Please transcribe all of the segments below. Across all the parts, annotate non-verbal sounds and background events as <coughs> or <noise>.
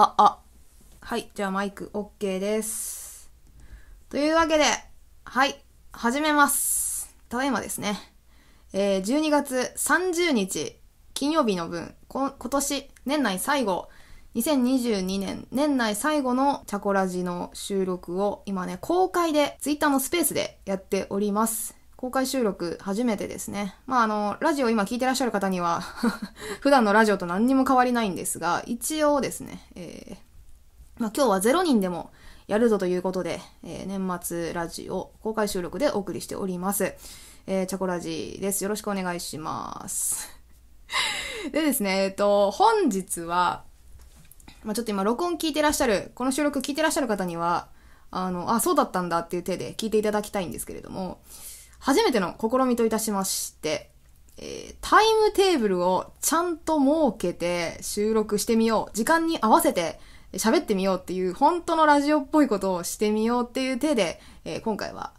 あ、あ。はい、じゃあマイク OK です。というわけで、はい、始めます。ただいまですね。えー、12月30日、金曜日の分、今年、年内最後、2022年年内最後のチャコラジの収録を今ね、公開で Twitter のスペースでやっております。公開収録初めてですね。まあ、あの、ラジオ今聞いてらっしゃる方には <laughs> 普段のラジオと何にも変わりないんですが、一応ですね、えー、まあ、今日は0人でもやるぞということで、えー、年末ラジオ公開収録でお送りしております。えー、チャコラジです。よろしくお願いします。<laughs> でですね、えっ、ー、と、本日は、まあ、ちょっと今録音聞いてらっしゃる、この収録聞いてらっしゃる方には、あの、あ、そうだったんだっていう手で聞いていただきたいんですけれども、初めての試みといたしまして、えー、タイムテーブルをちゃんと設けて収録してみよう。時間に合わせて喋ってみようっていう、本当のラジオっぽいことをしてみようっていう手で、えー、今回は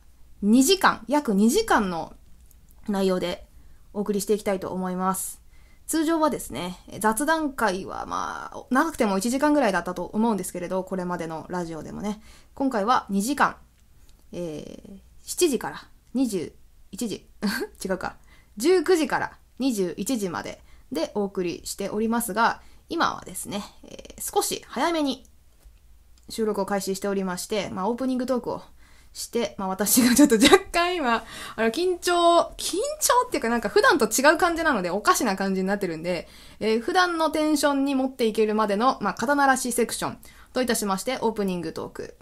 2時間、約2時間の内容でお送りしていきたいと思います。通常はですね、雑談会はまあ、長くても1時間ぐらいだったと思うんですけれど、これまでのラジオでもね、今回は2時間、えー、7時から21時 <laughs> 違うか19時から21時まででお送りしておりますが今はですね、えー、少し早めに収録を開始しておりまして、まあ、オープニングトークをして、まあ、私がちょっと若干今、あの、緊張、緊張っていうかなんか普段と違う感じなのでおかしな感じになってるんで、えー、普段のテンションに持っていけるまでの、まあ、肩慣らしセクションといたしまして、オープニングトーク、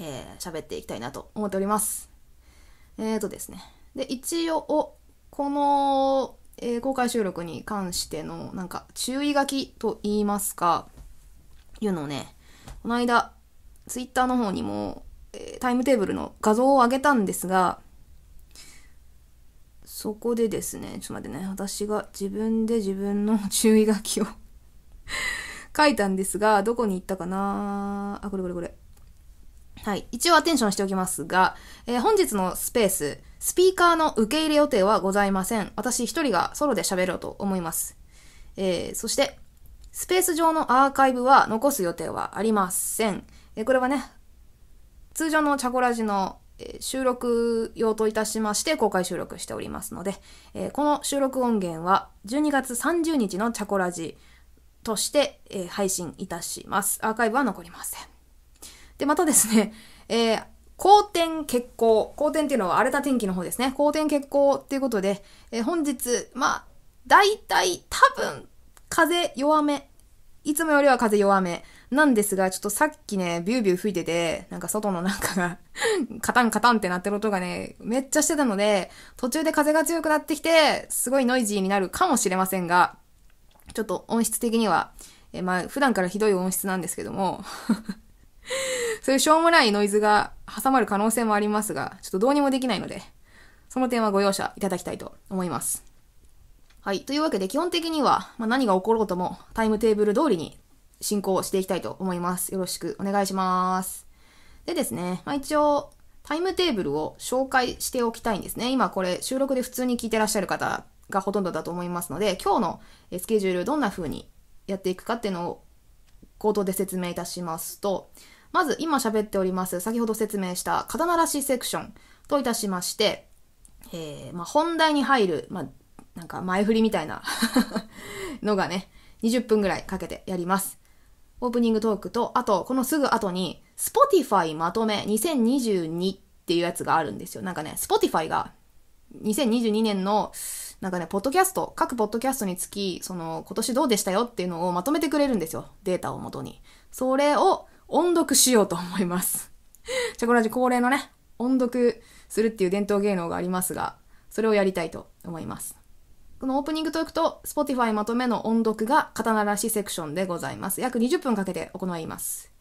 えー、喋っていきたいなと思っております。えっ、ー、とですね。で、一応、この、えー、公開収録に関しての、なんか、注意書きと言いますか、いうのをね、この間、ツイッターの方にも、えー、タイムテーブルの画像を上げたんですが、そこでですね、ちょっと待ってね、私が自分で自分の注意書きを <laughs> 書いたんですが、どこに行ったかなあ、これこれこれ。はい。一応アテンションしておきますが、えー、本日のスペース、スピーカーの受け入れ予定はございません。私一人がソロで喋ろうと思います。えー、そして、スペース上のアーカイブは残す予定はありません。えー、これはね、通常のチャコラジの収録用といたしまして公開収録しておりますので、えこの収録音源は12月30日のチャコラジとして、え配信いたします。アーカイブは残りません。で、またですね、<laughs> えー、好天欠航。好天っていうのは荒れた天気の方ですね。好天欠航っていうことで、えー、本日、まあ、大体多分、風弱め。いつもよりは風弱め。なんですが、ちょっとさっきね、ビュービュー吹いてて、なんか外の中が <laughs> カタンカタンってなってる音がね、めっちゃしてたので、途中で風が強くなってきて、すごいノイジーになるかもしれませんが、ちょっと音質的には、えまあ、普段からひどい音質なんですけども <laughs> <laughs> そういうしょうもないノイズが挟まる可能性もありますが、ちょっとどうにもできないので、その点はご容赦いただきたいと思います。はい。というわけで、基本的には、まあ、何が起ころうとも、タイムテーブル通りに進行していきたいと思います。よろしくお願いします。でですね、まあ、一応、タイムテーブルを紹介しておきたいんですね。今これ収録で普通に聞いてらっしゃる方がほとんどだと思いますので、今日のスケジュールどんな風にやっていくかっていうのを口頭で説明いたしますと、まず今喋っております、先ほど説明した肩鳴らしセクションといたしまして、えー、まあ、本題に入る、まあ、なんか前振りみたいな <laughs> のがね、20分ぐらいかけてやります。オープニングトークと、あと、このすぐ後に、Spotify まとめ2022っていうやつがあるんですよ。なんかね、Spotify が2022年の、なんかね、ポッドキャスト、各ポッドキャストにつき、その、今年どうでしたよっていうのをまとめてくれるんですよ。データをもとに。それを、音読しようと思います。チャコラジ恒例のね、音読するっていう伝統芸能がありますが、それをやりたいと思います。このオープニングトークと Spotify まとめの音読が刀らしセクションでございます。約20分かけて行います。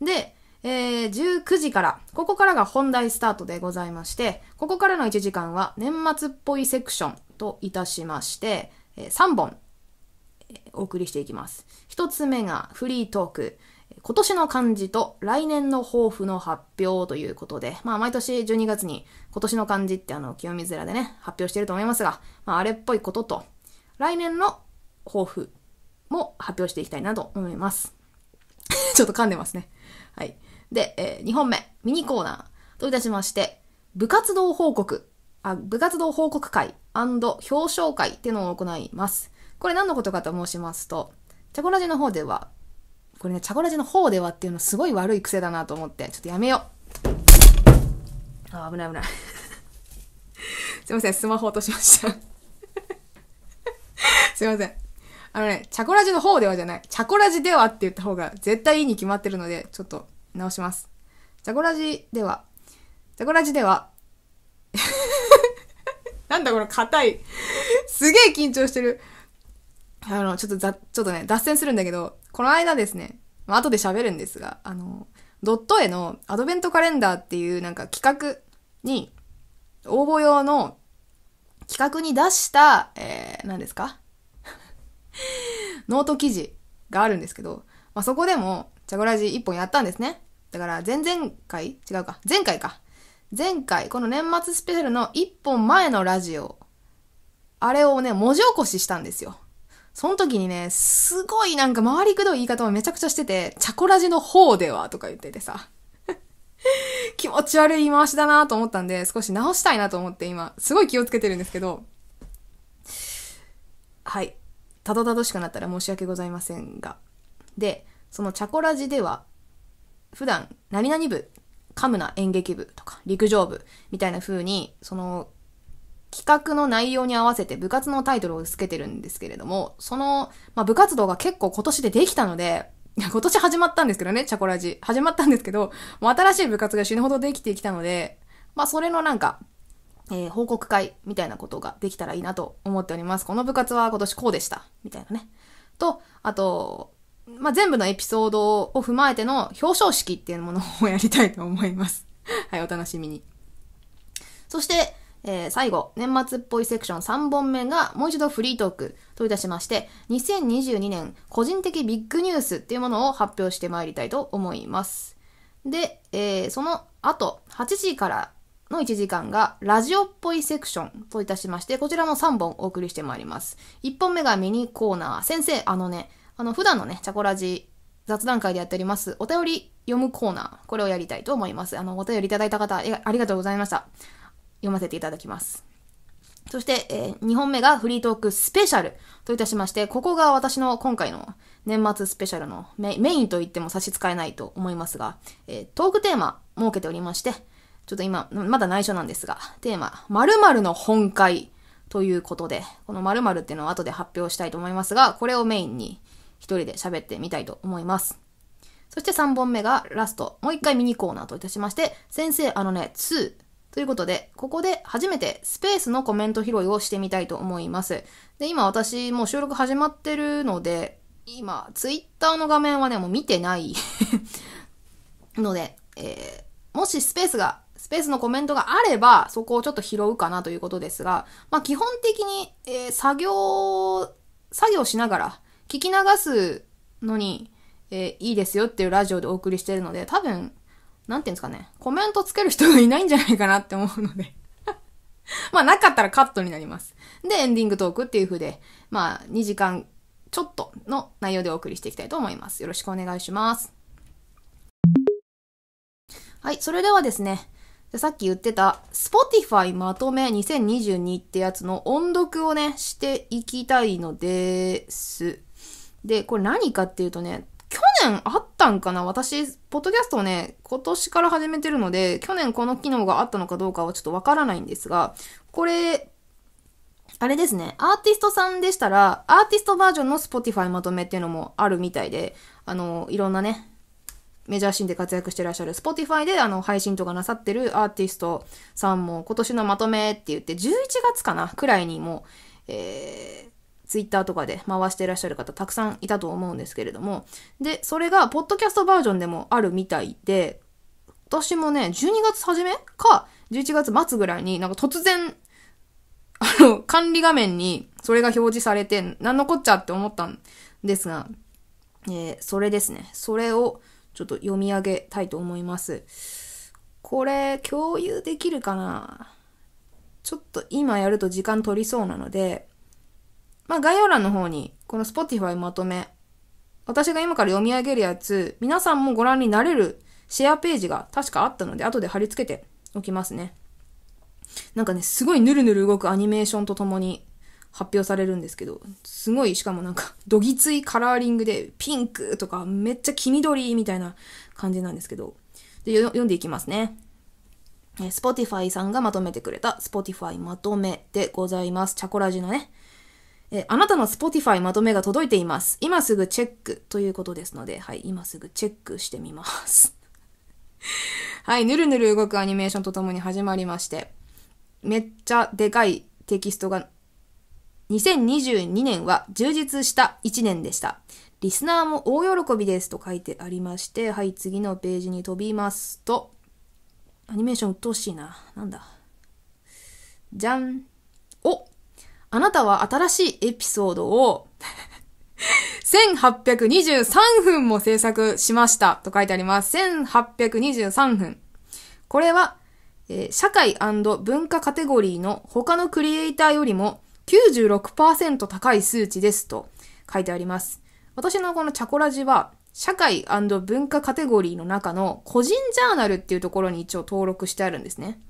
で、えー、19時から、ここからが本題スタートでございまして、ここからの1時間は年末っぽいセクションといたしまして、えー、3本、えー、お送りしていきます。1つ目がフリートーク。今年の漢字と来年の抱負の発表ということで、まあ毎年12月に今年の漢字ってあの清水寺でね、発表してると思いますが、まああれっぽいことと、来年の抱負も発表していきたいなと思います。<laughs> ちょっと噛んでますね。はい。で、えー、2本目、ミニコーナーといたしまして、部活動報告、あ部活動報告会表彰会っていうのを行います。これ何のことかと申しますと、チャコラジの方ではこれね、チャコラジの方ではっていうのすごい悪い癖だなと思って、ちょっとやめよう。あ、危ない危ない <laughs> すいません、スマホ落としました <laughs> すいません。あのね、チャコラジの方ではじゃない、チャコラジではって言った方が絶対いいに決まってるので、ちょっと直します。チャコラジでは、チャコラジでは、<laughs> なんだこの硬い。すげえ緊張してる。あの、ちょっとざ、ちょっとね、脱線するんだけど、この間ですね、まあ、後で喋るんですが、あの、ドット絵のアドベントカレンダーっていうなんか企画に、応募用の企画に出した、えー、何ですか <laughs> ノート記事があるんですけど、まあ、そこでも、チャゴラジ1本やったんですね。だから、前々回違うか。前回か。前回、この年末スペシャルの1本前のラジオ。あれをね、文字起こししたんですよ。その時にね、すごいなんか回りくどい言い方をめちゃくちゃしてて、チャコラジの方ではとか言っててさ。<laughs> 気持ち悪い言い回しだなと思ったんで、少し直したいなと思って今、すごい気をつけてるんですけど、はい。たどたどしくなったら申し訳ございませんが。で、そのチャコラジでは、普段、何々部、カムナ演劇部とか、陸上部、みたいな風に、その、企画の内容に合わせて部活のタイトルをつけてるんですけれども、その、まあ、部活動が結構今年でできたので、今年始まったんですけどね、チャコラジ。始まったんですけど、もう新しい部活が死ぬほどできてきたので、まあそれのなんか、えー、報告会みたいなことができたらいいなと思っております。この部活は今年こうでした。みたいなね。と、あと、まあ、全部のエピソードを踏まえての表彰式っていうものをやりたいと思います。はい、お楽しみに。そして、えー、最後、年末っぽいセクション3本目が、もう一度フリートークといたしまして、2022年個人的ビッグニュースっていうものを発表してまいりたいと思います。で、えー、その後、8時からの1時間が、ラジオっぽいセクションといたしまして、こちらも3本お送りしてまいります。1本目がミニコーナー、先生、あのね、あの、普段のね、チャコラジ雑談会でやっております、お便り読むコーナー、これをやりたいと思います。あの、お便りいただいた方、ありがとうございました。読ませていただきます。そして、えー、2本目がフリートークスペシャルといたしまして、ここが私の今回の年末スペシャルのメインと言っても差し支えないと思いますが、えー、トークテーマ設けておりまして、ちょっと今、まだ内緒なんですが、テーマ、〇〇の本会ということで、この〇〇っていうのを後で発表したいと思いますが、これをメインに一人で喋ってみたいと思います。そして3本目がラスト、もう一回ミニコーナーといたしまして、先生あのね、2、ということで、ここで初めてスペースのコメント拾いをしてみたいと思います。で、今私もう収録始まってるので、今、ツイッターの画面はね、もう見てない <laughs> ので、えー、もしスペースが、スペースのコメントがあれば、そこをちょっと拾うかなということですが、まあ基本的に、えー、作業、作業しながら、聞き流すのに、えー、いいですよっていうラジオでお送りしてるので、多分、なんていうんですかね、コメントつける人がいないんじゃないかなって思うので <laughs> まあ、なかったらカットになります。で、エンディングトークっていう風で、まあ、2時間ちょっとの内容でお送りしていきたいと思います。よろしくお願いします。はい、それではですね、さっき言ってた Spotify まとめ2022ってやつの音読をね、していきたいのです。で、これ何かっていうとね、去年あったんかな私、ポッドキャストをね、今年から始めてるので、去年この機能があったのかどうかはちょっとわからないんですが、これ、あれですね、アーティストさんでしたら、アーティストバージョンの Spotify まとめっていうのもあるみたいで、あの、いろんなね、メジャーシーンで活躍してらっしゃる Spotify であの配信とかなさってるアーティストさんも今年のまとめって言って11月かなくらいにもう、えー、ツイッターとかで回していらっしゃる方たくさんいたと思うんですけれども、で、それが、ポッドキャストバージョンでもあるみたいで、私もね、12月初めか、11月末ぐらいになんか突然、<laughs> あの、管理画面にそれが表示されて、なんのこっちゃって思ったんですが、えー、それですね。それをちょっと読み上げたいと思います。これ、共有できるかなちょっと今やると時間取りそうなので、まあ、概要欄の方に、この Spotify まとめ、私が今から読み上げるやつ、皆さんもご覧になれるシェアページが確かあったので、後で貼り付けておきますね。なんかね、すごいぬるぬる動くアニメーションとともに発表されるんですけど、すごい、しかもなんか、どぎついカラーリングで、ピンクとか、めっちゃ黄緑みたいな感じなんですけど、で、読んでいきますね。Spotify さんがまとめてくれた Spotify まとめでございます。チャコラジのね、えあなたの Spotify まとめが届いています。今すぐチェックということですので、はい、今すぐチェックしてみます。<laughs> はい、ぬるぬる動くアニメーションとともに始まりまして、めっちゃでかいテキストが、2022年は充実した1年でした。リスナーも大喜びですと書いてありまして、はい、次のページに飛びますと、アニメーションうっとうしいな。なんだ。じゃん。あなたは新しいエピソードを1823 <laughs> 分も制作しましたと書いてあります。1823分。これは、えー、社会文化カテゴリーの他のクリエイターよりも96%高い数値ですと書いてあります。私のこのチャコラジは、社会文化カテゴリーの中の個人ジャーナルっていうところに一応登録してあるんですね。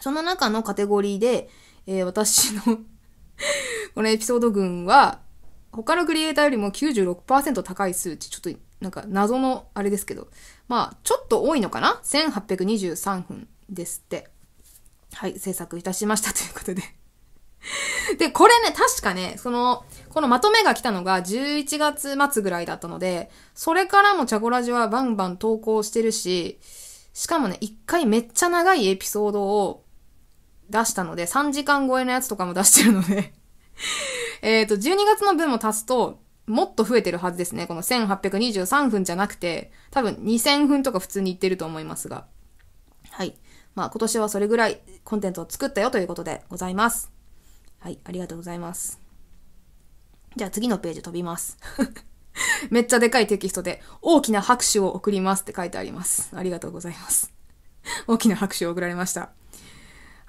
その中のカテゴリーで、えー、私の <laughs> このエピソード群は、他のクリエイターよりも96%高い数値。ちょっと、なんか謎のあれですけど。まあ、ちょっと多いのかな ?1823 分ですって。はい、制作いたしましたということでで、これね、確かね、その、このまとめが来たのが11月末ぐらいだったので、それからもチャコラジはバンバン投稿してるし、しかもね、一回めっちゃ長いエピソードを出したので、3時間超えのやつとかも出してるので <laughs> えっと、12月の分も足すと、もっと増えてるはずですね。この1823分じゃなくて、多分2000分とか普通にいってると思いますが。はい。まあ今年はそれぐらいコンテンツを作ったよということでございます。はい、ありがとうございます。じゃあ次のページ飛びます。<laughs> めっちゃでかいテキストで、大きな拍手を送りますって書いてあります。ありがとうございます。大きな拍手を送られました。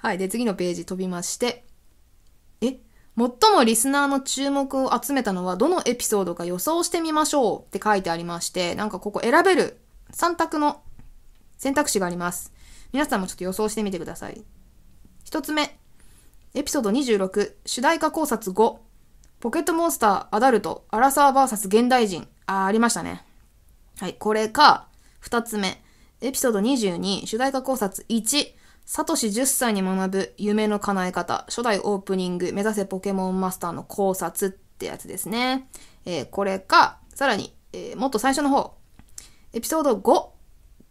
はい。で、次のページ飛びまして。え最もリスナーの注目を集めたのはどのエピソードか予想してみましょうって書いてありまして、なんかここ選べる3択の選択肢があります。皆さんもちょっと予想してみてください。1つ目、エピソード26、主題歌考察5、ポケットモンスター、アダルト、アラサー VS 現代人。あ、ありましたね。はい、これか、2つ目、エピソード22、主題歌考察1、サトシ10歳に学ぶ夢の叶え方、初代オープニング、目指せポケモンマスターの考察ってやつですね。えー、これか、さらに、えー、もっと最初の方、エピソード5、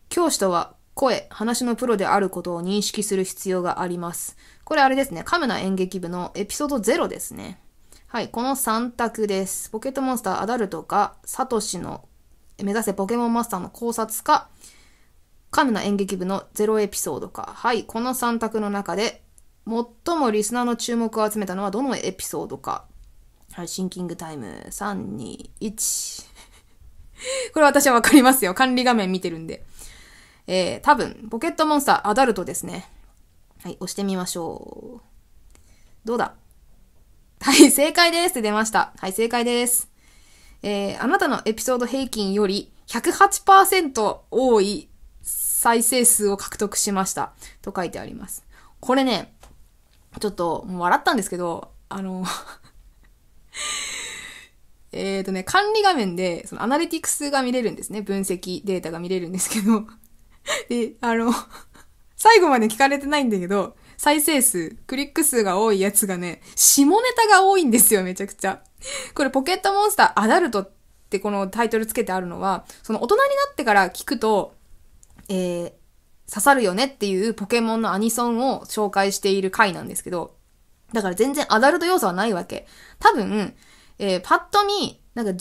教師とは声、話のプロであることを認識する必要があります。これあれですね、カムナ演劇部のエピソード0ですね。はい、この3択です。ポケットモンスターアダルトか、サトシの目指せポケモンマスターの考察か、カムナ演劇部のゼロエピソードか。はい、この3択の中で、最もリスナーの注目を集めたのはどのエピソードか。はい、シンキングタイム。3、2、1。<laughs> これ私はわかりますよ。管理画面見てるんで。えー、多分、ポケットモンスターアダルトですね。はい、押してみましょう。どうだはい、正解ですって出ました。はい、正解です。えー、あなたのエピソード平均より108%多い再生数を獲得しました。と書いてあります。これね、ちょっと、もう笑ったんですけど、あの <laughs> えっとね、管理画面で、そのアナリティクスが見れるんですね。分析データが見れるんですけどで、あの最後まで聞かれてないんだけど、再生数、クリック数が多いやつがね、下ネタが多いんですよ、めちゃくちゃ。これポケットモンスターアダルトってこのタイトルつけてあるのは、その大人になってから聞くと、えー、刺さるよねっていうポケモンのアニソンを紹介している回なんですけど、だから全然アダルト要素はないわけ。多分、えー、パッと見、なんか18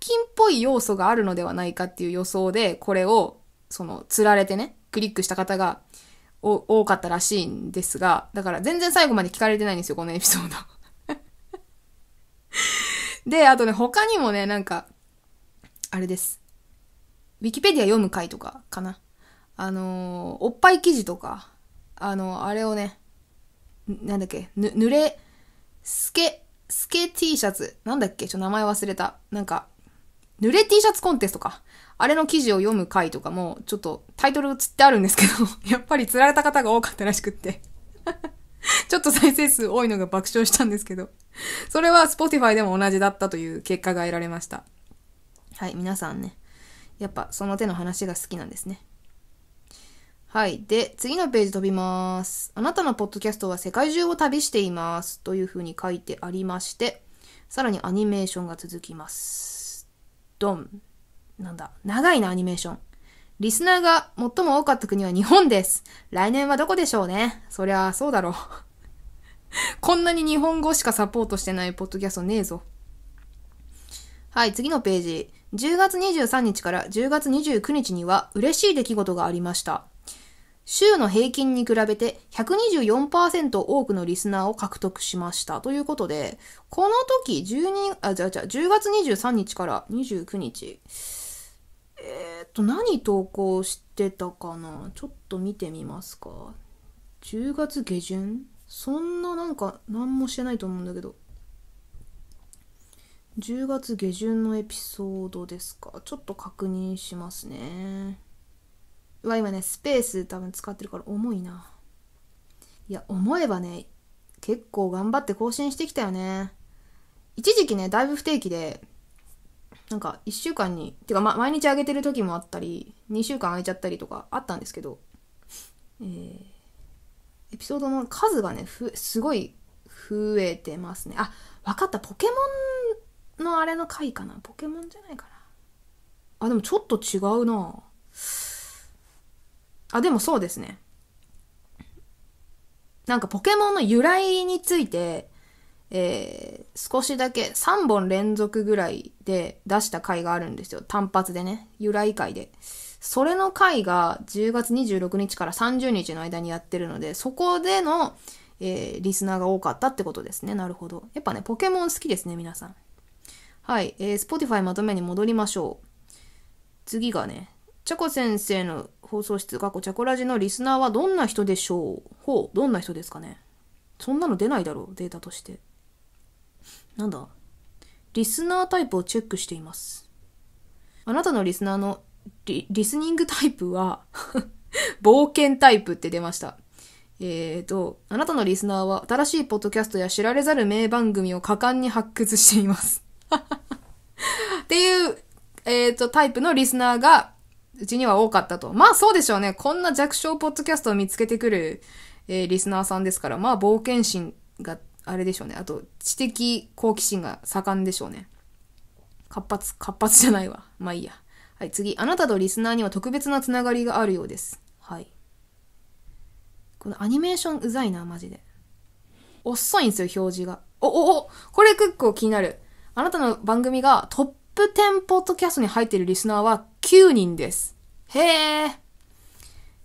金っぽい要素があるのではないかっていう予想で、これを、その、釣られてね、クリックした方が多かったらしいんですが、だから全然最後まで聞かれてないんですよ、このエピソード。<laughs> で、あとね、他にもね、なんか、あれです。ウィキペディア読む回とかかな。あのー、おっぱい生地とか、あのー、あれをね、なんだっけ、ぬ、濡れ、すけ、すけ T シャツ。なんだっけちょ、名前忘れた。なんか、濡れ T シャツコンテストか。あれの記事を読む回とかも、ちょっとタイトル映ってあるんですけど、<laughs> やっぱり釣られた方が多かったらしくって。<laughs> ちょっと再生数多いのが爆笑したんですけど。それは Spotify でも同じだったという結果が得られました。はい、皆さんね。やっぱその手の話が好きなんですね。はい。で、次のページ飛びます。あなたのポッドキャストは世界中を旅しています。というふうに書いてありまして、さらにアニメーションが続きます。ドン。なんだ。長いな、アニメーション。リスナーが最も多かった国は日本です。来年はどこでしょうね。そりゃ、そうだろう。<laughs> こんなに日本語しかサポートしてないポッドキャストねえぞ。はい、次のページ。10月23日から10月29日には嬉しい出来事がありました。週の平均に比べて124%多くのリスナーを獲得しました。ということで、この時12、あ、じゃじゃ10月23日から29日。えー、っと、何投稿してたかなちょっと見てみますか。10月下旬そんななんか何もしてないと思うんだけど。10月下旬のエピソードですか。ちょっと確認しますね。は今ね、スペース多分使ってるから重いな。いや、思えばね、結構頑張って更新してきたよね。一時期ね、だいぶ不定期で、なんか1週間に、てか、ま、毎日上げてる時もあったり、2週間空いちゃったりとかあったんですけど、えー、エピソードの数がね、ふ、すごい増えてますね。あ、わかった。ポケモンのあれの回かな。ポケモンじゃないかな。あ、でもちょっと違うな。あ、でもそうですね。なんかポケモンの由来について、えー、少しだけ3本連続ぐらいで出した回があるんですよ。単発でね。由来回で。それの回が10月26日から30日の間にやってるので、そこでの、えー、リスナーが多かったってことですね。なるほど。やっぱね、ポケモン好きですね、皆さん。はい。えー、Spotify まとめに戻りましょう。次がね、チョコ先生の放送室、過去チャコラジのリスナーはどんな人でしょうほう、どんな人ですかね。そんなの出ないだろう、データとして。なんだリスナータイプをチェックしています。あなたのリスナーのリリスニングタイプは <laughs> 冒険タイプって出ました。えーと、あなたのリスナーは新しいポッドキャストや知られざる名番組を果敢に発掘しています。<laughs> っていう、えーと、タイプのリスナーがうちには多かったと。まあそうでしょうね。こんな弱小ポッドキャストを見つけてくる、えー、リスナーさんですから、まあ冒険心があれでしょうね。あと知的好奇心が盛んでしょうね。活発、活発じゃないわ。まあいいや。はい、次。あなたとリスナーには特別なつながりがあるようです。はい。このアニメーションうざいな、マジで。遅いんですよ、表示が。お、お、おこれ結構気になる。あなたの番組がトップ10ポッドキャストに入っているリスナーは9人です。へえ。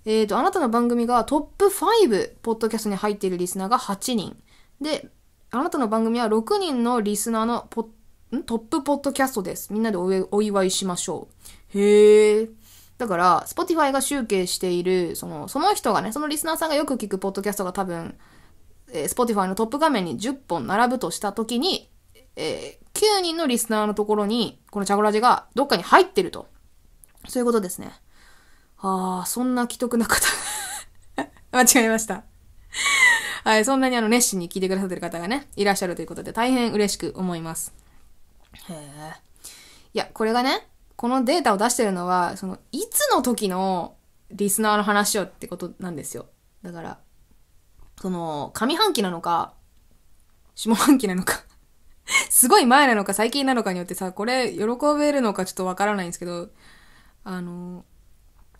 えっ、ー、と、あなたの番組がトップ5ポッドキャストに入っているリスナーが8人。で、あなたの番組は6人のリスナーのポトップポッドキャストです。みんなでお祝いしましょう。へえ。だから、Spotify が集計している、その、その人がね、そのリスナーさんがよく聞くポッドキャストが多分、Spotify のトップ画面に10本並ぶとしたときに、え9人のリスナーのところに、このチャゴラジがどっかに入ってると。そういうことですね。ああ、そんな既得な方 <laughs> 間違えました。はい、そんなにあの熱心に聞いてくださってる方がね、いらっしゃるということで大変嬉しく思います。へえ。いや、これがね、このデータを出してるのは、その、いつの時のリスナーの話をってことなんですよ。だから、その、上半期なのか、下半期なのか <laughs> すごい前なのか最近なのかによってさ、これ喜べるのかちょっとわからないんですけど、あの、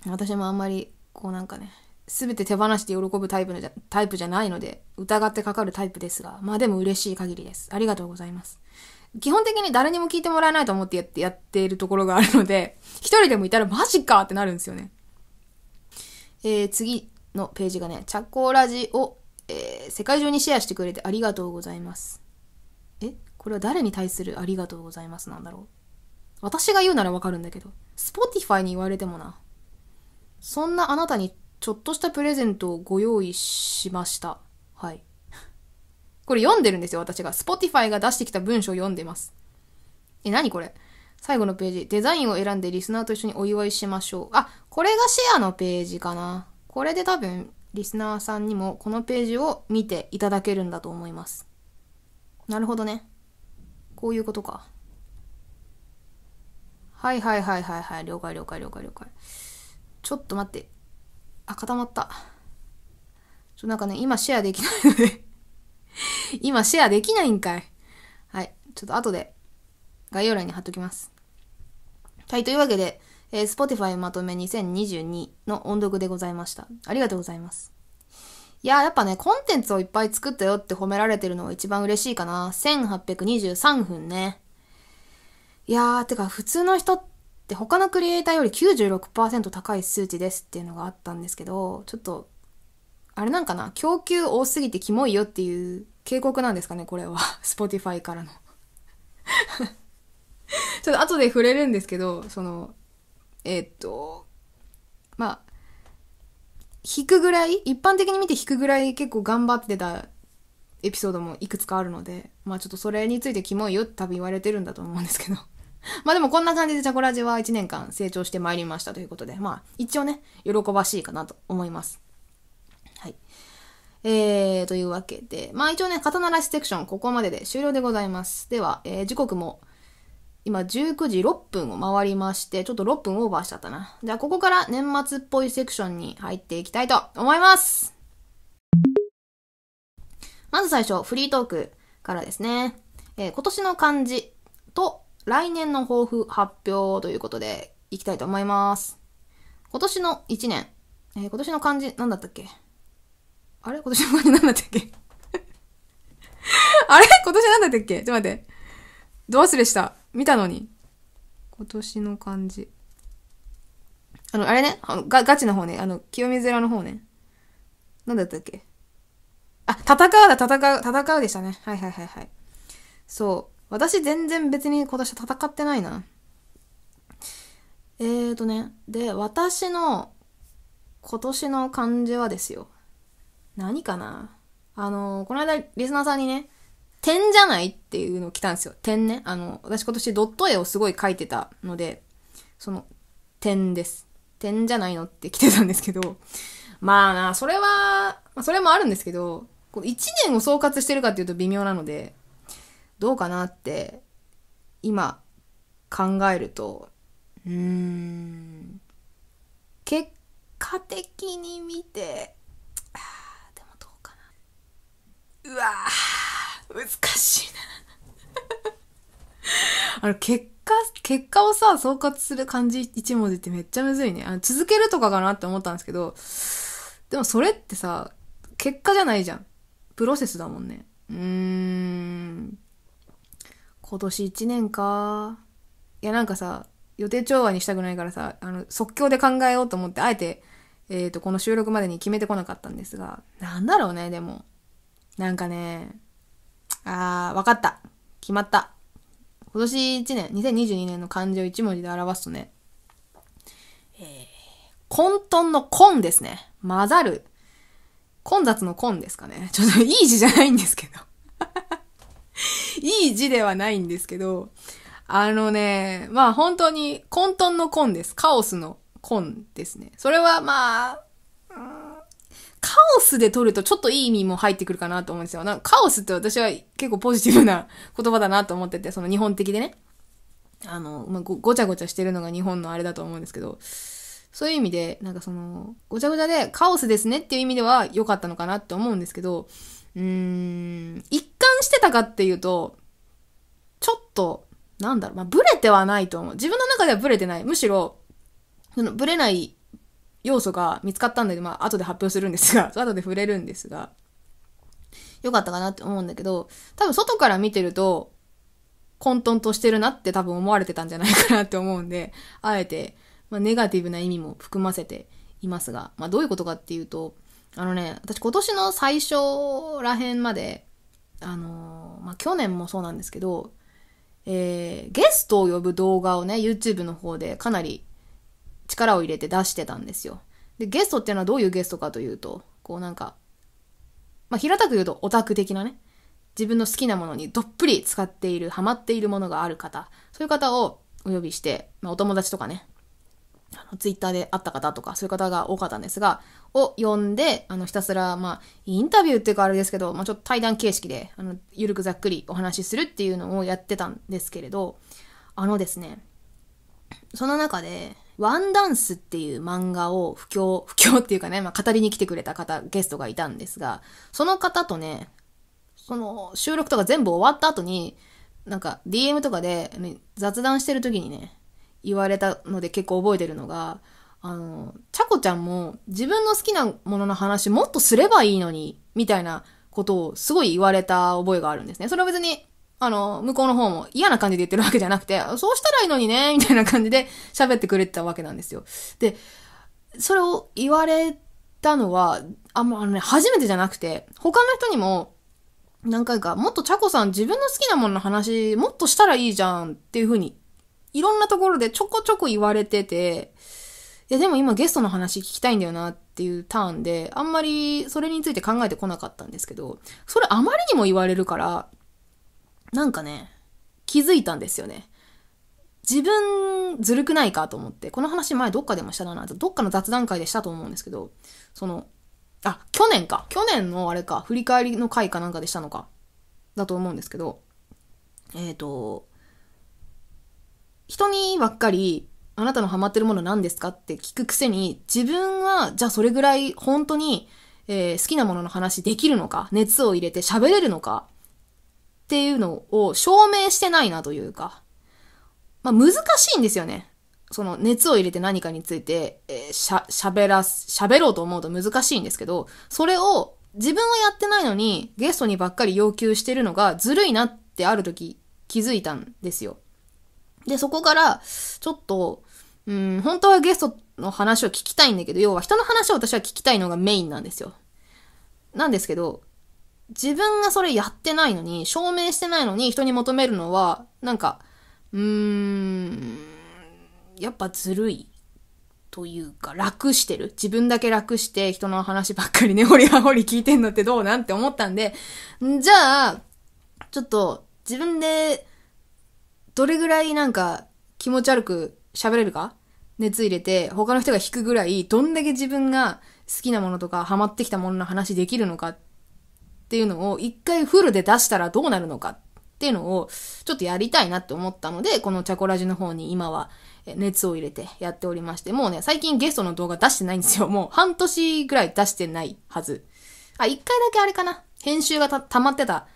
私もあんまり、こうなんかね、すべて手放して喜ぶタイプのタイプじゃないので、疑ってかかるタイプですが、まあでも嬉しい限りです。ありがとうございます。基本的に誰にも聞いてもらえないと思ってやってやっているところがあるので、一人でもいたらマジかってなるんですよね。えー、次のページがね、チャコラジを、えー、世界中にシェアしてくれてありがとうございます。これは誰に対するありがとうございますなんだろう。私が言うならわかるんだけど、Spotify に言われてもな。そんなあなたにちょっとしたプレゼントをご用意しました。はい。<laughs> これ読んでるんですよ、私が。Spotify が出してきた文章を読んでます。え、なにこれ最後のページ。デザインを選んでリスナーと一緒にお祝いしましょう。あ、これがシェアのページかな。これで多分、リスナーさんにもこのページを見ていただけるんだと思います。なるほどね。こういうことか。はいはいはいはいはい。了解了解了解了解。ちょっと待って。あ、固まった。ちょ、なんかね、今シェアできないので <laughs> 今シェアできないんかい。はい。ちょっと後で概要欄に貼っときます。はい。というわけで、えー、Spotify まとめ2022の音読でございました。ありがとうございます。いや、やっぱね、コンテンツをいっぱい作ったよって褒められてるのが一番嬉しいかな。1823分ね。いやー、てか普通の人って他のクリエイターより96%高い数値ですっていうのがあったんですけど、ちょっと、あれなんかな、供給多すぎてキモいよっていう警告なんですかね、これは。<laughs> Spotify からの <laughs> ちょっと後で触れるんですけど、その、えー、っと、まあ、引くぐらい一般的に見て引くぐらい結構頑張ってたエピソードもいくつかあるのでまあちょっとそれについてキモいよって多分言われてるんだと思うんですけど <laughs> まあでもこんな感じでチャコラジは1年間成長してまいりましたということでまあ一応ね喜ばしいかなと思いますはいえー、というわけでまあ一応ね刀らしセクションここまでで終了でございますでは、えー、時刻も「今19時6分を回りまして、ちょっと6分オーバーしちゃったな。じゃあここから年末っぽいセクションに入っていきたいと思いますまず最初、フリートークからですね。えー、今年の漢字と来年の抱負発表ということでいきたいと思います。今年の1年、えー、今年の漢字何だったっけあれ今年の漢字何だったっけ <laughs> あれ今年何だったっけちょっと待って。どう忘れした。見たのに。今年の漢字。あの、あれね、あのガガチの方ね、あの、清水寺の方ね。なんだったっけあ、戦うだ、戦う、戦うでしたね。はいはいはいはい。そう。私全然別に今年戦ってないな。えーとね。で、私の今年の漢字はですよ。何かなあのこの間リスナーさんにね、点じゃないっていうのを来たんですよ。点ね。あの、私今年ドット絵をすごい描いてたので、その、点です。点じゃないのって来てたんですけど、<laughs> まあな、それは、まあ、それもあるんですけど、こ1年を総括してるかっていうと微妙なので、どうかなって、今、考えると、うーん、結果的に見て、あでもどうかな。うわぁ。難しいなあの、結果、結果をさ、総括する漢字一文字ってめっちゃむずいね。あの続けるとかかなって思ったんですけど、でもそれってさ、結果じゃないじゃん。プロセスだもんね。うーん。今年1年か。いや、なんかさ、予定調和にしたくないからさ、あの、即興で考えようと思って、あえて、えっ、ー、と、この収録までに決めてこなかったんですが、なんだろうね、でも。なんかね、あー、わかった。決まった。今年1年、2022年の漢字を1文字で表すとね、えー、混沌の混ですね。混ざる。混雑の混ですかね。ちょっといい字じゃないんですけど。<laughs> いい字ではないんですけど、あのね、まあ本当に混沌の混です。カオスの混ですね。それはまあ、うんカオスで撮るとちょっといい意味も入ってくるかなと思うんですよ。なんかカオスって私は結構ポジティブな言葉だなと思ってて、その日本的でね。あの、まあ、ご、ごちゃごちゃしてるのが日本のあれだと思うんですけど、そういう意味で、なんかその、ごちゃごちゃでカオスですねっていう意味では良かったのかなって思うんですけど、うーん、一貫してたかっていうと、ちょっと、なんだろう、まあ、ブレてはないと思う。自分の中ではブレてない。むしろ、その、ブレない要素が見つかったんで、まあ、後で発表するんですが、<laughs> 後で触れるんですが、よかったかなって思うんだけど、多分外から見てると、混沌としてるなって多分思われてたんじゃないかなって思うんで、あえて、まあ、ネガティブな意味も含ませていますが、まあ、どういうことかっていうと、あのね、私今年の最初らへんまで、あのー、まあ、去年もそうなんですけど、えー、ゲストを呼ぶ動画をね、YouTube の方でかなり力を入れて出してたんですよ。で、ゲストっていうのはどういうゲストかというと、こうなんか、まあ、平たく言うとオタク的なね、自分の好きなものにどっぷり使っている、ハマっているものがある方、そういう方をお呼びして、まあ、お友達とかね、ツイッターで会った方とか、そういう方が多かったんですが、を呼んで、あの、ひたすら、まあ、インタビューっていうかあれですけど、まあ、ちょっと対談形式で、あの、ゆるくざっくりお話しするっていうのをやってたんですけれど、あのですね、その中で、ワンダンスっていう漫画を不況、不況っていうかね、まあ、語りに来てくれた方、ゲストがいたんですが、その方とね、その収録とか全部終わった後に、なんか DM とかで、ね、雑談してる時にね、言われたので結構覚えてるのが、あの、ちゃこちゃんも自分の好きなものの話もっとすればいいのに、みたいなことをすごい言われた覚えがあるんですね。それは別にあの、向こうの方も嫌な感じで言ってるわけじゃなくて、そうしたらいいのにね、みたいな感じで喋ってくれてたわけなんですよ。で、それを言われたのは、あ、んま、あのね、初めてじゃなくて、他の人にも、何回か、もっとチャコさん自分の好きなものの話、もっとしたらいいじゃんっていう風に、いろんなところでちょこちょこ言われてて、いやでも今ゲストの話聞きたいんだよなっていうターンで、あんまりそれについて考えてこなかったんですけど、それあまりにも言われるから、なんかね、気づいたんですよね。自分ずるくないかと思って、この話前どっかでもしたな、どっかの雑談会でしたと思うんですけど、その、あ、去年か。去年のあれか、振り返りの回かなんかでしたのか。だと思うんですけど、えっ、ー、と、人にばっかり、あなたのハマってるもの何ですかって聞くくせに、自分は、じゃあそれぐらい本当に、えー、好きなものの話できるのか、熱を入れて喋れるのかっていうのを証明してないなというか、まあ、難しいんですよね。その熱を入れて何かについて、えー、しゃ、喋ら喋ろうと思うと難しいんですけど、それを自分はやってないのにゲストにばっかり要求してるのがずるいなってある時気づいたんですよ。で、そこから、ちょっと、うん、本当はゲストの話を聞きたいんだけど、要は人の話を私は聞きたいのがメインなんですよ。なんですけど、自分がそれやってないのに、証明してないのに人に求めるのは、なんか、うーん、やっぱずるい。というか、楽してる。自分だけ楽して、人の話ばっかりね、<laughs> 掘り葉掘り聞いてんのってどうなんて思ったんで、じゃあ、ちょっと、自分で、どれぐらいなんか、気持ち悪く喋れるか熱入れて、他の人が引くぐらい、どんだけ自分が好きなものとか、ハマってきたものの話できるのかっっていうのを一回フルで出したらどうなるのかっていうのをちょっとやりたいなって思ったので、このチャコラジの方に今は熱を入れてやっておりまして、もうね、最近ゲストの動画出してないんですよ。<laughs> もう半年ぐらい出してないはず。あ、一回だけあれかな。編集が溜まってた、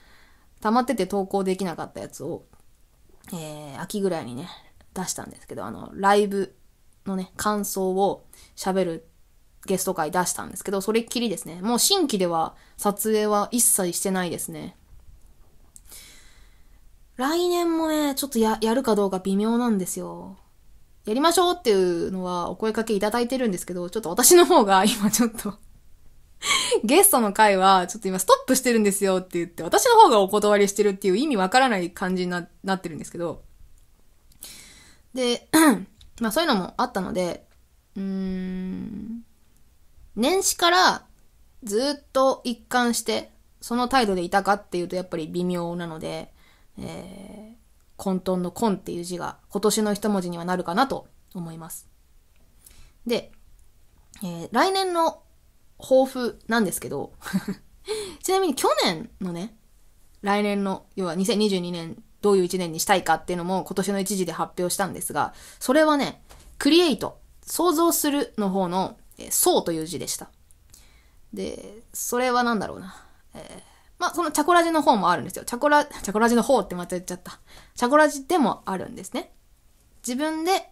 溜まってて投稿できなかったやつを、えー、秋ぐらいにね、出したんですけど、あの、ライブのね、感想を喋るゲスト会出したんですけど、それっきりですね。もう新規では撮影は一切してないですね。来年もね、ちょっとや、やるかどうか微妙なんですよ。やりましょうっていうのはお声掛けいただいてるんですけど、ちょっと私の方が今ちょっと <laughs> ゲストの回はちょっと今ストップしてるんですよって言って、私の方がお断りしてるっていう意味わからない感じにななってるんですけど。で、<clears throat> まあそういうのもあったので、うーん、年始からずっと一貫してその態度でいたかっていうとやっぱり微妙なので、えー、混沌の混っていう字が今年の一文字にはなるかなと思います。で、えー、来年の抱負なんですけど <laughs> ちなみに去年のね、来年の、要は2022年どういう1年にしたいかっていうのも今年の一時で発表したんですが、それはね、クリエイト、想像するの方のえー、そうという字でした。で、それは何だろうな。えー、まあ、そのチャコラジの方もあるんですよ。チャコラ、<laughs> チャコラジの方ってまた言っちゃった。チャコラジでもあるんですね。自分で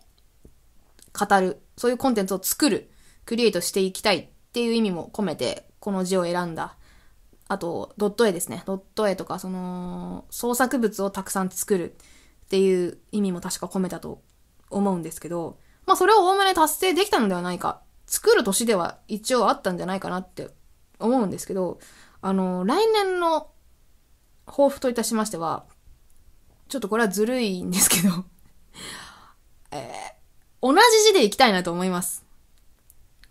語る、そういうコンテンツを作る、クリエイトしていきたいっていう意味も込めて、この字を選んだ。あと、ドット絵ですね。ドット絵とか、その、創作物をたくさん作るっていう意味も確か込めたと思うんですけど、まあ、それをおおむね達成できたのではないか作る年では一応あったんじゃないかなって思うんですけど、あの、来年の抱負といたしましては、ちょっとこれはずるいんですけど <laughs> えー、同じ字でいきたいなと思います。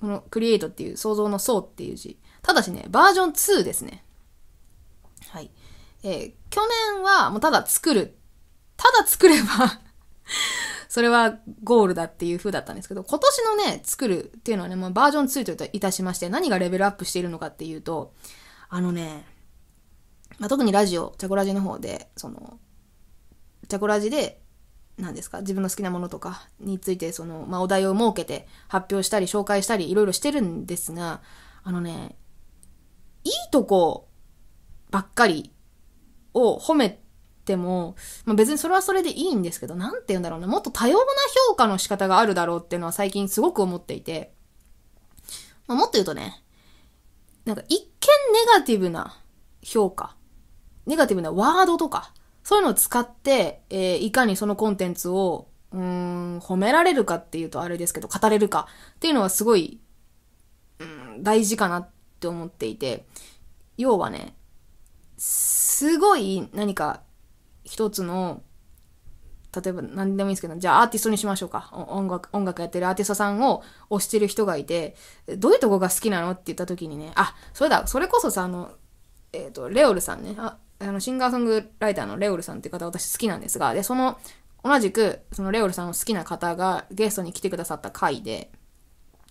このクリエイトっていう想像の層っていう字。ただしね、バージョン2ですね。はい。えー、去年はもうただ作る。ただ作ればそれはゴールだっていう風だったんですけど、今年のね、作るっていうのはね、まあ、バージョン2といたしまして、何がレベルアップしているのかっていうと、あのね、まあ、特にラジオ、チャコラジの方で、その、チャコラジで、何ですか、自分の好きなものとかについて、その、まあ、お題を設けて発表したり、紹介したり、いろいろしてるんですが、あのね、いいとこばっかりを褒めでも、まあ、別にそれはそれでいいんですけど、なんて言うんだろうな、もっと多様な評価の仕方があるだろうっていうのは最近すごく思っていて、まあ、もっと言うとね、なんか一見ネガティブな評価、ネガティブなワードとか、そういうのを使って、えー、いかにそのコンテンツを、うん、褒められるかっていうとあれですけど、語れるかっていうのはすごい、うん、大事かなって思っていて、要はね、すごい何か一つの例えば何でもいいんですけど、じゃあアーティストにしましょうか。音楽、音楽やってるアーティストさんを推してる人がいて、どういうとこが好きなのって言った時にね、あ、それだ、それこそさ、あの、えっ、ー、と、レオルさんね、ああの、シンガーソングライターのレオルさんっていう方私好きなんですが、で、その、同じく、そのレオルさんを好きな方がゲストに来てくださった回で、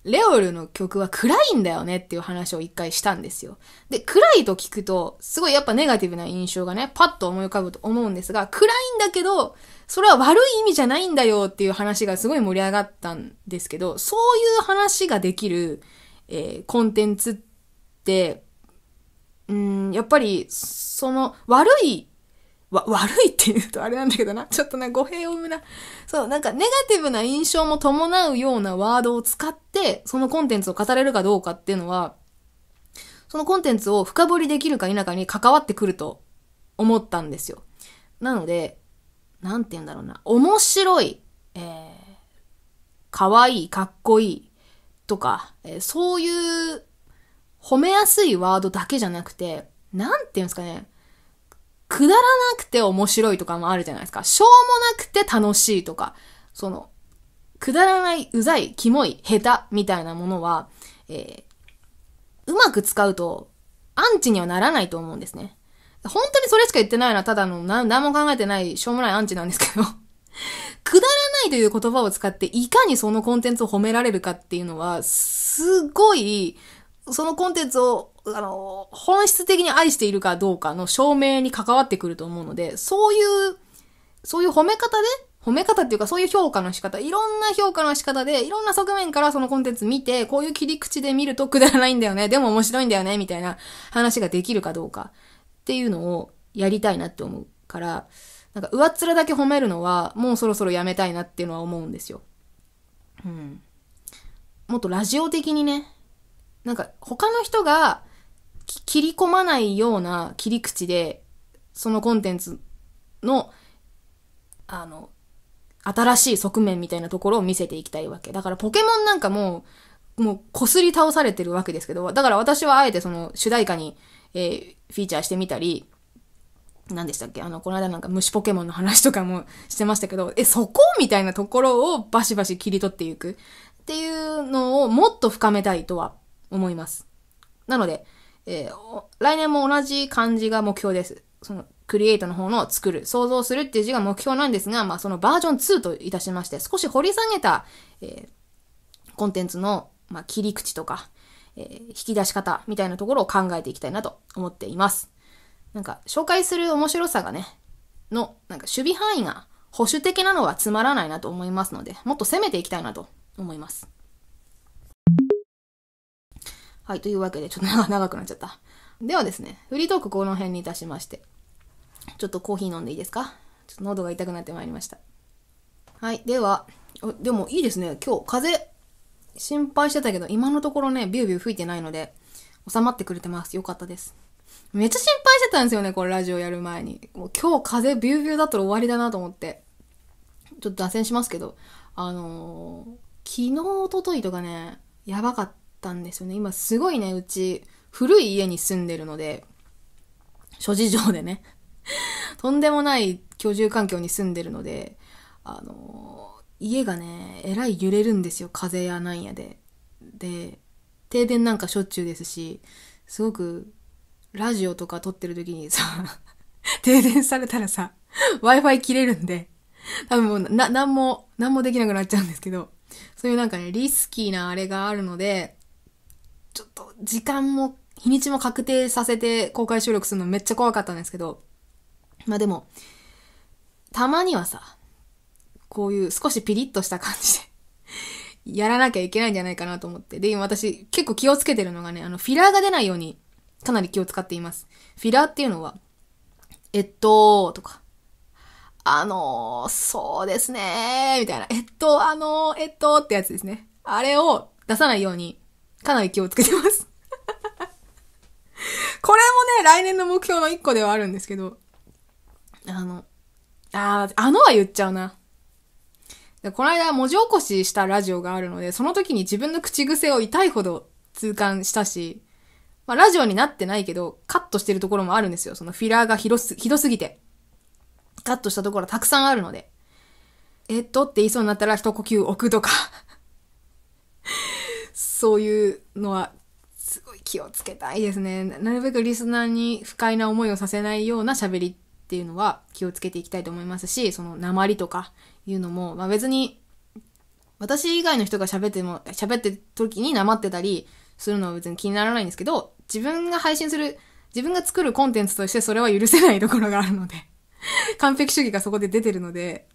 レオルの曲は暗いんだよねっていう話を一回したんですよ。で、暗いと聞くと、すごいやっぱネガティブな印象がね、パッと思い浮かぶと思うんですが、暗いんだけど、それは悪い意味じゃないんだよっていう話がすごい盛り上がったんですけど、そういう話ができる、えー、コンテンツって、うん、やっぱり、その、悪いわ、悪いって言うとあれなんだけどな。<laughs> ちょっとね、語弊を生むな。そう、なんかネガティブな印象も伴うようなワードを使って、そのコンテンツを語れるかどうかっていうのは、そのコンテンツを深掘りできるか否かに関わってくると思ったんですよ。なので、なんて言うんだろうな。面白い、えー、可愛いかっこいいとか、えー、そういう褒めやすいワードだけじゃなくて、なんて言うんですかね。くだらなくて面白いとかもあるじゃないですか。しょうもなくて楽しいとか、その、くだらない、うざい、キモい、下手みたいなものは、えー、うまく使うと、アンチにはならないと思うんですね。本当にそれしか言ってないのは、ただの、な、何も考えてない、しょうもないアンチなんですけど <laughs> くだらないという言葉を使って、いかにそのコンテンツを褒められるかっていうのは、すごい、そのコンテンツをあの、本質的に愛しているかどうかの証明に関わってくると思うので、そういう、そういう褒め方で、褒め方っていうかそういう評価の仕方、いろんな評価の仕方で、いろんな側面からそのコンテンツ見て、こういう切り口で見るとくだらないんだよね、でも面白いんだよね、みたいな話ができるかどうかっていうのをやりたいなって思うから、なんか上っ面だけ褒めるのはもうそろそろやめたいなっていうのは思うんですよ。うん。もっとラジオ的にね、なんか他の人が切り込まないような切り口で、そのコンテンツの、あの、新しい側面みたいなところを見せていきたいわけ。だからポケモンなんかもう、もう擦り倒されてるわけですけど、だから私はあえてその主題歌に、えー、フィーチャーしてみたり、何でしたっけあの、この間なんか虫ポケモンの話とかも <laughs> してましたけど、え、そこみたいなところをバシバシ切り取っていくっていうのをもっと深めたいとは思います。なので、えー、来年も同じ漢字が目標です。その、クリエイトの方の作る、想像するっていう字が目標なんですが、まあ、そのバージョン2といたしまして、少し掘り下げた、えー、コンテンツの、まあ、切り口とか、えー、引き出し方みたいなところを考えていきたいなと思っています。なんか、紹介する面白さがね、の、なんか守備範囲が保守的なのはつまらないなと思いますので、もっと攻めていきたいなと思います。はい、というわけで、ちょっと <laughs> 長くなっちゃった。ではですね、フリートークこの辺にいたしまして、ちょっとコーヒー飲んでいいですかちょっと喉が痛くなってまいりました。はい、では、でもいいですね、今日風、心配してたけど、今のところね、ビュービュー吹いてないので、収まってくれてます。よかったです。めっちゃ心配してたんですよね、これラジオやる前に。もう今日風ビュービューだったら終わりだなと思って。ちょっと脱線しますけど、あのー、昨日、おとといとかね、やばかっったんですよね。今すごいね、うち、古い家に住んでるので、諸事情でね <laughs> とんでもない居住環境に住んでるので、あの家がね、えらい揺れるんですよ、風やなんやで。で、停電なんかしょっちゅうですし、すごく、ラジオとか撮ってる時にさ、<laughs> 停電されたらさ、Wi-Fi 切れるんで、多分もうな、なんも、なんもできなくなっちゃうんですけど、そういうなんかね、リスキーなあれがあるので、ちょっと時間も、日にちも確定させて公開収録するのめっちゃ怖かったんですけど、まあでも、たまにはさ、こういう少しピリッとした感じでやらなきゃいけないんじゃないかなと思って。で、今私結構気をつけてるのがね、あの、フィラーが出ないようにかなり気を使っています。フィラーっていうのは、えっと、とか、あのー、そうですねみたいな、えっと、あのー、えっと、ってやつですね。あれを出さないようにかなり気をつけてます <laughs> これもね、来年の目標の一個ではあるんですけど、あの、ああのは言っちゃうな。でこの間文字起こししたラジオがあるので、その時に自分の口癖を痛いほど痛感したし、まあ、ラジオになってないけど、カットしてるところもあるんですよ。そのフィラーがひどすひどすぎて。カットしたところたくさんあるので。えっとって言いそうになったら一呼吸置くとかそういうのはすごい気をつけたいですね。なるべくリスナーに不快な思いをさせないような喋りっていうのは気をつけていきたいと思いますし、その鉛とかいうのも、まあ別に、私以外の人が喋っても、喋ってる時に鉛ってたりするのは別に気にならないんですけど、自分が配信する、自分が作るコンテンツとしてそれは許せないところがあるので <laughs> 完璧主義がそこで出てるので、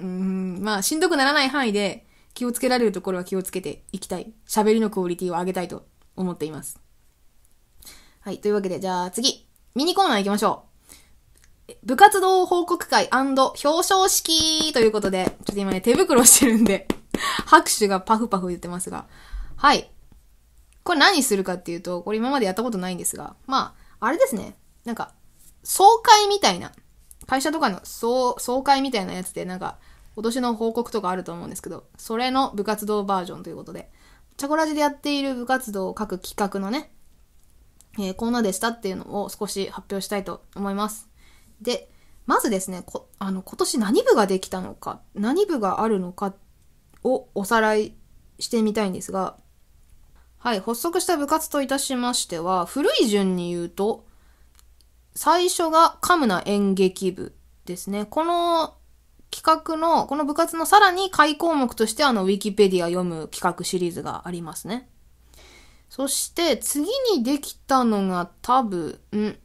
うん、まあしんどくならない範囲で気をつけられるところは気をつけていきたい。喋りのクオリティを上げたいと思っています。はい。というわけで、じゃあ次、ミニコーナー行きましょう。部活動報告会表彰式ということで、ちょっと今ね、手袋してるんで <laughs> 拍手がパフパフ言ってますが。はい。これ何するかっていうと、これ今までやったことないんですが、まあ、あれですね。なんか、総会みたいな、会社とかの総、総会みたいなやつで、なんか、今年の報告とかあると思うんですけど、それの部活動バージョンということで、チャコラジでやっている部活動を各企画のね、えー、ナーでしたっていうのを少し発表したいと思います。で、まずですね、こあの、今年何部ができたのか、何部があるのかをおさらいしてみたいんですが、はい、発足した部活といたしましては、古い順に言うと、最初がカムナ演劇部ですね。この企画の、この部活のさらに解項目としてあの、ウィキペディア読む企画シリーズがありますね。そして次にできたのが多分、ん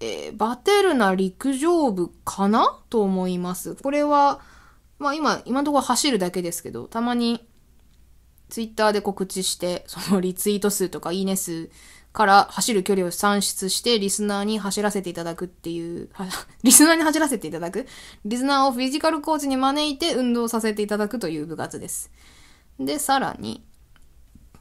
えー、バテルナ陸上部かなと思います。これは、まあ今、今のところ走るだけですけど、たまにツイッターで告知して、そのリツイート数とかいいね数から走る距離を算出してリスナーに走らせていただくっていう、<laughs> リスナーに走らせていただくリスナーをフィジカルコーチに招いて運動させていただくという部活です。で、さらに、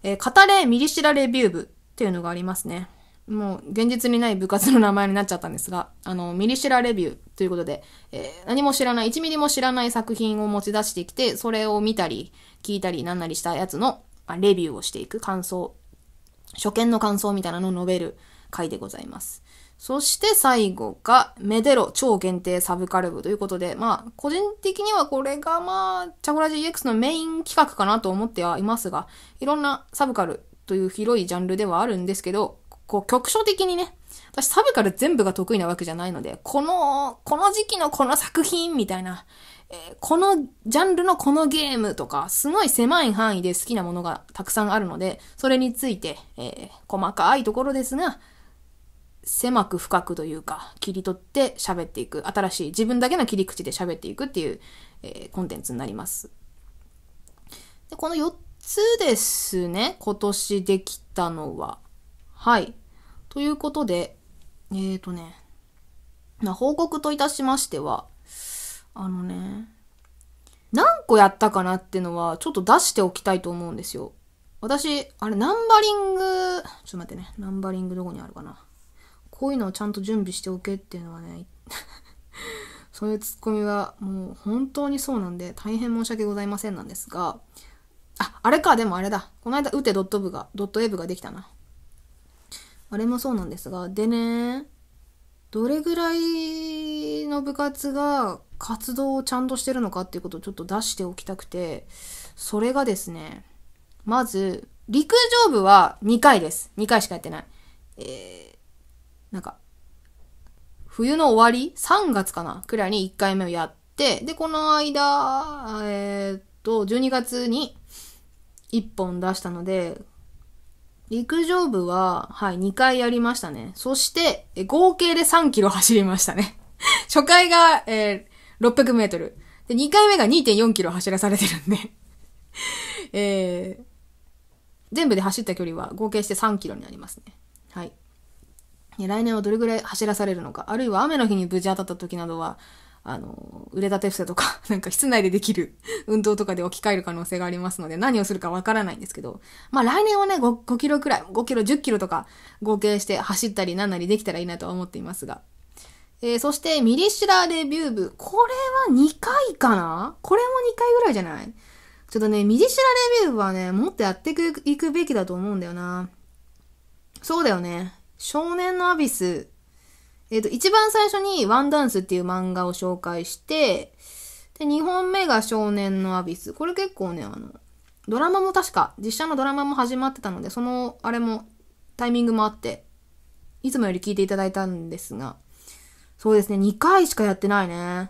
えー、語れミリシラレビュー部っていうのがありますね。もう現実にない部活の名前になっちゃったんですが、あの、ミリシラレビューということで、えー、何も知らない、1ミリも知らない作品を持ち出してきて、それを見たり、聞いたり、なんなりしたやつの、まあ、レビューをしていく、感想初見の感想みたいなのを述べる回でございます。そして最後が、メデロ超限定サブカル部ということで、まあ、個人的にはこれがまあ、チャコラジ EX のメイン企画かなと思ってはいますが、いろんなサブカルという広いジャンルではあるんですけど、こう、局所的にね、私サブカル全部が得意なわけじゃないので、この、この時期のこの作品みたいな、えこのジャンルのこのゲームとか、すごい狭い範囲で好きなものがたくさんあるので、それについて、えー、細かいところですが、狭く深くというか、切り取って喋っていく、新しい自分だけの切り口で喋っていくっていう、えー、コンテンツになります。で、この4つですね、今年できたのは。はい。ということで、えっ、ー、とね、報告といたしましては、あのね、何個やったかなってのは、ちょっと出しておきたいと思うんですよ。私、あれ、ナンバリング、ちょっと待ってね、ナンバリングどこにあるかな。こういうのをちゃんと準備しておけっていうのはね、<laughs> そういうツッコミはもう本当にそうなんで、大変申し訳ございませんなんですが、あ、あれか、でもあれだ。この間、打てドット部が、ドットブができたな。あれもそうなんですが、でね、どれぐらいの部活が活動をちゃんとしてるのかっていうことをちょっと出しておきたくて、それがですね、まず、陸上部は2回です。2回しかやってない。えー、なんか、冬の終わり ?3 月かなくらいに1回目をやって、で、この間、えー、っと、12月に1本出したので、陸上部は、はい、2回やりましたね。そして、合計で3キロ走りましたね。<laughs> 初回が、えー、600メートル。で、2回目が2.4キロ走らされてるんで <laughs> えー、全部で走った距離は合計して3キロになりますね。はい。来年はどれぐらい走らされるのか、あるいは雨の日に無事当たった時などは、あの、腕立て伏せとか、<laughs> なんか室内でできる運動とかで置き換える可能性がありますので、何をするかわからないんですけど、まあ来年はね5、5キロくらい、5キロ、10キロとか合計して走ったりなんなりできたらいいなとは思っていますが。えー、そしてミリシラレビュー部。これは2回かなこれも2回ぐらいじゃないちょっとね、ミリシラレビュー部はね、もっとやっていくべきだと思うんだよな。そうだよね。少年のアビスえっ、ー、と、一番最初にワンダンスっていう漫画を紹介して、で、2本目が少年のアビス。これ結構ね、あの、ドラマも確か、実写のドラマも始まってたので、その、あれも、タイミングもあって、いつもより聞いていただいたんですが、そうですね、2回しかやってないね。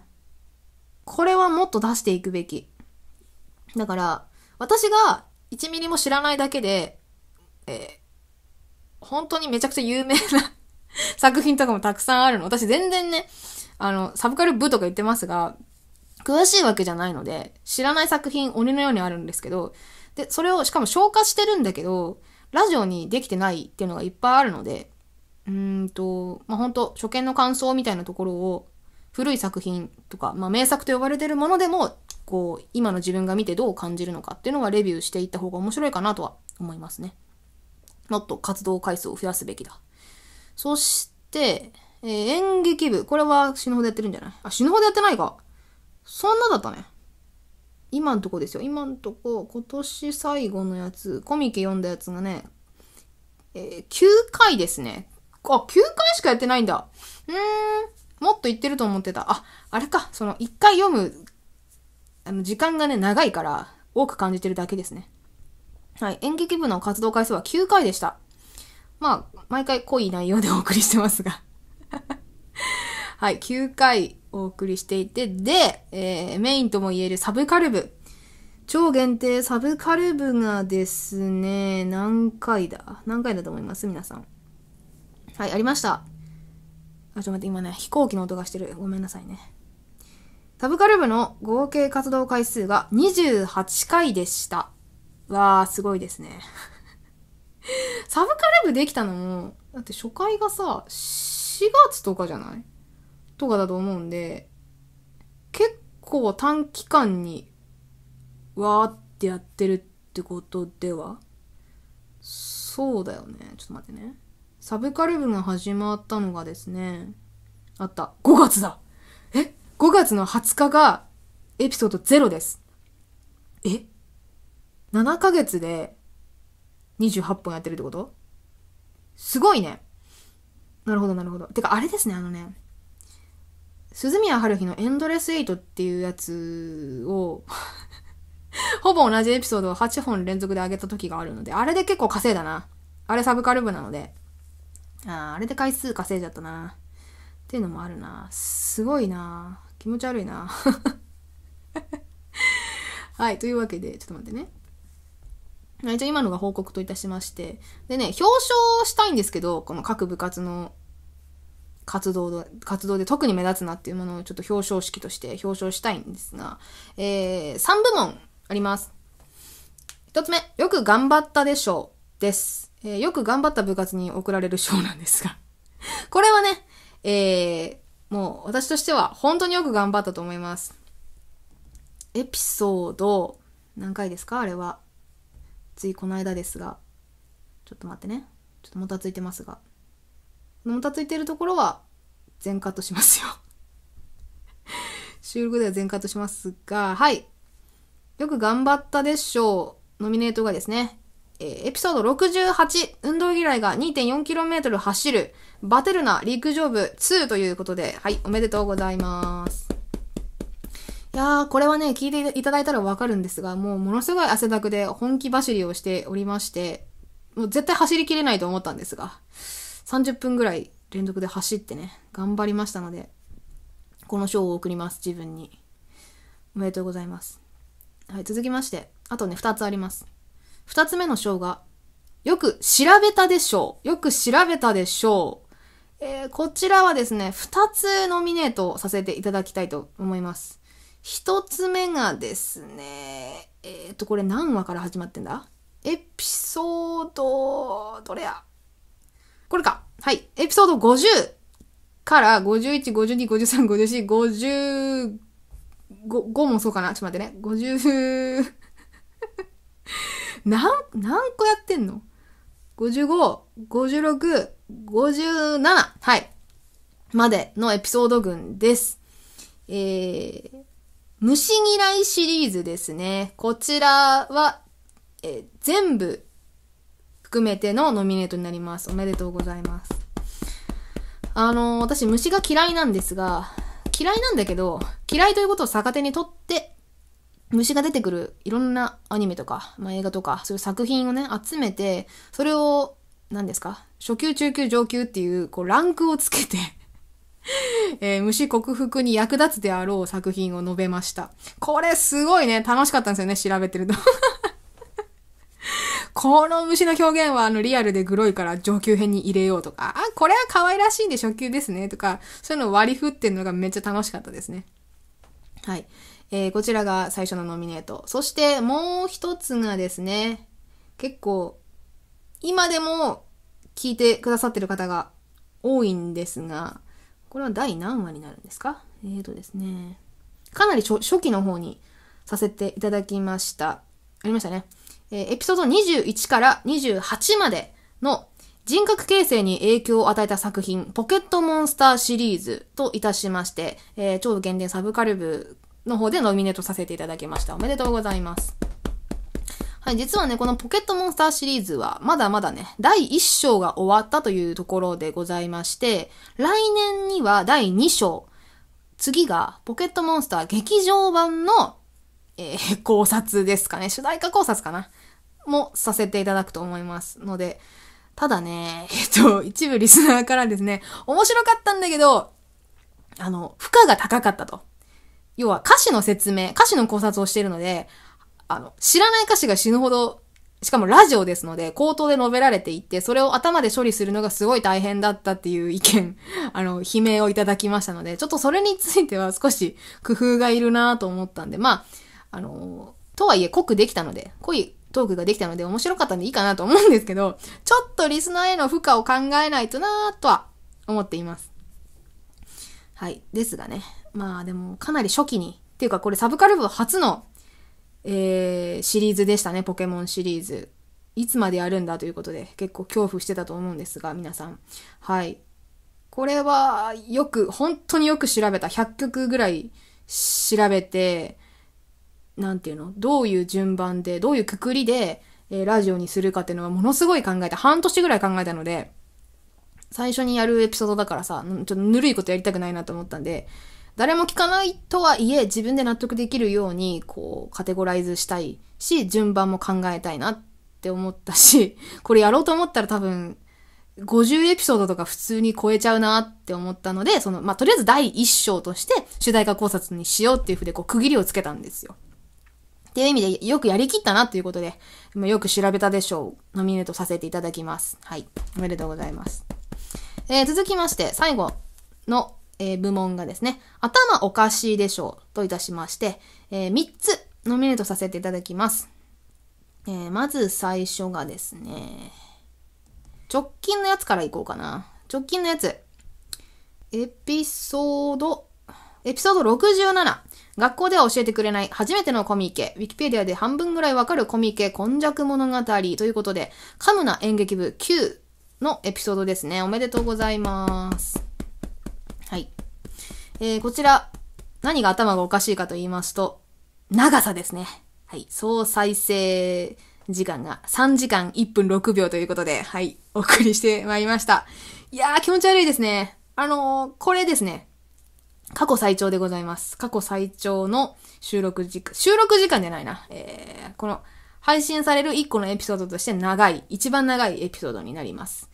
これはもっと出していくべき。だから、私が1ミリも知らないだけで、えー、本当にめちゃくちゃ有名な <laughs> 作品とかもたくさんあるの。私全然ね、あの、サブカル部とか言ってますが、詳しいわけじゃないので、知らない作品鬼のようにあるんですけど、で、それをしかも消化してるんだけど、ラジオにできてないっていうのがいっぱいあるので、うんと、まあ、ほんと、初見の感想みたいなところを、古い作品とか、まあ、名作と呼ばれてるものでも、こう、今の自分が見てどう感じるのかっていうのはレビューしていった方が面白いかなとは思いますね。もっと活動回数を増やすべきだそして、えー、演劇部。これは死ぬほどやってるんじゃないあ、死ぬほどやってないか。そんなだったね。今んとこですよ。今んとこ、今年最後のやつ、コミケ読んだやつがね、えー、9回ですね。あ、9回しかやってないんだ。うーん、もっと言ってると思ってた。あ、あれか、その、1回読む、あの、時間がね、長いから、多く感じてるだけですね。はい、演劇部の活動回数は9回でした。まあ、毎回濃い内容でお送りしてますが <laughs> はい、9回お送りしていて、で、えー、メインともいえるサブカル部。超限定サブカル部がですね、何回だ何回だと思います皆さん。はい、ありました。あ、ちょっと待って、今ね、飛行機の音がしてる。ごめんなさいね。サブカル部の合計活動回数が28回でした。わー、すごいですね。<laughs> サブカル部できたのも、だって初回がさ、4月とかじゃないとかだと思うんで、結構短期間に、わーってやってるってことでは、そうだよね。ちょっと待ってね。サブカル部が始まったのがですね、あった。5月だえ ?5 月の20日がエピソード0です。え ?7 ヶ月で28本やってるってことすごいね。なるほど、なるほど。てか、あれですね、あのね、鈴宮春日のエンドレスエイトっていうやつを <laughs> ほぼ同じエピソードを8本連続で上げた時があるので、あれで結構稼いだな。あれサブカル部なので。ああれで回数稼いじゃったな。っていうのもあるな。すごいな。気持ち悪いな。<laughs> はい、というわけで、ちょっと待ってね。じゃ今のが報告といたしまして。でね、表彰したいんですけど、この各部活の活動で、活動で特に目立つなっていうものをちょっと表彰式として表彰したいんですが、えー、3部門あります。1つ目、よく頑張ったでしょうです。えー、よく頑張った部活に贈られる賞なんですが <laughs> これはね、えー、もう私としては本当によく頑張ったと思います。エピソード、何回ですかあれは。ついこの間ですがちょっと待ってねちょっともたついてますがもたついてるところは全カットしますよ収録では全カットしますがはいよく頑張ったでしょうノミネートがですねえー、エピソード68、運動嫌いが 2.4km 走る、バテルナ陸上部2ということで、はい、おめでとうございます。いやー、これはね、聞いていただいたらわかるんですが、もうものすごい汗だくで本気走りをしておりまして、もう絶対走りきれないと思ったんですが、30分ぐらい連続で走ってね、頑張りましたので、この賞を贈ります、自分に。おめでとうございます。はい、続きまして、あとね、2つあります。2つ目の賞が、よく調べたでしょう。よく調べたでしょう。えー、こちらはですね、2つノミネートさせていただきたいと思います。一つ目がですね、えっ、ー、と、これ何話から始まってんだエピソード、どれやこれか。はい。エピソード50から51、52、53、54、50、5, 5もそうかなちょっと待ってね。50 <laughs> 何、何個やってんの ?55、56、57はい。までのエピソード群です。えー、虫嫌いシリーズですね。こちらは、え全部含めてのノミネートになります。おめでとうございます。あの私虫が嫌いなんですが、嫌いなんだけど、嫌いということを逆手にとって、虫が出てくるいろんなアニメとか、まあ、映画とか、そういう作品をね、集めて、それを、何ですか初級、中級、上級っていう、こう、ランクをつけて <laughs> えー、虫克服に役立つであろう作品を述べました。これすごいね、楽しかったんですよね、調べてると。<laughs> この虫の表現はあのリアルでグロいから上級編に入れようとか、あ、これは可愛らしいんで初級ですねとか、そういうのを割り振ってるのがめっちゃ楽しかったですね。はい。えー、こちらが最初のノミネート。そしてもう一つがですね、結構、今でも聞いてくださってる方が多いんですが、これは第何話になるんですかえーとですね、かなり初期の方にさせていただきました。ありましたね。えー、エピソード21から28までの人格形成に影響を与えた作品、ポケットモンスターシリーズといたしまして、えー、超限定サブカル部の方でノミネートさせていただきました。おめでとうございます。はい、実はね、このポケットモンスターシリーズは、まだまだね、第1章が終わったというところでございまして、来年には第2章、次がポケットモンスター劇場版の、えー、考察ですかね、主題歌考察かな、もさせていただくと思いますので、ただね、えっと、一部リスナーからですね、面白かったんだけど、あの、負荷が高かったと。要は歌詞の説明、歌詞の考察をしているので、あの、知らない歌詞が死ぬほど、しかもラジオですので、口頭で述べられていて、それを頭で処理するのがすごい大変だったっていう意見、<laughs> あの、悲鳴をいただきましたので、ちょっとそれについては少し工夫がいるなと思ったんで、まあ、あの、とはいえ濃くできたので、濃いトークができたので面白かったんでいいかなと思うんですけど、ちょっとリスナーへの負荷を考えないとなとは思っています。はい。ですがね。まあでも、かなり初期に、っていうかこれサブカル部初のえー、シリーズでしたね、ポケモンシリーズ。いつまでやるんだということで、結構恐怖してたと思うんですが、皆さん。はい。これは、よく、本当によく調べた。100曲ぐらい調べて、なんていうのどういう順番で、どういうくくりで、えー、ラジオにするかっていうのはものすごい考えた。半年ぐらい考えたので、最初にやるエピソードだからさ、ちょっとぬるいことやりたくないなと思ったんで、誰も聞かないとはいえ、自分で納得できるように、こう、カテゴライズしたいし、順番も考えたいなって思ったし、<laughs> これやろうと思ったら多分、50エピソードとか普通に超えちゃうなって思ったので、その、まあ、とりあえず第一章として主題歌考察にしようっていうふうで、こう、区切りをつけたんですよ。っていう意味で、よくやりきったなということで、よく調べたでしょう。ノミネートさせていただきます。はい。おめでとうございます。えー、続きまして、最後のえー、部門がですね、頭おかしいでしょうといたしまして、えー、3つノミネートさせていただきます。えー、まず最初がですね、直近のやつからいこうかな。直近のやつ。エピソード、エピソード67。学校では教えてくれない初めてのコミケ。ウィキペディアで半分ぐらいわかるコミケ、今弱物語ということで、カムナ演劇部9のエピソードですね。おめでとうございます。えー、こちら、何が頭がおかしいかと言いますと、長さですね。はい、総再生時間が3時間1分6秒ということで、はい、お送りしてまいりました。いやー、気持ち悪いですね。あのー、これですね。過去最長でございます。過去最長の収録時間、収録時間じゃないな。えー、この、配信される1個のエピソードとして長い、一番長いエピソードになります。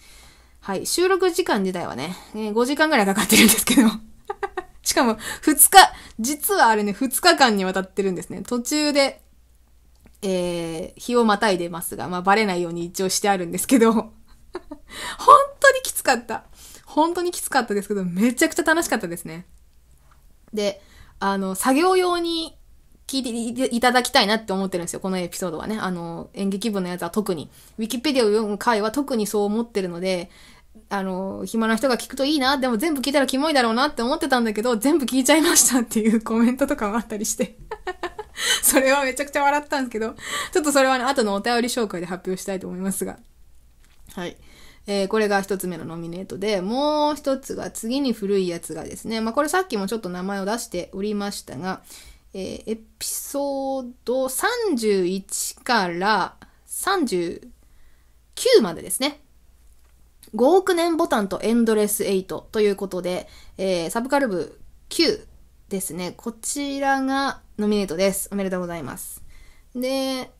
はい、収録時間自体はね、えー、5時間ぐらいかかってるんですけどしかも、2日、実はあれね、2日間にわたってるんですね。途中で、えー、日をまたいでますが、まあ、バレないように一応してあるんですけど、<laughs> 本当にきつかった。本当にきつかったですけど、めちゃくちゃ楽しかったですね。で、あの、作業用に聞いていただきたいなって思ってるんですよ、このエピソードはね。あの、演劇部のやつは特に。ウィキペディアを読む回は特にそう思ってるので、あの、暇な人が聞くといいな、でも全部聞いたらキモいだろうなって思ってたんだけど、全部聞いちゃいましたっていう <laughs> コメントとかもあったりして。<laughs> それはめちゃくちゃ笑ったんですけど、ちょっとそれはね、後のお便り紹介で発表したいと思いますが。はい。えー、これが一つ目のノミネートで、もう一つが次に古いやつがですね、まあこれさっきもちょっと名前を出しておりましたが、えー、エピソード31から39までですね。5億年ボタンとエンドレス8ということで、えー、サブカル部9ですね。こちらがノミネートです。おめでとうございます。で、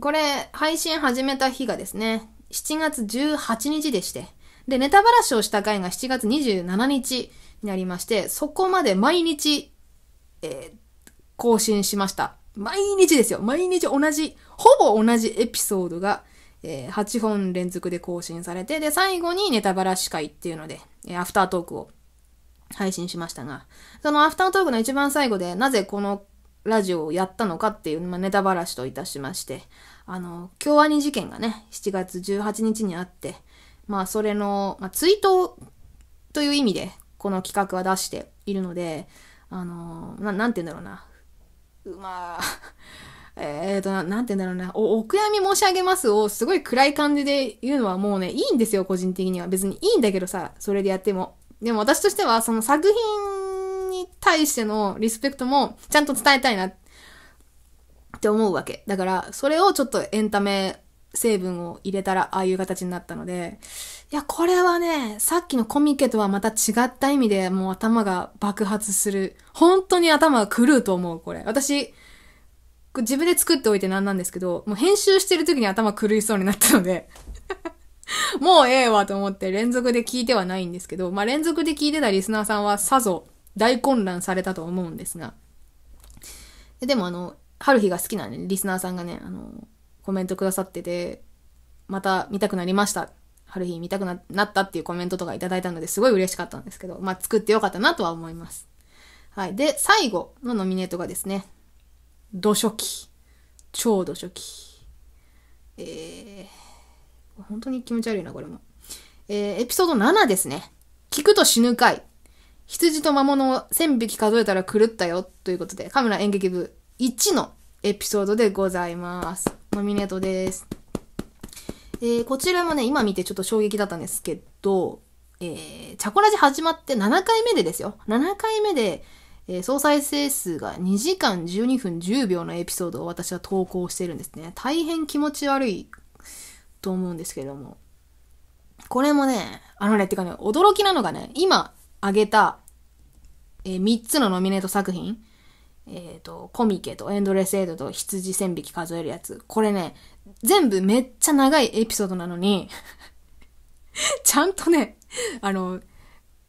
これ、配信始めた日がですね、7月18日でして、で、ネタバラシをした回が7月27日になりまして、そこまで毎日、えー、更新しました。毎日ですよ。毎日同じ、ほぼ同じエピソードがえー、8本連続で更新されて、で、最後にネタバラシ会っていうので、えー、アフタートークを配信しましたが、そのアフタートークの一番最後で、なぜこのラジオをやったのかっていう、まあ、ネタバラシといたしまして、あの、京アニ事件がね、7月18日にあって、まあ、それの、まあ、追悼という意味で、この企画は出しているので、あの、ななんて言うんだろうな。まあ、えっ、ー、と、なんて言うんだろうな、お、お悔やみ申し上げますをすごい暗い感じで言うのはもうね、いいんですよ、個人的には。別にいいんだけどさ、それでやっても。でも私としては、その作品に対してのリスペクトもちゃんと伝えたいなって思うわけ。だから、それをちょっとエンタメ成分を入れたら、ああいう形になったので、いや、これはね、さっきのコミケとはまた違った意味でもう頭が爆発する。本当に頭が狂うと思う、これ。私、自分で作っておいてなんなんですけど、もう編集してる時に頭狂いそうになったので <laughs> もうええわと思って連続で聞いてはないんですけど、まあ、連続で聞いてたリスナーさんはさぞ大混乱されたと思うんですが。ででもあの、春日が好きなね、リスナーさんがね、あの、コメントくださってて、また見たくなりました。春日見たくななったっていうコメントとかいただいたのですごい嬉しかったんですけど、まあ、作ってよかったなとは思います。はい。で、最後のノミネートがですね、土初期、超土初期。えー、本当に気持ち悪いな、これも。えー、エピソード7ですね。聞くと死ぬ回。羊と魔物を1000匹数えたら狂ったよ。ということで、カメラ演劇部1のエピソードでございます。ノミネートです。えー、こちらもね、今見てちょっと衝撃だったんですけど、えー、チャコラジ始まって7回目でですよ。7回目で、えー、総再生数が2時間12分10秒のエピソードを私は投稿してるんですね。大変気持ち悪いと思うんですけれども。これもね、あのね、てかね、驚きなのがね、今あげた、えー、3つのノミネート作品、えっ、ー、と、コミケとエンドレスエイドと羊千匹数えるやつ。これね、全部めっちゃ長いエピソードなのに <laughs> ちゃんとね、あの、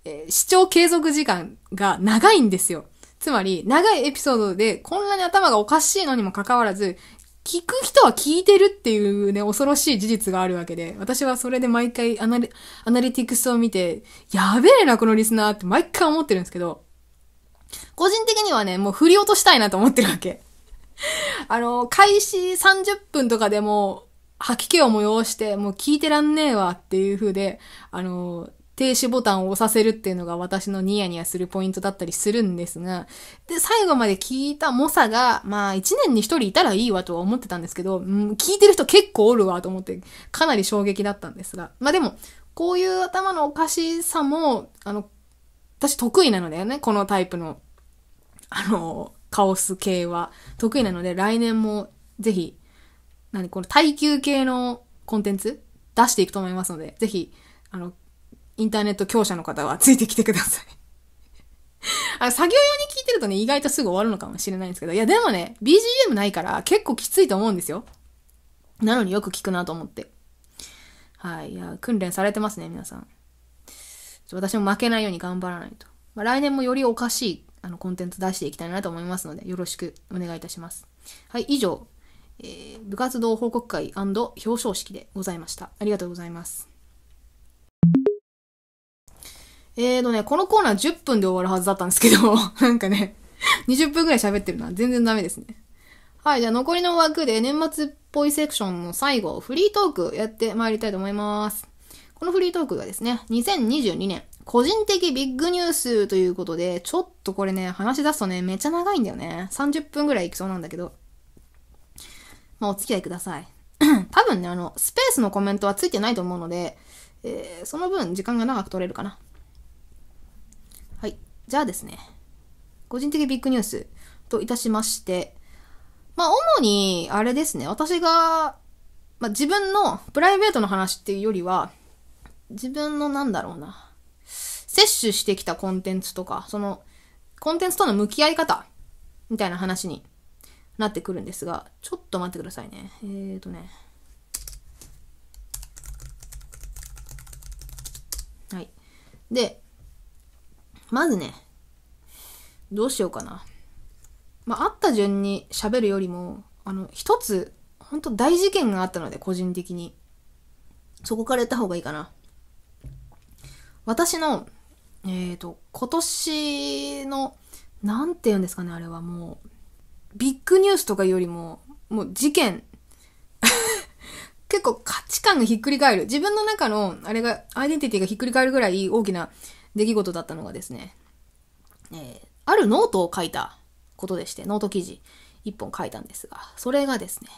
えー、視聴継続時間が長いんですよ。つまり、長いエピソードでこんなに頭がおかしいのにもかかわらず、聞く人は聞いてるっていうね、恐ろしい事実があるわけで、私はそれで毎回アナリ、アナリティクスを見て、やべえな、このリスナーって毎回思ってるんですけど、個人的にはね、もう振り落としたいなと思ってるわけ。<laughs> あの、開始30分とかでも、吐き気を催して、もう聞いてらんねえわっていう風で、あの、停止ボタンを押させるっていうのが私のニヤニヤするポイントだったりするんですが、で、最後まで聞いた猛者が、まあ、一年に一人いたらいいわとは思ってたんですけど、うん、聞いてる人結構おるわと思って、かなり衝撃だったんですが、まあでも、こういう頭のおかしさも、あの、私得意なのだよね、このタイプの、あの、カオス系は。得意なので、来年もぜひ、何、この耐久系のコンテンツ出していくと思いますので、ぜひ、あの、インターネット強者の方はついてきてください <laughs> あ作業用に聞いてるとね、意外とすぐ終わるのかもしれないんですけど、いやでもね、BGM ないから結構きついと思うんですよ。なのによく聞くなと思って。はい。いや、訓練されてますね、皆さん。私も負けないように頑張らないと。まあ、来年もよりおかしい、あの、コンテンツ出していきたいなと思いますので、よろしくお願いいたします。はい、以上、えー、部活動報告会表彰式でございました。ありがとうございます。えーとね、このコーナー10分で終わるはずだったんですけど、<laughs> なんかね、20分くらい喋ってるな。全然ダメですね。はい、じゃあ残りの枠で年末っぽいセクションの最後、フリートークやってまいりたいと思います。このフリートークがですね、2022年、個人的ビッグニュースということで、ちょっとこれね、話し出すとね、めちゃ長いんだよね。30分くらいいきそうなんだけど。まあ、お付き合いください。<clears throat> 多分ね、あの、スペースのコメントはついてないと思うので、えー、その分時間が長く取れるかな。じゃあですね、個人的ビッグニュースといたしまして、まあ、主に、あれですね、私が、まあ、自分のプライベートの話っていうよりは、自分のなんだろうな、摂取してきたコンテンツとか、その、コンテンツとの向き合い方、みたいな話になってくるんですが、ちょっと待ってくださいね。えーとね。はい。で、まずね、どうしようかな。まあ、った順に喋るよりも、あの、一つ、本当大事件があったので、個人的に。そこから言った方がいいかな。私の、えっ、ー、と、今年の、なんて言うんですかね、あれはもう、ビッグニュースとかよりも、もう事件 <laughs> 結構価値観がひっくり返る。自分の中の、あれが、アイデンティティがひっくり返るぐらい大きな出来事だったのがですね、えー、あるノートを書いたことでして、ノート記事一本書いたんですが、それがですね、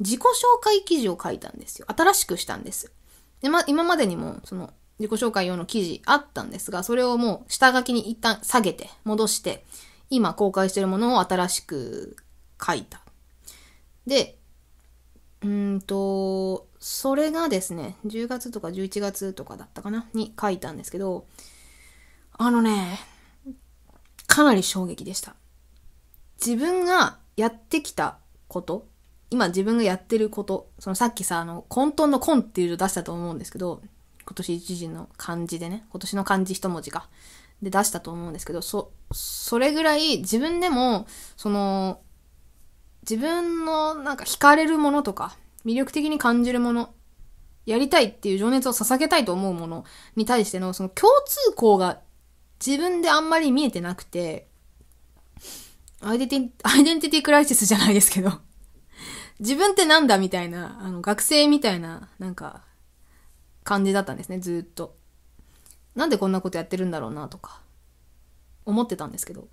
自己紹介記事を書いたんですよ。新しくしたんです。で、ま、今までにも、その、自己紹介用の記事あったんですが、それをもう下書きに一旦下げて、戻して、今公開してるものを新しく書いた。で、うんと、それがですね、10月とか11月とかだったかなに書いたんですけど、あのね、かなり衝撃でした。自分がやってきたこと、今自分がやってること、そのさっきさ、あの、混沌の混っていうの出したと思うんですけど、今年一時の漢字でね、今年の漢字一文字か。で出したと思うんですけど、そ、それぐらい自分でも、その、自分のなんか惹かれるものとか、魅力的に感じるもの、やりたいっていう情熱を捧げたいと思うものに対しての、その共通項が自分であんまり見えてなくて、アイデンティアイデンティティクライシスじゃないですけど自分ってなんだみたいな、あの、学生みたいな、なんか、感じだったんですね、ずっと。なんでこんなことやってるんだろうな、とか、思ってたんですけど、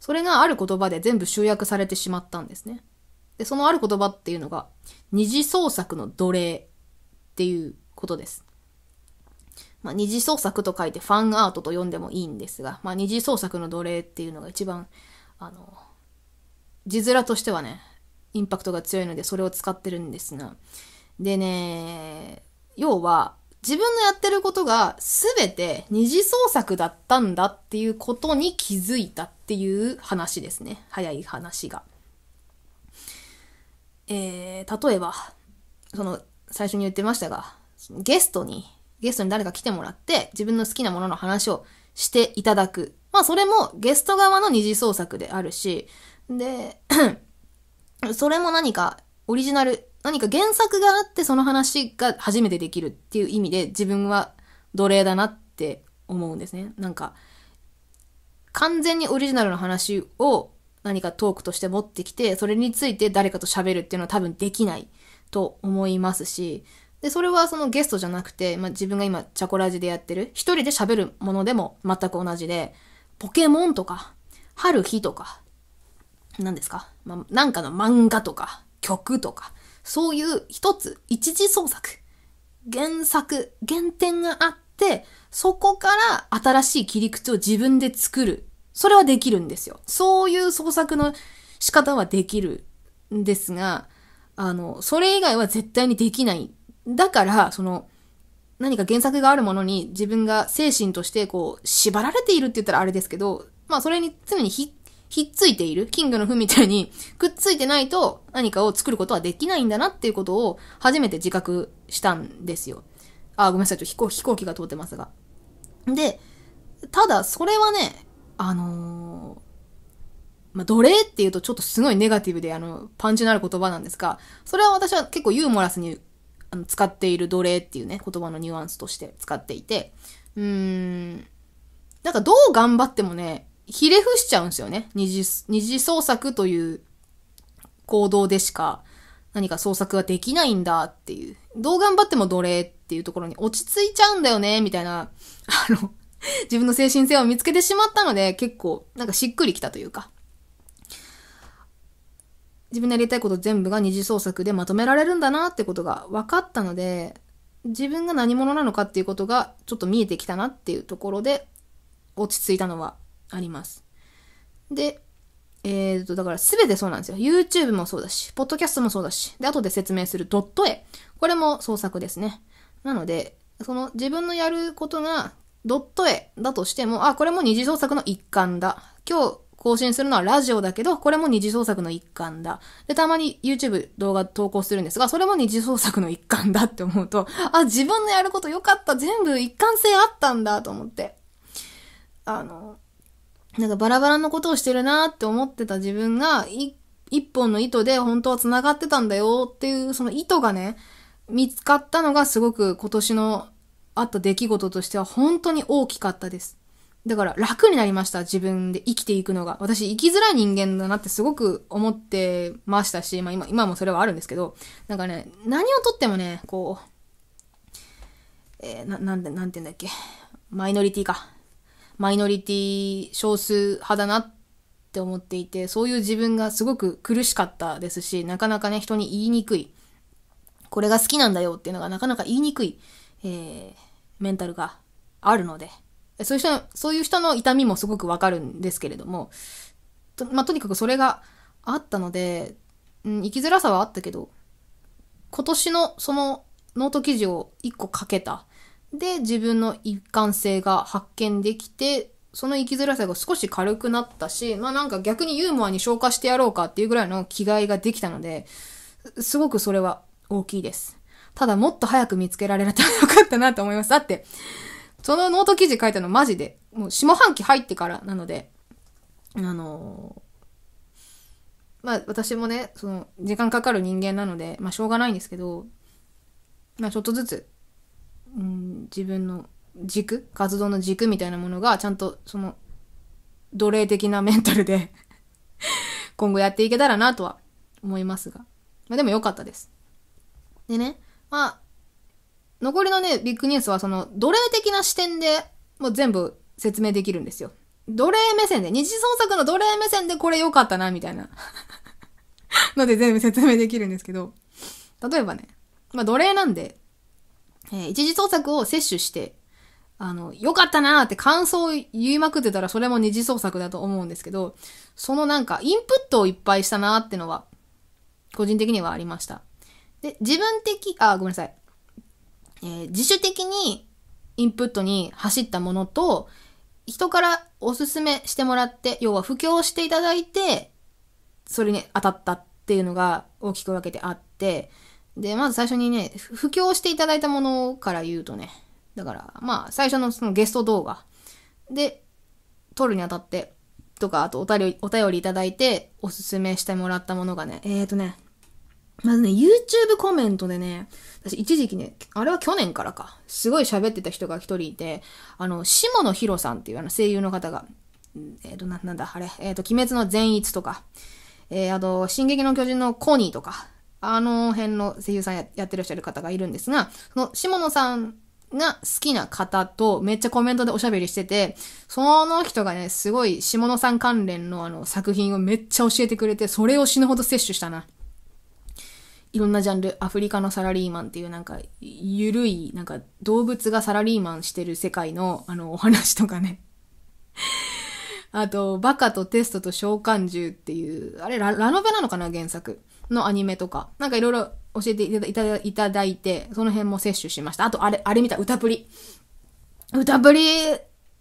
それがある言葉で全部集約されてしまったんですね。で、そのある言葉っていうのが、二次創作の奴隷っていうことです。まあ、二次創作と書いてファンアートと呼んでもいいんですが、まあ、二次創作の奴隷っていうのが一番、あの、字面としてはね、インパクトが強いのでそれを使ってるんですが、でね、要は、自分のやってることが全て二次創作だったんだっていうことに気づいたっていう話ですね。早い話が。えー、例えば、その、最初に言ってましたが、ゲストにゲストに誰か来てもらって、自分の好きなものの話をしていただく。まあ、それもゲスト側の二次創作であるし、で、<clears throat> それも何かオリジナル、何か原作があってその話が初めてできるっていう意味で自分は奴隷だなって思うんですね。なんか、完全にオリジナルの話を何かトークとして持ってきて、それについて誰かと喋るっていうのは多分できないと思いますし、で、それはそのゲストじゃなくて、まあ、自分が今、チャコラジでやってる、一人で喋るものでも全く同じで、ポケモンとか、春日とか、何ですか、まあ、なんかの漫画とか、曲とか、そういう一つ、一次創作、原作、原点があって、そこから新しい切り口を自分で作る。それはできるんですよ。そういう創作の仕方はできるんですが、あの、それ以外は絶対にできないだから、その、何か原作があるものに自分が精神としてこう、縛られているって言ったらあれですけど、まあそれに常にひ、ひっついている、キングの負みたいにくっついてないと何かを作ることはできないんだなっていうことを初めて自覚したんですよ。あ、ごめんなさい、ちょっと飛行飛行機が通ってますが。で、ただそれはね、あのー、まあ、奴隷っていうとちょっとすごいネガティブであの、パンチのある言葉なんですが、それは私は結構ユーモラスにあの使っている奴隷っていうね、言葉のニュアンスとして使っていて、うーん、なんかどう頑張ってもね、ひれ伏しちゃうんですよね。二次、二次創作という行動でしか何か創作ができないんだっていう。どう頑張っても奴隷っていうところに落ち着いちゃうんだよね、みたいな、あの、自分の精神性を見つけてしまったので、結構、なんかしっくりきたというか、自分のやりたいこと全部が二次創作でまとめられるんだなってことが分かったので、自分が何者なのかっていうことがちょっと見えてきたなっていうところで落ち着いたのはあります。で、えー、っと、だから全てそうなんですよ。YouTube もそうだし、ポッドキャストもそうだし、で、後で説明するドット絵。これも創作ですね。なので、その自分のやることがドット絵だとしても、あ、これも二次創作の一環だ。今日更新するのはラジオだけど、これも二次創作の一環だ。で、たまに YouTube 動画投稿するんですが、それも二次創作の一環だって思うと、あ、自分のやることよかった、全部一貫性あったんだと思って。あの、なんかバラバラのことをしてるなって思ってた自分が、一本の糸で本当は繋がってたんだよっていう、その糸がね、見つかったのがすごく今年のあった出来事としては本当に大きかったです。だから楽になりました、自分で生きていくのが。私、生きづらい人間だなってすごく思ってましたし、まあ今、今もそれはあるんですけど、なんかね、何をとってもね、こう、えー、な、なんで、なんて言うんだっけ、マイノリティか。マイノリティ少数派だなって思っていて、そういう自分がすごく苦しかったですし、なかなかね、人に言いにくい。これが好きなんだよっていうのがなかなか言いにくい、えー、メンタルがあるので。そういう人、そういう人の痛みもすごくわかるんですけれども、とまあ、とにかくそれがあったので、うん、生きづらさはあったけど、今年のそのノート記事を一個書けた。で、自分の一貫性が発見できて、その生きづらさが少し軽くなったし、まあなんか逆にユーモアに消化してやろうかっていうぐらいの気概ができたので、すごくそれは大きいです。ただもっと早く見つけられたらよかったなと思います。だって、そのノート記事書いたのマジで、もう下半期入ってからなので、あのー、まあ私もね、その、時間かかる人間なので、まあしょうがないんですけど、まあちょっとずつ、うん、自分の軸、活動の軸みたいなものが、ちゃんとその、奴隷的なメンタルで <laughs> 今後やっていけたらなとは思いますが。まあでも良かったです。でね、まあ、残りのね、ビッグニュースはその、奴隷的な視点で、もう全部説明できるんですよ。奴隷目線で、二次創作の奴隷目線でこれ良かったな、みたいな。<laughs> ので全部説明できるんですけど、例えばね、まあ奴隷なんで、えー、一次創作を摂取して、あの、良かったなーって感想を言いまくってたらそれも二次創作だと思うんですけど、そのなんかインプットをいっぱいしたなーってのは、個人的にはありました。で、自分的、あ、ごめんなさい。えー、自主的にインプットに走ったものと、人からおすすめしてもらって、要は布教していただいて、それに当たったっていうのが大きく分けてあって、で、まず最初にね、布教していただいたものから言うとね、だから、まあ、最初のそのゲスト動画で、撮るにあたって、とか、あとお便り、お便りいただいて、おすすめしてもらったものがね、えーとね、まずね、YouTube コメントでね、私一時期ね、あれは去年からか、すごい喋ってた人が一人いて、あの、下野紘さんっていうあの声優の方が、えっ、ー、とな、なんだ、あれ、えっ、ー、と、鬼滅の善逸とか、えー、あと、進撃の巨人のコニーとか、あの辺の声優さんややってらっしゃる方がいるんですが、その下野さんが好きな方とめっちゃコメントでおしゃべりしてて、その人がね、すごい下野さん関連のあの作品をめっちゃ教えてくれて、それを死ぬほど摂取したな。いろんなジャンル、アフリカのサラリーマンっていうなんか、ゆるい、なんか動物がサラリーマンしてる世界のあのお話とかね。<laughs> あと、バカとテストと召喚獣っていう、あれラ、ラノベなのかな原作のアニメとか。なんかいろいろ教えていただいて、その辺も摂取しました。あと、あれ、あれ見た、歌プリ。歌プリ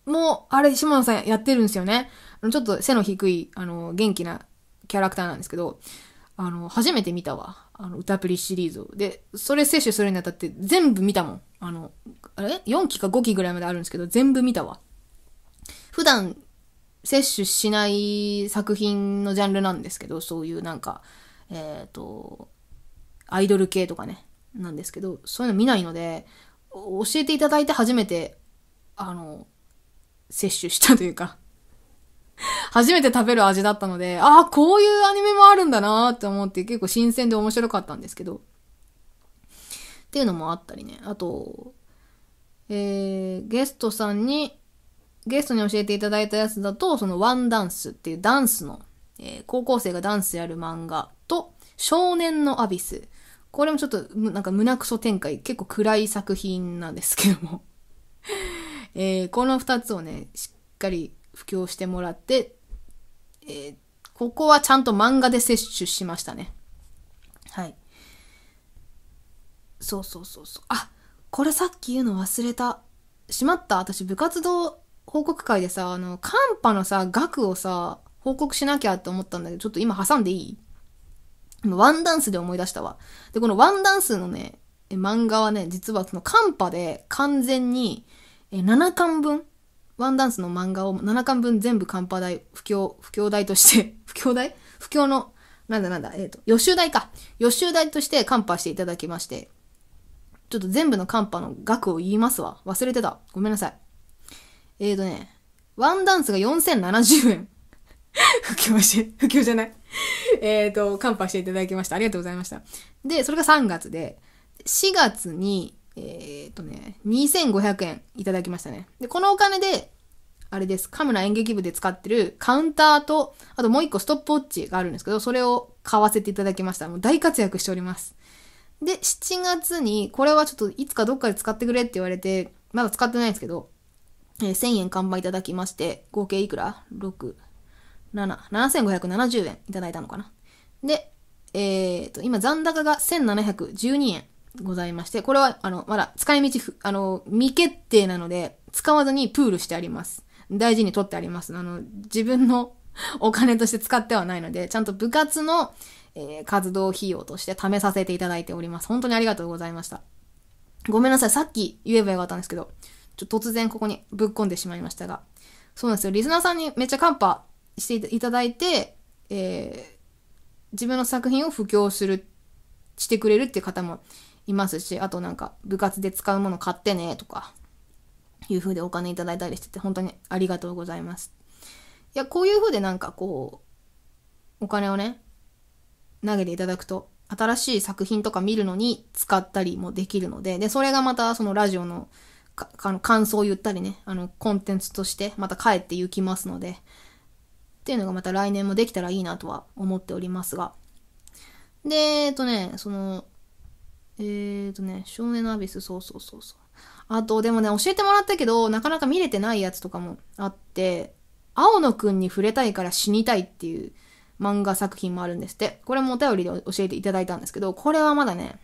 も、あれ、下野さんやってるんですよね。ちょっと背の低い、あの、元気なキャラクターなんですけど、あの、初めて見たわ。あの、歌プリシリーズを。で、それ摂取するにあたって全部見たもん。あの、あれ ?4 期か5期ぐらいまであるんですけど、全部見たわ。普段、摂取しない作品のジャンルなんですけど、そういうなんか、えっ、ー、と、アイドル系とかね、なんですけど、そういうの見ないので、教えていただいて初めて、あの、摂取したというか、<laughs> 初めて食べる味だったので、ああ、こういうアニメもあるんだなーって思って結構新鮮で面白かったんですけど。っていうのもあったりね。あと、えー、ゲストさんに、ゲストに教えていただいたやつだと、そのワンダンスっていうダンスの、えー、高校生がダンスやる漫画と、少年のアビス。これもちょっと、なんか胸くそ展開、結構暗い作品なんですけども <laughs> えー、この二つをね、しっかり布教してもらって、えー、ここはちゃんと漫画で摂取しましたね。はい。そうそうそうそう。あ、これさっき言うの忘れた。しまった。私部活動報告会でさ、あの、カンパのさ、額をさ、報告しなきゃって思ったんだけど、ちょっと今挟んでいいワンダンスで思い出したわ。で、このワンダンスのね、漫画はね、実はそのカンパで完全に7巻分ワンダンスの漫画を7巻分全部カンパ代、不況、不況代として <laughs> 不況代不況の、なんだなんだ、えっ、ー、と、予習代か。予習代としてカンパしていただきまして、ちょっと全部のカンパの額を言いますわ。忘れてた。ごめんなさい。えっ、ー、とね、ワンダンスが4070円。<laughs> 不況して、不況じゃないえっと、カンパしていただきました。ありがとうございました。で、それが3月で、4月に、えー、っとね、2500円いただきましたね。で、このお金で、あれです。カムラ演劇部で使ってるカウンターと、あともう一個ストップウォッチがあるんですけど、それを買わせていただきました。もう大活躍しております。で、7月に、これはちょっといつかどっかで使ってくれって言われて、まだ使ってないんですけど、えー、1000円完売いただきまして、合計いくら ?6、7、7570円いただいたのかな。で、えっ、ー、と、今残高が1712円。ございまして、これは、あの、まだ使い道、あの、未決定なので、使わずにプールしてあります。大事に取ってあります。あの、自分の <laughs> お金として使ってはないので、ちゃんと部活の、えー、活動費用として貯めさせていただいております。本当にありがとうございました。ごめんなさい。さっき言えばよかったんですけど、ちょっと突然ここにぶっ込んでしまいましたが。そうなんですよ。リスナーさんにめっちゃカンパしていただいて、えー、自分の作品を布教する、してくれるっていう方もいますし、あとなんか部活で使うもの買ってねとか、いう風でお金いただいたりしてて、本当にありがとうございます。いや、こういう風でなんかこう、お金をね、投げていただくと、新しい作品とか見るのに使ったりもできるので、で、それがまたそのラジオのかあの感想を言ったりね、あの、コンテンツとしてまた帰って行きますので、っていうのがまた来年もできたらいいなとは思っておりますが。で、えっとね、その、えーとね、少年のアビス、そうそうそうそう。あと、でもね、教えてもらったけど、なかなか見れてないやつとかもあって、青野くんに触れたいから死にたいっていう漫画作品もあるんですって。これもお便りで教えていただいたんですけど、これはまだね、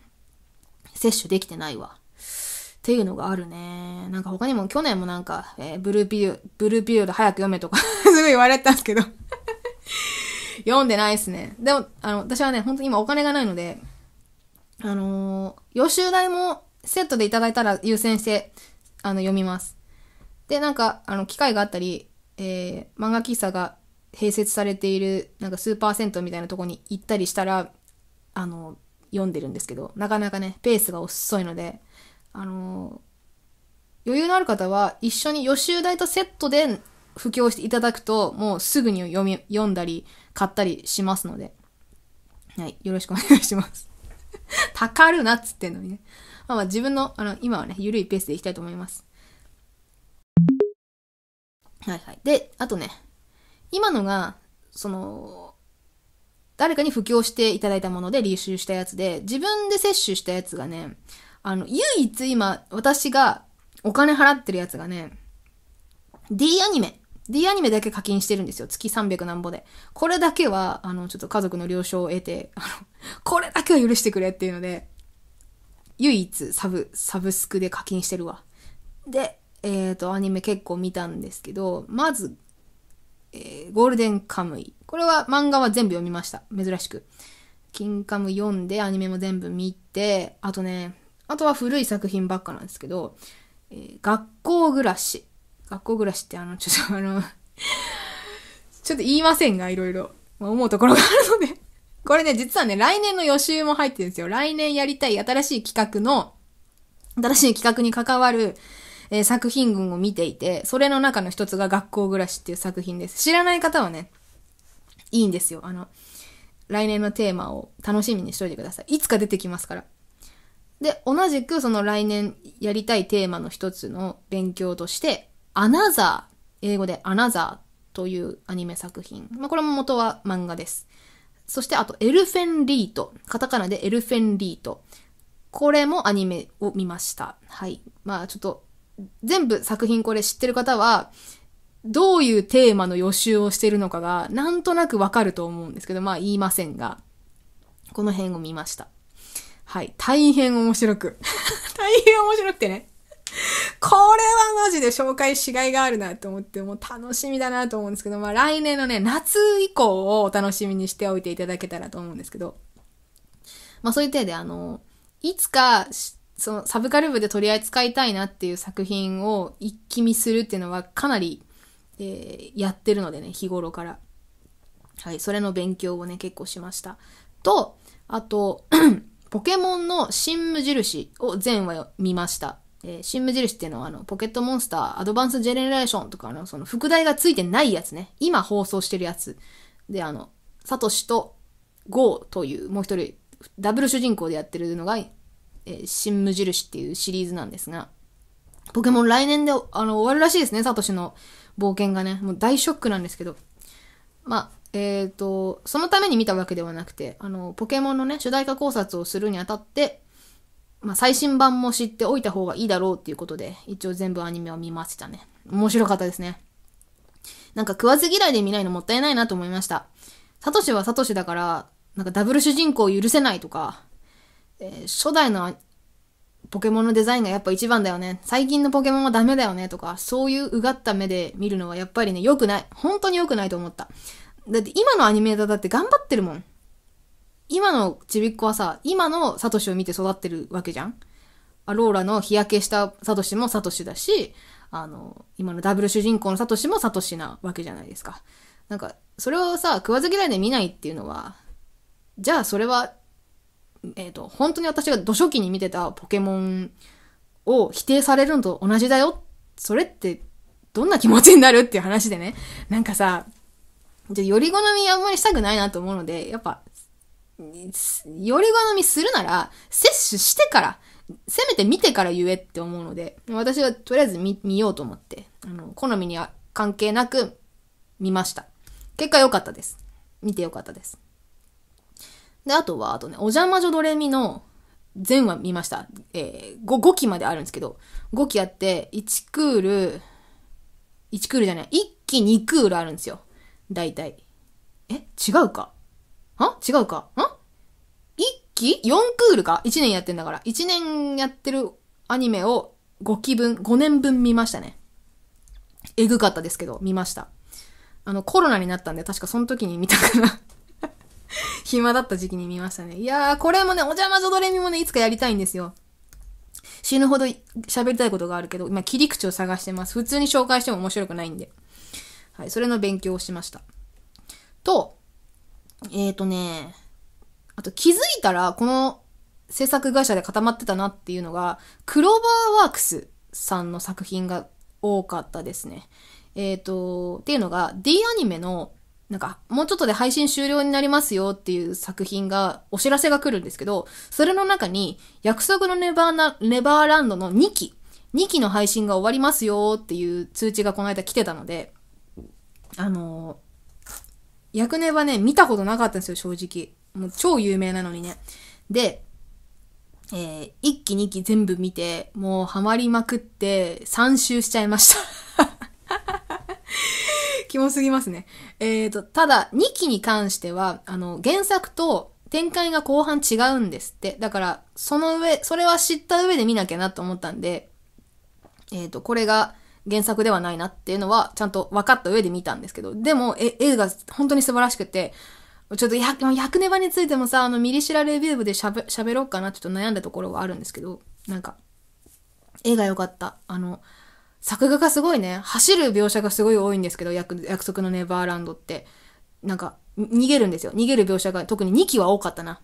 摂取できてないわ。っていうのがあるね。なんか他にも去年もなんか、えー、ブルービュー、ブルービューで早く読めとかすごい言われたんですけど読んでないっすね。でも、あの、私はね、本当に今お金がないので、あのー、予習題もセットでいただいたら優先して、あの、読みます。で、なんか、あの、機会があったり、えー、漫画喫茶が併設されている、なんかスーパー銭湯みたいなとこに行ったりしたら、あの、読んでるんですけど、なかなかね、ペースが遅いので、あのー、余裕のある方は一緒に予習代とセットで布教していただくと、もうすぐに読み、読んだり、買ったりしますので、はい、よろしくお願いします。た <laughs> かるなっつってんのにね。まあまあ自分の、あの、今はね、ゆるいペースでいきたいと思います。はいはい。で、あとね、今のが、その、誰かに布教していただいたもので履修したやつで、自分で摂取したやつがね、あの、唯一今、私がお金払ってるやつがね、D アニメ D アニメだけ課金してるんですよ。月300なんぼで。これだけは、あの、ちょっと家族の了承を得て、あの、これだけは許してくれっていうので、唯一サブ、サブスクで課金してるわ。で、えっ、ー、と、アニメ結構見たんですけど、まず、えー、ゴールデンカムイ。これは漫画は全部読みました。珍しく。キンカム読んで、アニメも全部見て、あとね、あとは古い作品ばっかなんですけど、えー、学校暮らし。学校暮らしってあの、ちょっと <laughs> あのちょっと言いませんが、いろいろ、まあ、思うところがあるのでこれね、実はね、来年の予習も入ってるんですよ。来年やりたい新しい企画の、新しい企画に関わる、えー、作品群を見ていて、それの中の一つが学校暮らしっていう作品です。知らない方はね、いいんですよ。あの、来年のテーマを楽しみにしといてください。いつか出てきますから。で、同じくその来年やりたいテーマの一つの勉強として、アナザー、英語でアナザーというアニメ作品。まあ、これも元は漫画です。そしてあと、エルフェンリート。カタカナでエルフェンリート。これもアニメを見ました。はい。まあちょっと、全部作品これ知ってる方は、どういうテーマの予習をしているのかが、なんとなくわかると思うんですけど、まあ言いませんが、この辺を見ました。はい。大変面白く。<laughs> 大変面白くてね。<laughs> これはマジで紹介しがいがあるなと思って、もう楽しみだなと思うんですけど、まあ来年のね、夏以降をお楽しみにしておいていただけたらと思うんですけど、まあそういう体で、あの、いつか、そのサブカル部で取り扱いたいなっていう作品を一気見するっていうのはかなり、えー、やってるのでね、日頃から。はい、それの勉強をね、結構しました。と、あと、<clears throat> ポケモンの新無印を全話見ました。えー、新無印っていうのはあの、ポケットモンスター、アドバンスジェネレーションとかの、その、副題がついてないやつね。今放送してるやつ。で、あの、サトシとゴーという、もう一人、ダブル主人公でやってるのが、えー、新無印っていうシリーズなんですが、ポケモン来年で、あの、終わるらしいですね、サトシの冒険がね。もう大ショックなんですけど。まあ、えっ、ー、と、そのために見たわけではなくて、あの、ポケモンのね、主題歌考察をするにあたって、まあ、最新版も知っておいた方がいいだろうっていうことで、一応全部アニメを見ましたね。面白かったですね。なんか食わず嫌いで見ないのもったいないなと思いました。サトシはサトシだから、なんかダブル主人公を許せないとか、えー、初代のポケモンのデザインがやっぱ一番だよね。最近のポケモンはダメだよねとか、そういううがった目で見るのはやっぱりね、良くない。本当に良くないと思った。だって今のアニメーターだって頑張ってるもん。今のちびっ子はさ、今のサトシを見て育ってるわけじゃんアローラの日焼けしたサトシもサトシだし、あの、今のダブル主人公のサトシもサトシなわけじゃないですか。なんか、それをさ、食わず嫌いで見ないっていうのは、じゃあそれは、えっ、ー、と、本当に私が土初期に見てたポケモンを否定されるのと同じだよ。それって、どんな気持ちになるっていう話でね。なんかさ、じゃより好みあんまりしたくないなと思うので、やっぱより好みするなら、摂取してから、せめて見てから言えって思うので、私はとりあえず見、見ようと思って、あの、好みには関係なく見ました。結果良かったです。見て良かったです。で、あとは、あとね、お邪魔女ドレミの全話見ました。えー、5、5期まであるんですけど、5期あって、1クール、1クールじゃない、1期2クールあるんですよ。大体。え違うかあ違うかん期 ?4 クールか ?1 年やってんだから。1年やってるアニメを5期分、5年分見ましたね。えぐかったですけど、見ました。あの、コロナになったんで、確かその時に見たから <laughs> 暇だった時期に見ましたね。いやー、これもね、お邪魔女ドレミもね、いつかやりたいんですよ。死ぬほど喋りたいことがあるけど、今切り口を探してます。普通に紹介しても面白くないんで。はい、それの勉強をしました。と、えっ、ー、とね、あと気づいたらこの制作会社で固まってたなっていうのが、クローバーワークスさんの作品が多かったですね。えっ、ー、と、っていうのが D アニメのなんか、もうちょっとで配信終了になりますよっていう作品が、お知らせが来るんですけど、それの中に、約束のネバーなネバーランドの2期、2期の配信が終わりますよっていう通知がこの間来てたので、あの役クネはね、見たことなかったんですよ、正直。もう超有名なのにね。で、えー、1期2期全部見て、もうハマりまくって、3周しちゃいました <laughs> キモすぎますね。えーと、ただ、2期に関しては、あの、原作と展開が後半違うんですって。だから、その上、それは知った上で見なきゃなと思ったんで、えーと、これが、原作ではないなっていうのはちゃんと分かった上で見たんですけど、でもえ、絵が本当に素晴らしくて、ちょっともう役ネバについてもさ、あのミリシラレビュー部で喋ろうかなちょっと悩んだところはあるんですけど、なんか、絵が良かった。あの、作画がすごいね、走る描写がすごい多いんですけど、約約束のネバーランドって。なんか、逃げるんですよ。逃げる描写が特に2期は多かったな。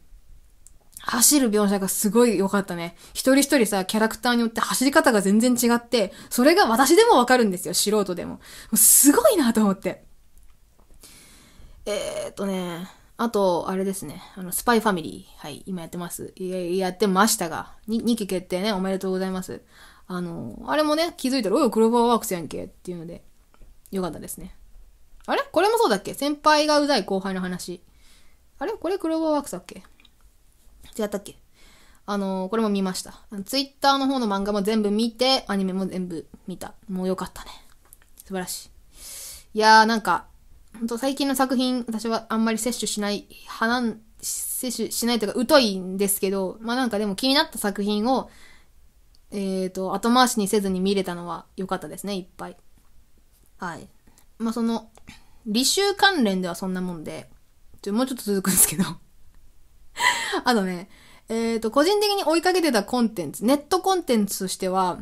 走る描写がすごい良かったね。一人一人さ、キャラクターによって走り方が全然違って、それが私でもわかるんですよ、素人でも。もすごいなと思って。えー、っとね、あと、あれですね、あの、スパイファミリー。はい、今やってます。いややってましたが、2期決定ね、おめでとうございます。あの、あれもね、気づいたら、おい、クローバーワークスやんけ、っていうので、良かったですね。あれこれもそうだっけ先輩がうざい後輩の話。あれこれクローバーワークスだっけ違ったっけあのー、これも見ました。ツイッターの方の漫画も全部見て、アニメも全部見た。もうよかったね。素晴らしい。いやーなんか、ほんと最近の作品、私はあんまり摂取しない、花、摂取しないというか、疎いんですけど、まあなんかでも気になった作品を、えっ、ー、と、後回しにせずに見れたのは良かったですね、いっぱい。はい。まあその、履修関連ではそんなもんで、ちょもうちょっと続くんですけど <laughs> あとね、えっ、ー、と、個人的に追いかけてたコンテンツ、ネットコンテンツとしては、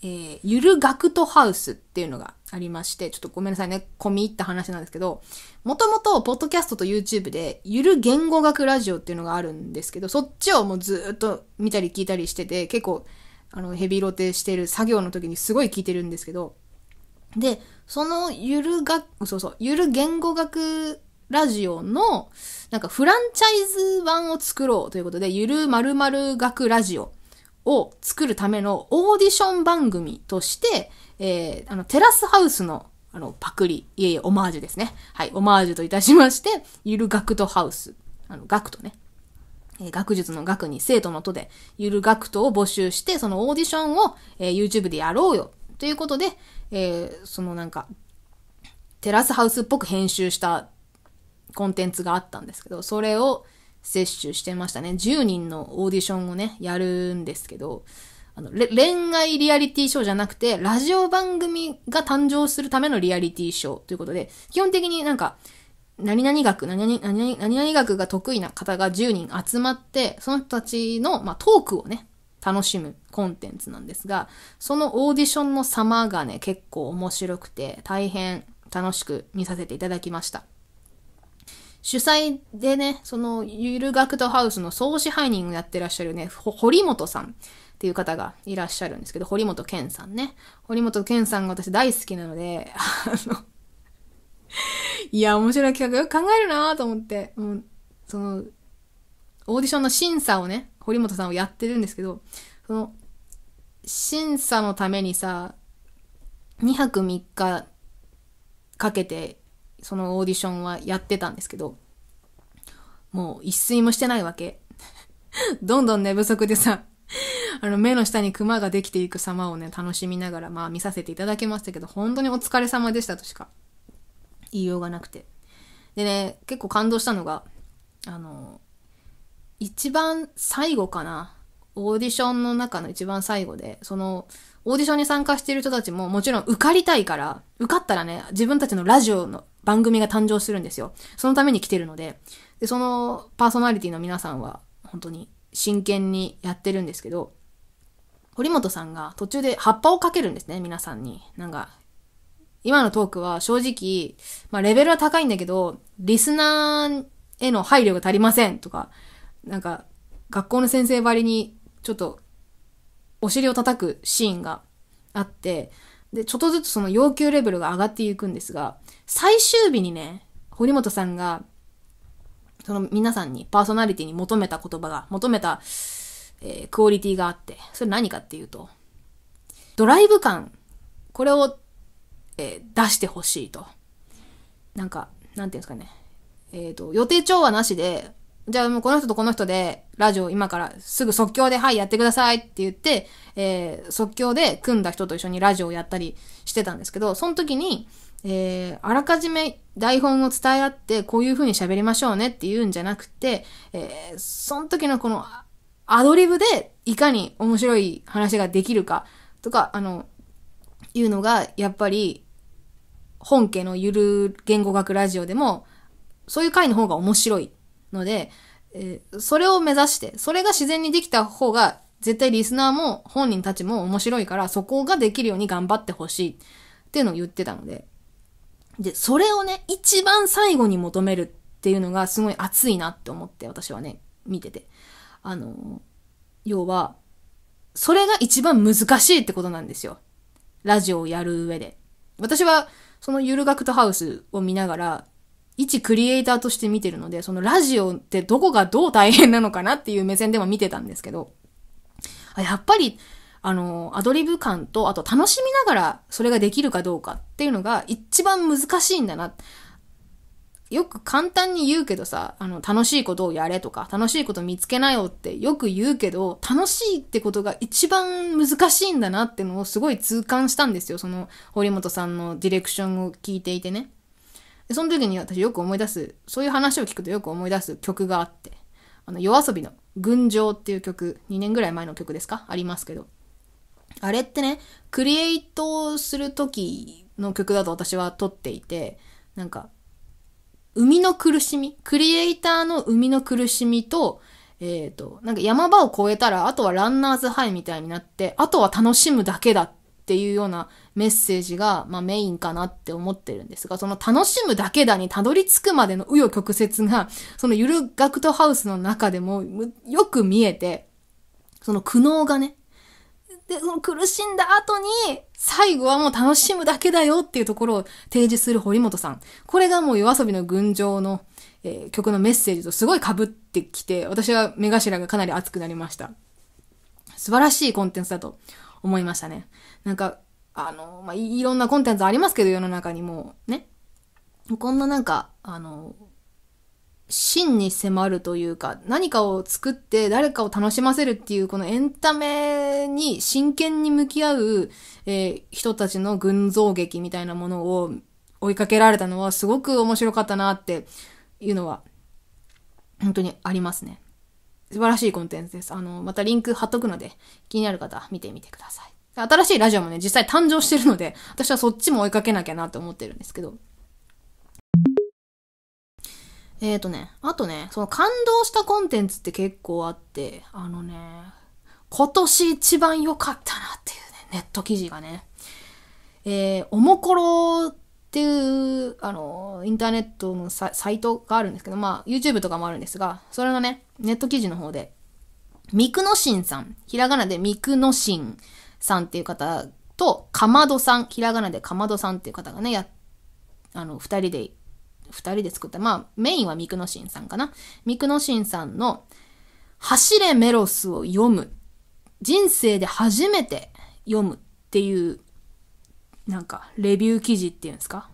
えー、ゆるガクトハウスっていうのがありまして、ちょっとごめんなさいね、込み入った話なんですけど、もともと、ポッドキャストと YouTube で、ゆる言語学ラジオっていうのがあるんですけど、そっちをもうずっと見たり聞いたりしてて、結構、あの、ヘビーロテしてる作業の時にすごい聞いてるんですけど、で、そのゆるが、そうそう、ゆる言語学ラジオの、なんかフランチャイズ版を作ろうということで、ゆるまるまる学ラジオを作るためのオーディション番組として、えー、あの、テラスハウスの、あの、パクリ、いえいえ、オマージュですね。はい、オマージュといたしまして、ゆる学徒ハウス、あの、学徒ね。学術の学に生徒のとで、ゆる学徒を募集して、そのオーディションを、えー、YouTube でやろうよ。ということで、えー、そのなんか、テラスハウスっぽく編集したコンテンツがあったんですけど、それを摂取してましたね。10人のオーディションをね、やるんですけど、あの、恋愛リアリティショーじゃなくて、ラジオ番組が誕生するためのリアリティショーということで、基本的になんか、何々学、何々、何々何々学が得意な方が10人集まって、その人たちの、まあ、トークをね、楽しむコンテンツなんですが、そのオーディションの様がね、結構面白くて、大変楽しく見させていただきました。主催でね、その、ゆる学徒ハウスの総支配人をやってらっしゃるね、堀本さんっていう方がいらっしゃるんですけど、堀本健さんね。堀本健さんが私大好きなので、あの <laughs> いや、面白い企画よく考えるなと思って、もう、その、オーディションの審査をね、堀本さんをやってるんですけど、その、審査のためにさ、2泊3日かけてそのオーディションはやってたんですけど、もう一睡もしてないわけ。<laughs> どんどん寝不足でさ、あの目の下にクマができていく様をね、楽しみながら、まあ見させていただきましたけど、本当にお疲れ様でしたとしか言いようがなくて。でね、結構感動したのが、あの、一番最後かな。オーディションの中の一番最後で、そのオーディションに参加している人たちももちろん受かりたいから、受かったらね、自分たちのラジオの番組が誕生するんですよ。そのために来てるので。で、そのパーソナリティの皆さんは本当に真剣にやってるんですけど、堀本さんが途中で葉っぱをかけるんですね、皆さんに。なんか、今のトークは正直、まあレベルは高いんだけど、リスナーへの配慮が足りませんとか、なんか、学校の先生ばりに、ちょっとお尻を叩くシーンがあって、で、ちょっとずつその要求レベルが上がっていくんですが、最終日にね、堀本さんが、その皆さんにパーソナリティに求めた言葉が、求めた、えー、クオリティがあって、それ何かっていうと、ドライブ感、これを、えー、出してほしいと。なんか、なんていうんですかね。えっ、ー、と、予定調和なしで、じゃあもうこの人とこの人で、ラジオ今からすぐ即興で、はい、やってくださいって言って、えー、即興で組んだ人と一緒にラジオをやったりしてたんですけど、その時に、えー、あらかじめ台本を伝え合って、こういう風に喋りましょうねっていうんじゃなくて、えー、その時のこのアドリブでいかに面白い話ができるかとか、あの、いうのが、やっぱり、本家のゆる言語学ラジオでも、そういう回の方が面白いので、えー、それを目指して、それが自然にできた方が、絶対リスナーも本人たちも面白いから、そこができるように頑張ってほしいっていうのを言ってたので。で、それをね、一番最後に求めるっていうのがすごい熱いなって思って、私はね、見てて。あの、要は、それが一番難しいってことなんですよ。ラジオをやる上で。私は、そのゆる学とハウスを見ながら、一クリエイターとして見てるので、そのラジオってどこがどう大変なのかなっていう目線でも見てたんですけど、やっぱり、あの、アドリブ感と、あと楽しみながらそれができるかどうかっていうのが一番難しいんだな。よく簡単に言うけどさ、あの、楽しいことをやれとか、楽しいこと見つけなよってよく言うけど、楽しいってことが一番難しいんだなってのをすごい痛感したんですよ。その、堀本さんのディレクションを聞いていてね。で、その時に私よく思い出す、そういう話を聞くとよく思い出す曲があって、あの、夜遊びの群青っていう曲、2年ぐらい前の曲ですかありますけど、あれってね、クリエイトする時の曲だと私は撮っていて、なんか、生みの苦しみ、クリエイターの生みの苦しみと、えっ、ー、と、なんか山場を越えたら、あとはランナーズハイみたいになって、あとは楽しむだけだっっていうようなメッセージが、まあ、メインかなって思ってるんですが、その楽しむだけだにたどり着くまでの紆余曲折が、そのゆるガクトハウスの中でもよく見えて、その苦悩がね、で、その苦しんだ後に、最後はもう楽しむだけだよっていうところを提示する堀本さん。これがもう夜遊びの群青の、えー、曲のメッセージとすごい被ってきて、私は目頭がかなり熱くなりました。素晴らしいコンテンツだと思いましたね。なんか、あの、まあ、いろんなコンテンツありますけど、世の中にもね。こんななんか、あの、真に迫るというか、何かを作って誰かを楽しませるっていう、このエンタメに真剣に向き合う、えー、人たちの群像劇みたいなものを追いかけられたのはすごく面白かったなっていうのは、本当にありますね。素晴らしいコンテンツです。あの、またリンク貼っとくので、気になる方見てみてください。新しいラジオもね、実際誕生してるので、私はそっちも追いかけなきゃなと思ってるんですけど。えっ、ー、とね、あとね、その感動したコンテンツって結構あって、あのね、今年一番良かったなっていうね、ネット記事がね、えー、おもころっていう、あの、インターネットのサイトがあるんですけど、まあ、YouTube とかもあるんですが、それのね、ネット記事の方で、ミクノシンさん、ひらがなでミクノシンさんっていう方と、かまどさん、ひらがなでかまどさんっていう方がね、や、あの、二人で、二人で作った、まあ、メインはミクノシンさんかな。ミクノシンさんの、走れメロスを読む。人生で初めて読むっていう、なんか、レビュー記事っていうんですか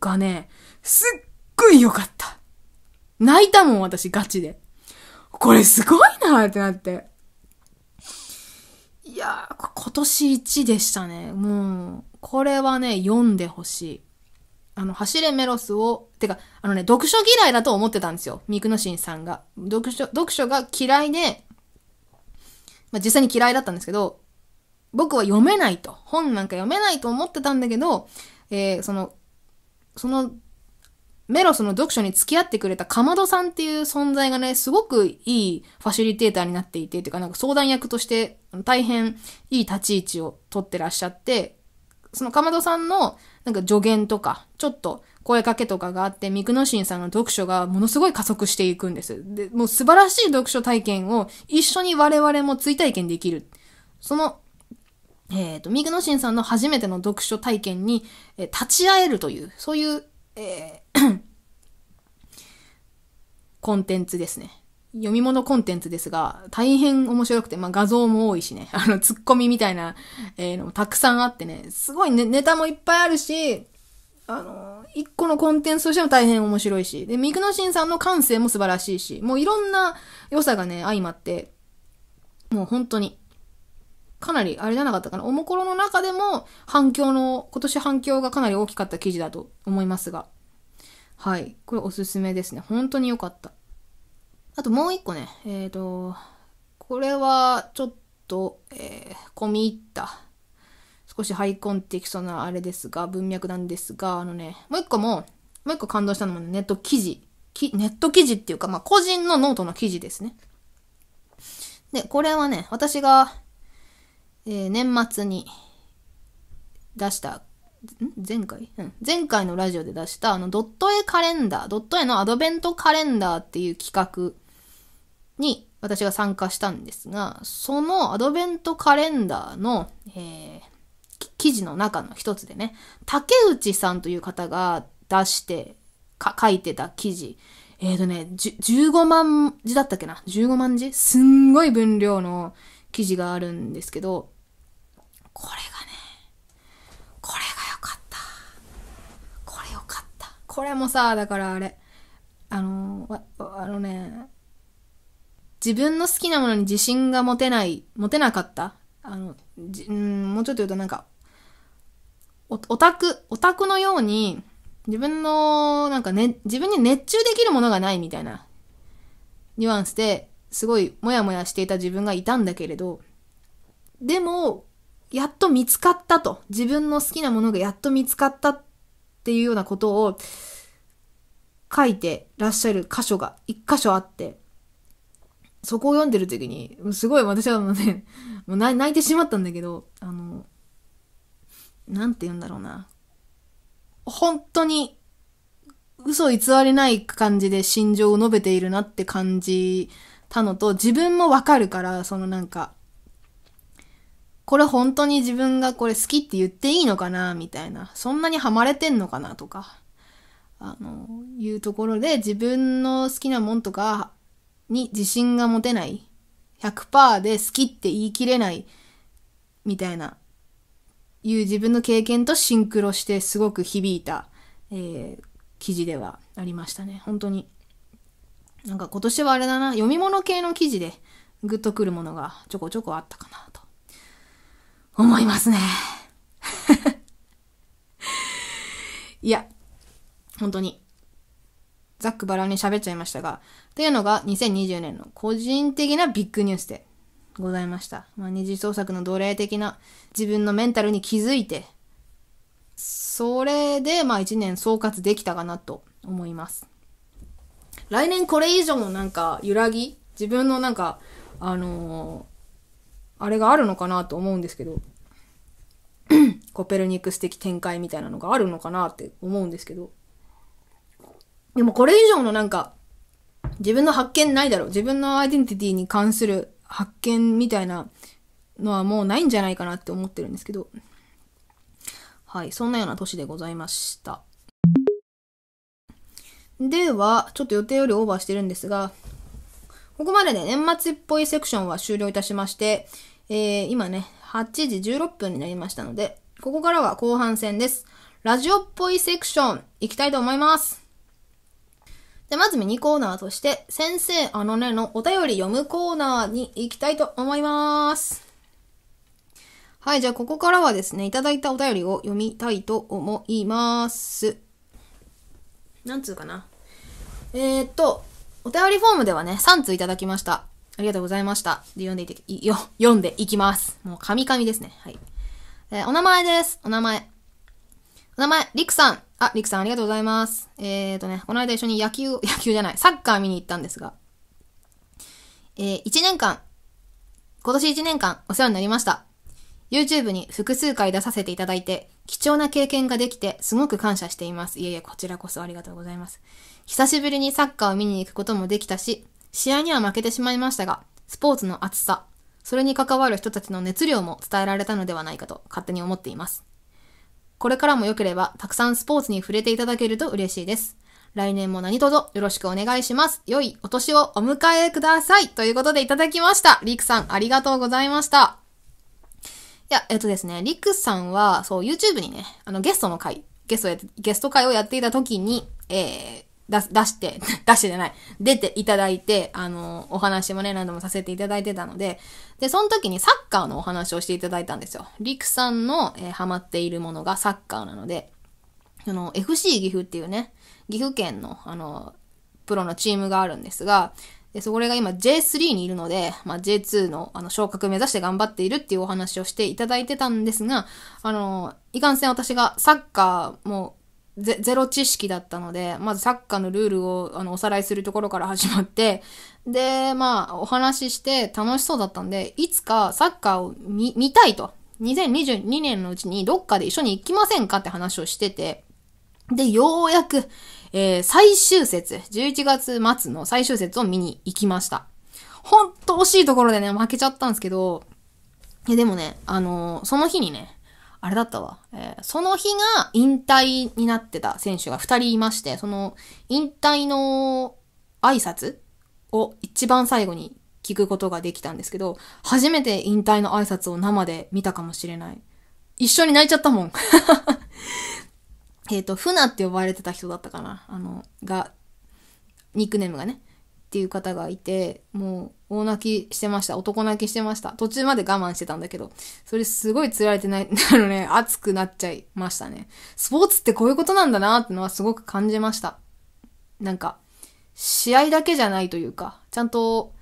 がね、すっごい良かった。泣いたもん、私、ガチで。これすごいなってなって。いやー、今年1でしたね。もう、これはね、読んでほしい。あの、走れメロスを、てか、あのね、読書嫌いだと思ってたんですよ。ミクノシンさんが。読書、読書が嫌いで、まあ、実際に嫌いだったんですけど、僕は読めないと。本なんか読めないと思ってたんだけど、えー、その、そのメロスの読書に付き合ってくれたかまどさんっていう存在がね、すごくいいファシリテーターになっていて、というかなんか相談役として大変いい立ち位置をとってらっしゃって、そのかまどさんのなんか助言とか、ちょっと声かけとかがあって、ミクノシンさんの読書がものすごい加速していくんです。で、もう素晴らしい読書体験を一緒に我々も追体験できる。その、えっ、ー、と、ミクノシンさんの初めての読書体験に、えー、立ち会えるという、そういうえーコンテンツですね。読み物コンテンツですが、大変面白くて、まあ、画像も多いしね、<laughs> あの、ツッコミみたいな、えー、のもたくさんあってね、すごい、ね、ネタもいっぱいあるし、あの、一個のコンテンツとしても大変面白いし、で、ミクノシンさんの感性も素晴らしいし、もういろんな良さがね、相まって、もう本当にかなり、あれじゃなかったかな。おもころの中でも反響の、今年反響がかなり大きかった記事だと思いますが。はい。これおすすめですね。本当に良かった。あともう一個ね、えっ、ー、と、これはちょっと、えー、込み入った。少しハイコンテキストなあれですが、文脈なんですが、あのね、もう一個も、もう一個感動したのも、ネット記事。ネット記事っていうか、まあ、個人のノートの記事ですね。で、これはね、私がえー、年末に出した、前回、うん、前回のラジオで出した、あの、ドット絵カレンダー、ドット絵のアドベントカレンダーっていう企画に私が参加したんですが、そのアドベントカレンダーの、えー、記事の中の一つでね、竹内さんという方が出して、か、書いてた記事。えっ、ー、とね、15万字だったっけな ?15 万字すんごい分量の記事があるんですけど、これがねこれが良かったこれ良かったこれもさだからあれあのあのね自分の好きなものに自信が持てない持てなかったあのじんもうちょっと言うとなんかオタクオタクのように自分のなんかね自分に熱中できるものがないみたいなニュアンスですごいもやもやしていた自分がいたんだけれどでもやっと見つかったと、自分の好きなものがやっと見つかったっていうようなことを書いてらっしゃる箇所が一箇所あって、そこを読んでる時に、すごい私はもうね、<laughs> もう泣いてしまったんだけど、あの、なんて言うんだろうな。本当に嘘偽れない感じで心情を述べているなって感じたのと、自分もわかるから、そのなんか、これ本当に自分がこれ好きって言っていいのかなみたいな。そんなにハマれてんのかなとか。あの、いうところで自分の好きなもんとかに自信が持てない。100%で好きって言い切れない。みたいな。いう自分の経験とシンクロしてすごく響いた、えー、記事ではありましたね。本当に。なんか今年はあれだな。読み物系の記事でグッとくるものがちょこちょこあったかなと。思いますね。<laughs> いや、本当に、ざっくばらんに喋っちゃいましたが、というのが2020年の個人的なビッグニュースでございました。まあ、二次創作の奴隷的な自分のメンタルに気づいて、それで、まあ一年総括できたかなと思います。来年これ以上のなんか揺らぎ、自分のなんか、あのーあれがあるのかなと思うんですけど、<clears throat> コペルニクス的展開みたいなのがあるのかなって思うんですけど、でもこれ以上のなんか、自分の発見ないだろう。自分のアイデンティティに関する発見みたいなのはもうないんじゃないかなって思ってるんですけど。はい。そんなような年でございました。では、ちょっと予定よりオーバーしてるんですが、ここまでね、年末っぽいセクションは終了いたしまして、えー、今ね、8時16分になりましたので、ここからは後半戦です。ラジオっぽいセクション、行きたいと思います。じゃ、まずミニコーナーとして、先生あのねのお便り読むコーナーに行きたいと思います。はい、じゃあここからはですね、いただいたお便りを読みたいと思います。なんつうかな。えー、っと、お便りフォームではね、3通いただきました。ありがとうございました。で、読んでいて、いよ、読んでいきます。もう、カミカミですね。はい。えー、お名前です。お名前。お名前、りくさん。あ、りくさんありがとうございます。えーとね、この間一緒に野球、<laughs> 野球じゃない、サッカー見に行ったんですが、えー、1年間、今年1年間お世話になりました。YouTube に複数回出させていただいて、貴重な経験ができて、すごく感謝しています。いえいえ、こちらこそありがとうございます。久しぶりにサッカーを見に行くこともできたし、試合には負けてしまいましたが、スポーツの熱さ、それに関わる人たちの熱量も伝えられたのではないかと勝手に思っています。これからも良ければ、たくさんスポーツに触れていただけると嬉しいです。来年も何卒よろしくお願いします。良いお年をお迎えください。ということでいただきました。りくさん、ありがとうございました。いや、えっとですね、りくさんは、そう、YouTube にね、あの、ゲストの回、ゲストや、ゲスト会をやっていた時に、えー、出して、<laughs> 出してじゃない、出ていただいて、あの、お話もね、何度もさせていただいてたので、で、その時にサッカーのお話をしていただいたんですよ。リクさんの、えー、ハマっているものがサッカーなので、その、FC 岐阜っていうね、岐阜県の、あの、プロのチームがあるんですが、で、それが今 J3 にいるので、まあ、J2 のあの昇格目指して頑張っているっていうお話をしていただいてたんですが、あの、いかんせん私がサッカーもゼゼロ知識だったので、まずサッカーのルールをあのおさらいするところから始まって、で、まあ、お話しして楽しそうだったんで、いつかサッカーを見、見たいと。2022年のうちにどっかで一緒に行きませんかって話をしてて、で、ようやく、えー、最終節、11月末の最終節を見に行きました。ほんと惜しいところでね、負けちゃったんですけど、いやでもね、あのー、その日にね、あれだったわ。えー、その日が引退になってた選手が2人いまして、その引退の挨拶を一番最後に聞くことができたんですけど、初めて引退の挨拶を生で見たかもしれない。一緒に泣いちゃったもん。<laughs> えっと、フナって呼ばれてた人だったかなあの、が、ニックネームがね。っていう方がいて、もう大泣きしてました。男泣きしてました。途中まで我慢してたんだけど、それすごい釣られてない、<laughs> あのね、熱くなっちゃいましたね。スポーツってこういうことなんだなってのはすごく感じました。なんか、試合だけじゃないというか、ちゃんと、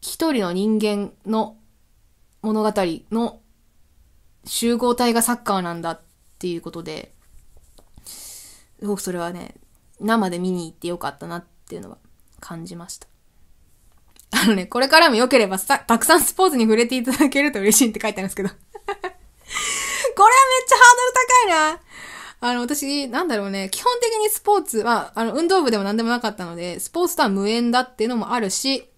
一人の人間の物語の集合体がサッカーなんだっていうことで、すごくそれはね、生で見に行ってよかったなっていうのは感じました。あのね、これからも良ければさ、たくさんスポーツに触れていただけると嬉しいって書いてあるんですけど <laughs> これはめっちゃハードル高いな。あの、私、なんだろうね、基本的にスポーツは、あの、運動部でも何でもなかったので、スポーツとは無縁だっていうのもあるし、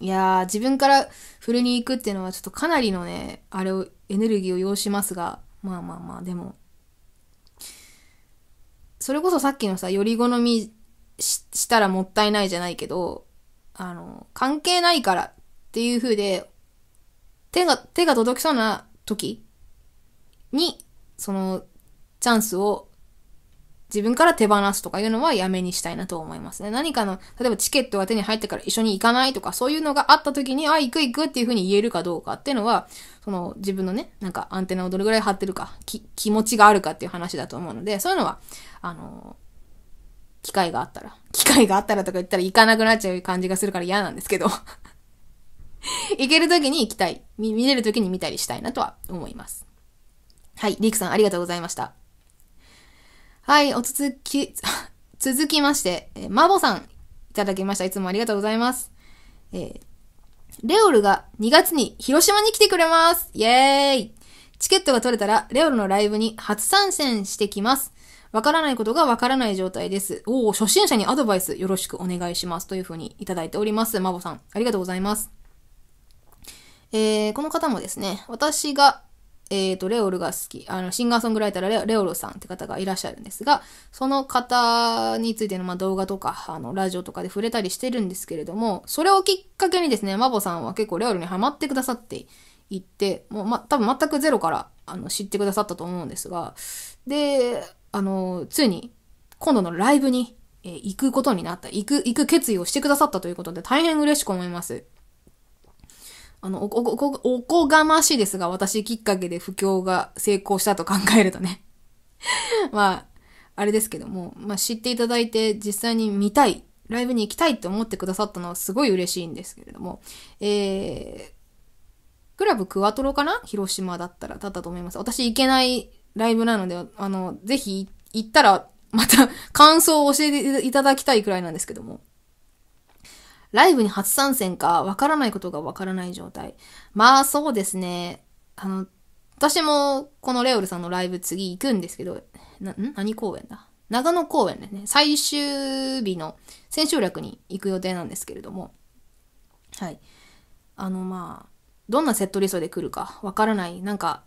いやー、自分から触れに行くっていうのはちょっとかなりのね、あれを、エネルギーを要しますが、まあまあまあ、でも、それこそさっきのさ、より好みしたらもったいないじゃないけど、あの、関係ないからっていう風で、手が、手が届きそうな時に、その、チャンスを自分から手放すとかいうのはやめにしたいなと思いますね。何かの、例えばチケットが手に入ってから一緒に行かないとか、そういうのがあった時に、あ、行く行くっていう風に言えるかどうかっていうのは、その自分のね、なんかアンテナをどれぐらい張ってるか、気持ちがあるかっていう話だと思うので、そういうのは、あの機会があったら。機会があったらとか言ったら行かなくなっちゃう感じがするから嫌なんですけど <laughs> 行ける時に行きたい。見見れる時に見たりしたいなとは思います。はい、リクさんありがとうございました。はい、お続き、<laughs> 続きまして、えマボさんいただきました。いつもありがとうございます。えー、レオルが2月に広島に来てくれますイェーイチケットが取れたら、レオルのライブに初参戦してきます。わからないことがわからない状態です。おお、初心者にアドバイスよろしくお願いします。というふうにいただいております。マボさん、ありがとうございます。えー、この方もですね、私が、えっ、ー、と、レオルが好き、あの、シンガーソングライターレレオルさんって方がいらっしゃるんですが、その方についての、まあ、動画とか、あの、ラジオとかで触れたりしてるんですけれども、それをきっかけにですね、マボさんは結構レオルにハマってくださっていって、もう、ま、多分全くゼロから、あの、知ってくださったと思うんですが、で、あの、ついに、今度のライブに、えー、行くことになった、行く、行く決意をしてくださったということで、大変嬉しく思います。あの、お、お、お、おこがましいですが、私きっかけで不況が成功したと考えるとね。<laughs> まあ、あれですけども、まあ知っていただいて、実際に見たい、ライブに行きたいって思ってくださったのはすごい嬉しいんですけれども、えー、クラブクワトロかな広島だったら、だったと思います。私行けないライブなので、あの、ぜひ行ったら、また感想を教えていただきたいくらいなんですけども。ライブに初参戦か、わからないことがわからない状態。まあそうですね。あの、私もこのレオルさんのライブ次行くんですけど、な、ん何公演だ長野公演ですね。最終日の千秋楽に行く予定なんですけれども。はい。あのまあ、どんなセットリストで来るかわからない。なんか、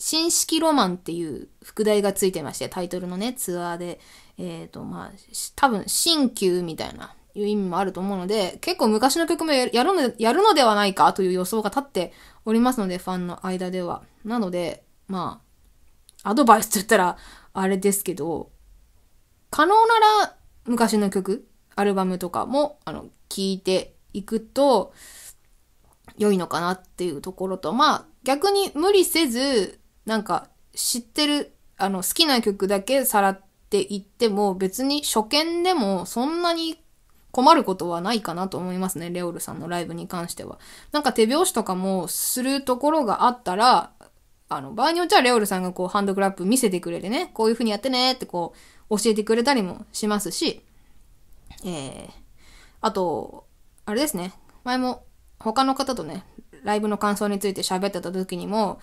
新式ロマンっていう副題がついてまして、タイトルのね、ツアーで、えっ、ー、と、まあ、多分、新旧みたいな、いう意味もあると思うので、結構昔の曲もやるのやるのではないかという予想が立っておりますので、ファンの間では。なので、まあ、アドバイスと言ったら、あれですけど、可能なら昔の曲、アルバムとかも、あの、聴いていくと、良いのかなっていうところと、まあ、逆に無理せず、なんか知ってる、あの、好きな曲だけさらっていっても、別に初見でもそんなに困ることはないかなと思いますね、レオルさんのライブに関しては。なんか手拍子とかもするところがあったら、あの、場合によっちはレオルさんがこうハンドクラップ見せてくれてね、こういう風にやってねってこう教えてくれたりもしますし、えー、あと、あれですね、前も他の方とね、ライブの感想について喋ってた時にも、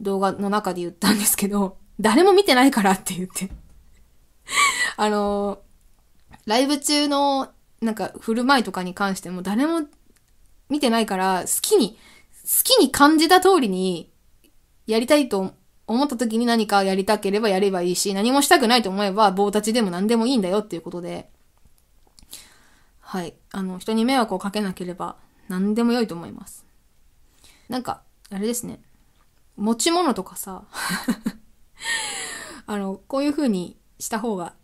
動画の中で言ったんですけど、<laughs> 誰も見てないからって言って <laughs> あの、ライブ中の、なんか、振る舞いとかに関しても誰も見てないから、好きに、好きに感じた通りに、やりたいと思った時に何かやりたければやればいいし、何もしたくないと思えば棒立ちでも何でもいいんだよっていうことで、はい。あの、人に迷惑をかけなければ何でも良いと思います。なんか、あれですね。持ち物とかさ <laughs> あの、こういう風にした方が、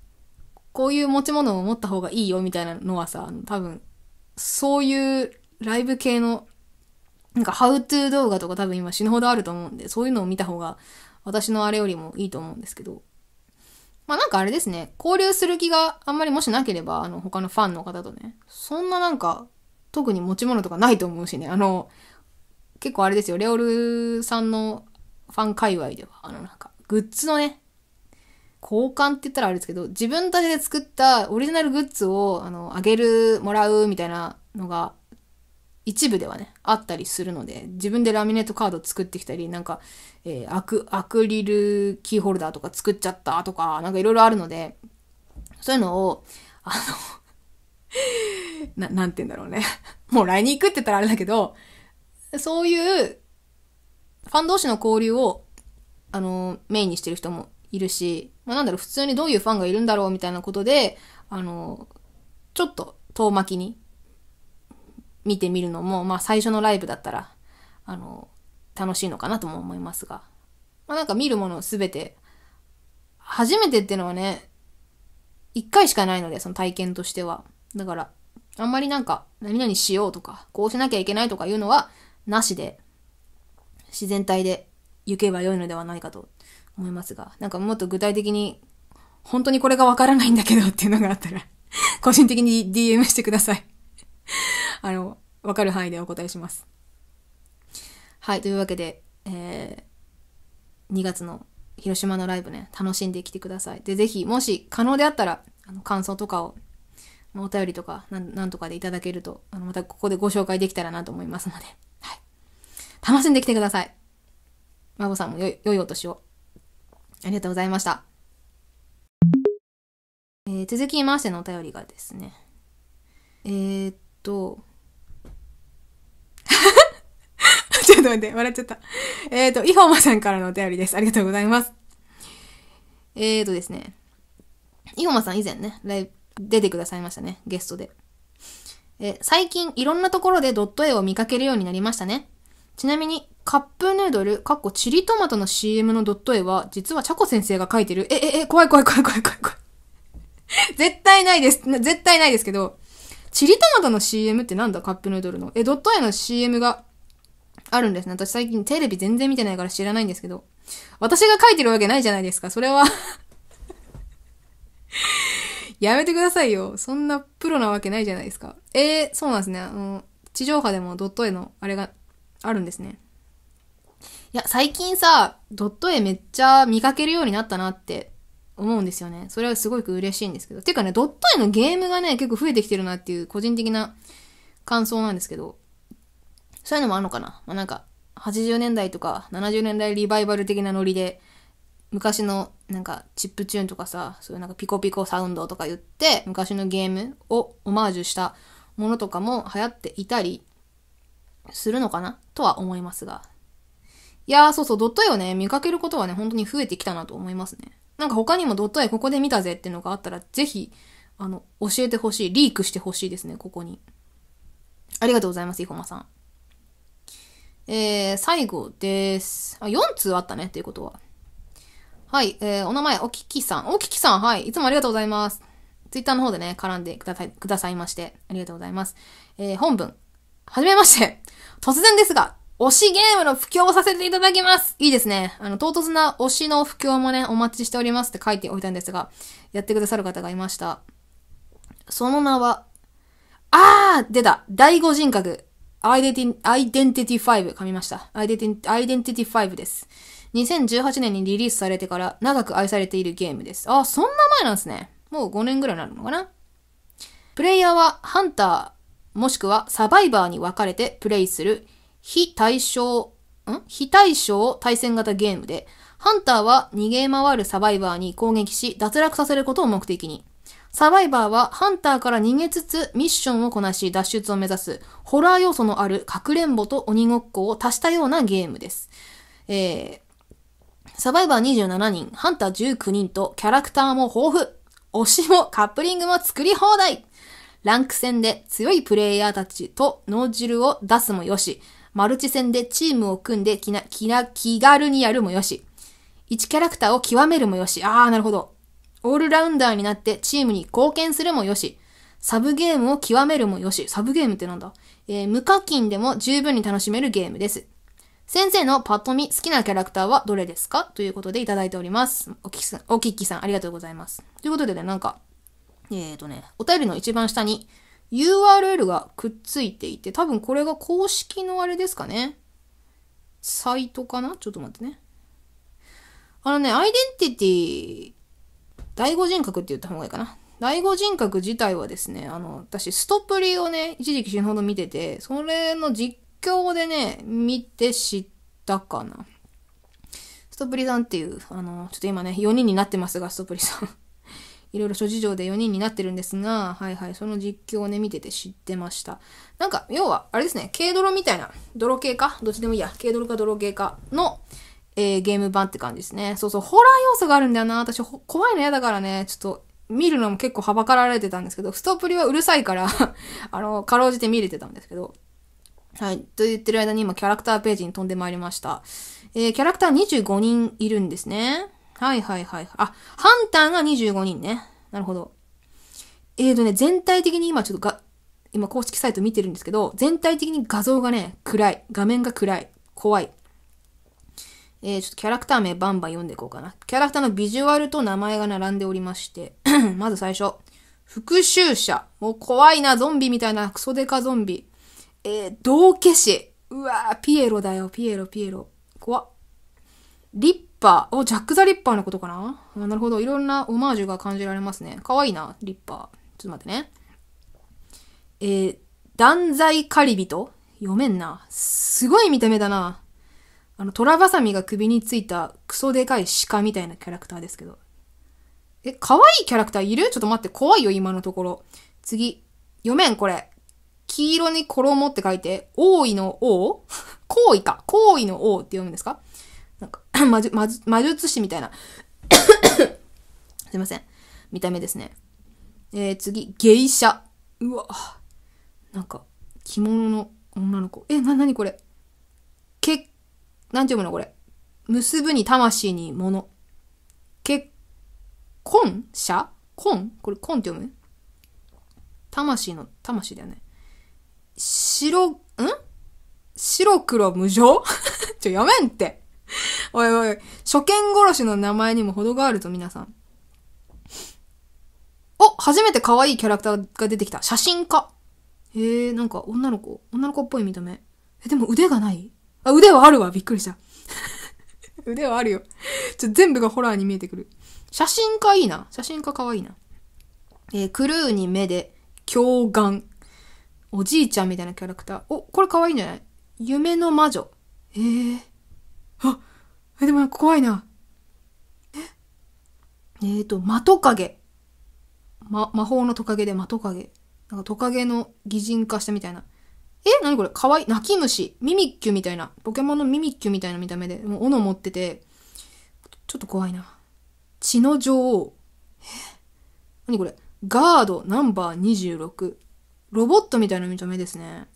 こういう持ち物を持った方がいいよみたいなのはさ、多分、そういうライブ系の、なんか、ハウトゥー動画とか多分今死ぬほどあると思うんで、そういうのを見た方が、私のあれよりもいいと思うんですけど。まあなんかあれですね、交流する気があんまりもしなければ、あの、他のファンの方とね、そんななんか、特に持ち物とかないと思うしね、あの、結構あれですよ、レオルさんのファン界隈では、あのなんか、グッズのね、交換って言ったらあれですけど、自分たちで作ったオリジナルグッズを、あの、あげる、もらうみたいなのが、一部ではね、あったりするので、自分でラミネートカード作ってきたり、なんか、えー、アク、アクリルキーホルダーとか作っちゃったとか、なんかいろいろあるので、そういうのを、あの <laughs> な、なんて言うんだろうね <laughs> もう来に行くって言ったらあれだけど、そういうファン同士の交流を、あの、メインにしてる人もいるし、まあ、なんだろう、普通にどういうファンがいるんだろうみたいなことで、あの、ちょっと遠巻きに見てみるのも、まあ最初のライブだったら、あの、楽しいのかなとも思いますが。まあなんか見るものすべて、初めてってのはね、一回しかないので、その体験としては。だから、あんまりなんか、何々しようとか、こうしなきゃいけないとかいうのは、なしで、自然体で行けば良いのではないかと思いますが、なんかもっと具体的に、本当にこれがわからないんだけどっていうのがあったら <laughs> 個人的に DM してください <laughs> あの、わかる範囲でお答えします。はい、というわけで、えー、2月の広島のライブね、楽しんできてください。で、ぜひ、もし可能であったら、あの感想とかを、お便りとか、なんとかでいただけると、あのまたここでご紹介できたらなと思いますので。楽しんできてください。孫さんもよい、良いお年を。ありがとうございました。えー、続きましてのお便りがですね。えー、っと、<laughs> ちょっと待って、笑っちゃった。えー、っと、イホマさんからのお便りです。ありがとうございます。えーとですね。イホマさん以前ね、ライブ、出てくださいましたね、ゲストで。え、最近いろんなところでドット絵を見かけるようになりましたね。ちなみに、カップヌードル、かっこチリトマトの CM のドット絵は、実はチャコ先生が書いてる。え、え、え、怖い怖い怖い怖い怖い怖い。<laughs> 絶対ないです。絶対ないですけど、チリトマトの CM ってなんだカップヌードルの。え、ドット絵の CM があるんですね。私最近テレビ全然見てないから知らないんですけど、私が書いてるわけないじゃないですか。それは <laughs> やめてくださいよ。そんなプロなわけないじゃないですか。えー、そうなんですね。あの、地上波でもドット絵のあれがあるんですね。いや、最近さ、ドット絵めっちゃ見かけるようになったなって思うんですよね。それはすごく嬉しいんですけど。てかね、ドット絵のゲームがね、結構増えてきてるなっていう個人的な感想なんですけど、そういうのもあるのかなまあ、なんか、80年代とか70年代リバイバル的なノリで、昔のなんかチップチューンとかさ、そういうなんかピコピコサウンドとか言って、昔のゲームをオマージュしたものとかも流行っていたり、するのかなとは思いますが。いやー、そうそう、ドット絵をね、見かけることはね、本当に増えてきたなと思いますね。なんか他にもドット絵ここで見たぜっていうのがあったら、ぜひ、あの、教えてほしい。リークしてほしいですね、ここに。ありがとうございます、イコマさん。えー、最後です。あ、4通あったね、っていうことは。はい、えー、お名前、おききさん。おききさん、はい、いつもありがとうございます。ツイッターの方でね、絡んでください、くださいまして、ありがとうございます。えー、本文、はじめまして。突然ですが、推しゲームの布教をさせていただきますいいですね。あの、唐突な推しの布教もね、お待ちしておりますって書いておいたんですが、やってくださる方がいました。その名は、あー出た第五人格アイデンティ、アイデンティティ5噛みました。アイデンティティ5です。2018年にリリースされてから長く愛されているゲームです。あ、そんな前なんですね。もう5年ぐらいになるのかなプレイヤーはハンター、もしくはサバイバーに分かれてプレイする非対称、ん非対称対戦型ゲームで、ハンターは逃げ回るサバイバーに攻撃し脱落させることを目的に、サバイバーはハンターから逃げつつミッションをこなし脱出を目指すホラー要素のあるかくれんぼと鬼ごっこを足したようなゲームです。えー、サバイバー27人、ハンター19人とキャラクターも豊富。推しもカップリングも作り放題ランク戦で強いプレイヤーたちと脳汁を出すもよし、マルチ戦でチームを組んで気な気な気軽にやるもよし、1キャラクターを極めるもよし、あーなるほど。オールラウンダーになってチームに貢献するもよし、サブゲームを極めるもよし、サブゲームってなんだ、えー、無課金でも十分に楽しめるゲームです。先生のパッと見好きなキャラクターはどれですかということでいただいております。おききさん、おききさんありがとうございます。ということでね、なんか、えっ、ー、とね、お便りの一番下に URL がくっついていて、多分これが公式のあれですかね。サイトかなちょっと待ってね。あのね、アイデンティティ、第五人格って言った方がいいかな。第五人格自体はですね、あの、私、ストプリをね、一時期死ぬほど見てて、それの実況でね、見て知ったかな。ストプリさんっていう、あの、ちょっと今ね、4人になってますが、ストプリさんいろいろ諸事情で4人になってるんですが、はいはい、その実況をね、見てて知ってました。なんか、要は、あれですね、軽泥みたいな、泥系かどっちでもいいや、軽泥か泥系かの、えー、ゲーム版って感じですね。そうそう、ホラー要素があるんだよな。私、怖いの嫌だからね、ちょっと、見るのも結構はばかられてたんですけど、ストープリはうるさいから <laughs> あの、かろうじて見れてたんですけど、はい。と言ってる間に今、キャラクターページに飛んでまいりました。えー、キャラクター25人いるんですね。はいはいはい。あ、ハンターが25人ね。なるほど。えーとね、全体的に今ちょっとが、今公式サイト見てるんですけど、全体的に画像がね、暗い。画面が暗い。怖い。えー、ちょっとキャラクター名バンバン読んでいこうかな。キャラクターのビジュアルと名前が並んでおりまして、<clears throat> まず最初。復讐者。もう怖いな、ゾンビみたいな、クソデカゾンビ。えー、道化師。うわー、ピエロだよ、ピエロ、ピエロ。怖っ。パー。お、ジャック・ザ・リッパーのことかなあなるほど。いろんなオマージュが感じられますね。かわいいな、リッパー。ちょっと待ってね。えー、断罪狩り人読めんな。すごい見た目だな。あの、トラバサミが首についたクソでかい鹿みたいなキャラクターですけど。え、可愛いキャラクターいるちょっと待って、怖いよ、今のところ。次。読めん、これ。黄色に衣って書いて、王位の王行為 <laughs> か。行為の王って読むんですかなんか <coughs> 魔術、魔術師みたいな <coughs> すいません。見た目ですね。えー、次、芸者。うわ。なんか、着物の女の子。え、な、なにこれけ、なんて読むのこれ。結ぶに魂に物。結婚者婚これ婚って読む魂の、魂だよね。白、ん白黒無常 <laughs> ちょ、読めんって。<laughs> おいおい、初見殺しの名前にも程があるぞ、皆さん。お初めて可愛いキャラクターが出てきた。写真家。えなんか女の子。女の子っぽい見た目。え、でも腕がないあ、腕はあるわ。びっくりした。<laughs> 腕はあるよ。ちょ、全部がホラーに見えてくる。写真家いいな。写真家可愛いな。えー、クルーに目で、狂眼。おじいちゃんみたいなキャラクター。お、これ可愛いんじゃない夢の魔女。えあ、でもなんか怖いな。ええー、と、マトカゲ。ま、魔法のトカゲでマトカゲ。なんかトカゲの擬人化したみたいな。え何これかわいい。泣き虫。ミミッキュみたいな。ポケモンのミミッキュみたいな見た目で。もう斧持ってて。ちょっと怖いな。血の女王。え何これガードナンバー26。ロボットみたいな見た目ですね。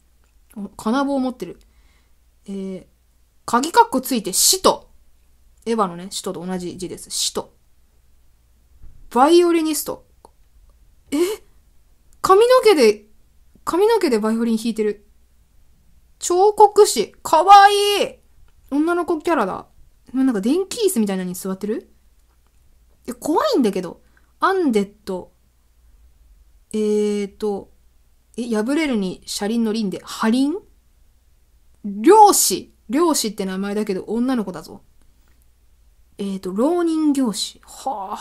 金棒持ってる。えー、鍵括弧ついて死と。エヴァのね、死とと同じ字です。死と。バイオリニスト。え髪の毛で、髪の毛でバイオリン弾いてる。彫刻師。かわいい女の子キャラだ。なんか電気椅子みたいなのに座ってるいや、怖いんだけど。アンデッド。えーと、え、破れるに車輪の輪で、ハリン漁師。漁師って名前だけど女の子だぞ。えっ、ー、と、浪人漁師。は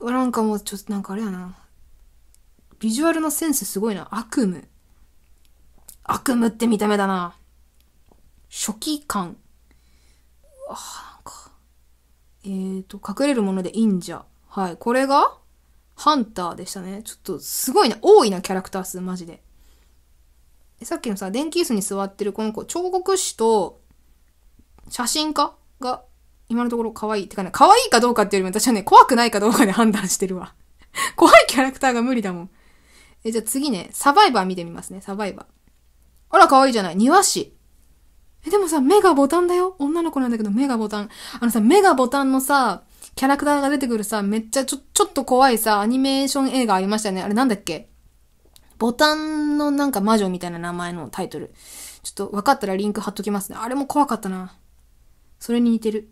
あ。なんかもうちょっとなんかあれやな。ビジュアルのセンスすごいな。悪夢。悪夢って見た目だな。初期感。うわなんか。えっ、ー、と、隠れるもので忍者。はい。これがハンターでしたね。ちょっとすごいな。多いな、キャラクター数、マジで。さっきのさ、電気椅子に座ってるこの子、彫刻師と写真家が今のところ可愛い。ってかね、可愛いかどうかっていうよりも私はね、怖くないかどうかで判断してるわ。<laughs> 怖いキャラクターが無理だもん。え、じゃあ次ね、サバイバー見てみますね、サバイバー。あら、可愛いじゃない。庭師。え、でもさ、目がボタンだよ。女の子なんだけど、目がボタン。あのさ、目がボタンのさ、キャラクターが出てくるさ、めっちゃちょ、ちょっと怖いさ、アニメーション映画ありましたよね。あれなんだっけボタンのなんか魔女みたいな名前のタイトル。ちょっと分かったらリンク貼っときますね。あれも怖かったな。それに似てる。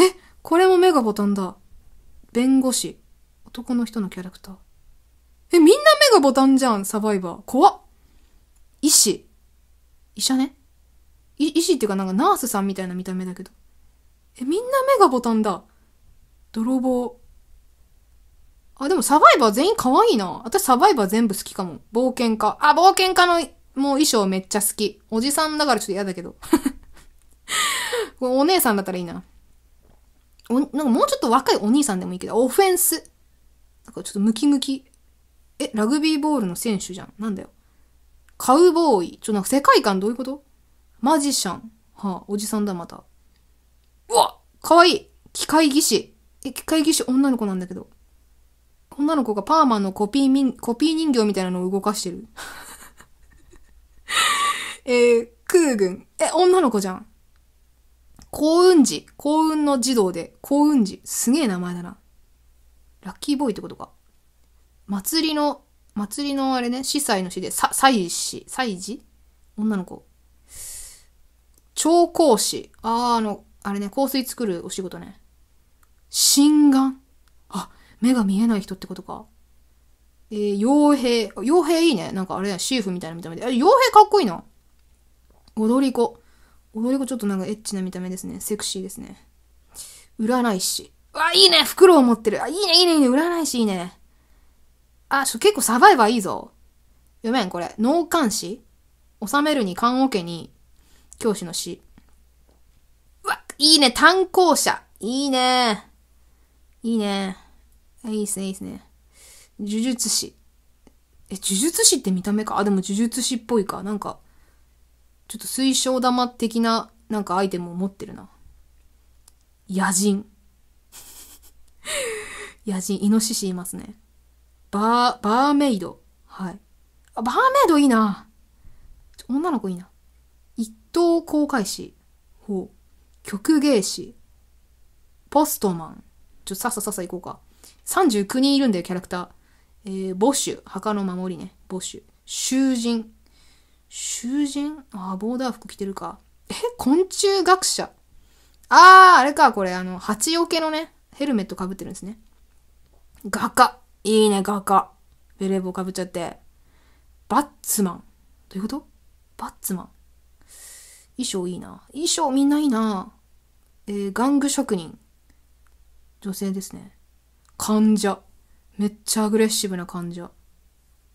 えこれも目がボタンだ。弁護士。男の人のキャラクター。え、みんな目がボタンじゃん、サバイバー。怖っ。医師。医者ね。医師っていうかなんかナースさんみたいな見た目だけど。え、みんな目がボタンだ。泥棒。あ、でもサバイバー全員可愛いな。私サバイバー全部好きかも。冒険家。あ、冒険家のもう衣装めっちゃ好き。おじさんだからちょっと嫌だけど。<laughs> お姉さんだったらいいな。お、なんかもうちょっと若いお兄さんでもいいけど、オフェンス。なんかちょっとムキムキ。え、ラグビーボールの選手じゃん。なんだよ。カウボーイ。ちょ、なんか世界観どういうことマジシャン。はあ、おじさんだ、また。うわ可愛いい機械技師。え、機械技師女の子なんだけど。女の子がパーマンのコピーみん、コピー人形みたいなのを動かしてる。<laughs> えー、空軍。え、女の子じゃん。幸運児。幸運の児童で、幸運児。すげえ名前だな。ラッキーボーイってことか。祭りの、祭りのあれね、司祭の詩で、さ、祭司、祭司女の子。調香師。ああ、あの、あれね、香水作るお仕事ね。心眼。目が見えない人ってことか。えー、傭兵。傭兵いいね。なんかあれだ、シーフみたいな見た目で。あ、傭兵かっこいいな。踊り子。踊り子ちょっとなんかエッチな見た目ですね。セクシーですね。占い師。わ、いいね袋を持ってる。あ、いいね、いいね、いいね。占い師いいね。あ、ちょ、結構サバイバーいいぞ。読めん、これ。脳幹師収めるに棺桶に、教師の詩。うわ、いいね、炭鉱者。いいね。いいね。いいですね、いいですね。呪術師。え、呪術師って見た目かあ、でも呪術師っぽいか。なんか、ちょっと水晶玉的な、なんかアイテムを持ってるな。野人。<laughs> 野人、イノシシいますね。バー、バーメイド。はい。あ、バーメイドいいな。女の子いいな。一等航海士。ほう。曲芸師。ポストマン。ちょ、さっささっさ行こうか。39人いるんだよ、キャラクター。えー、ボッシュ、墓の守りね、ボッシュ。囚人。囚人ああ、ボーダー服着てるか。え、昆虫学者。ああ、あれか、これ、あの、蜂よけのね、ヘルメットかぶってるんですね。画家。いいね、画家。ベレー帽かぶっちゃって。バッツマン。どういうことバッツマン。衣装いいな。衣装みんないいな。えー、玩具職人。女性ですね。患者。めっちゃアグレッシブな患者。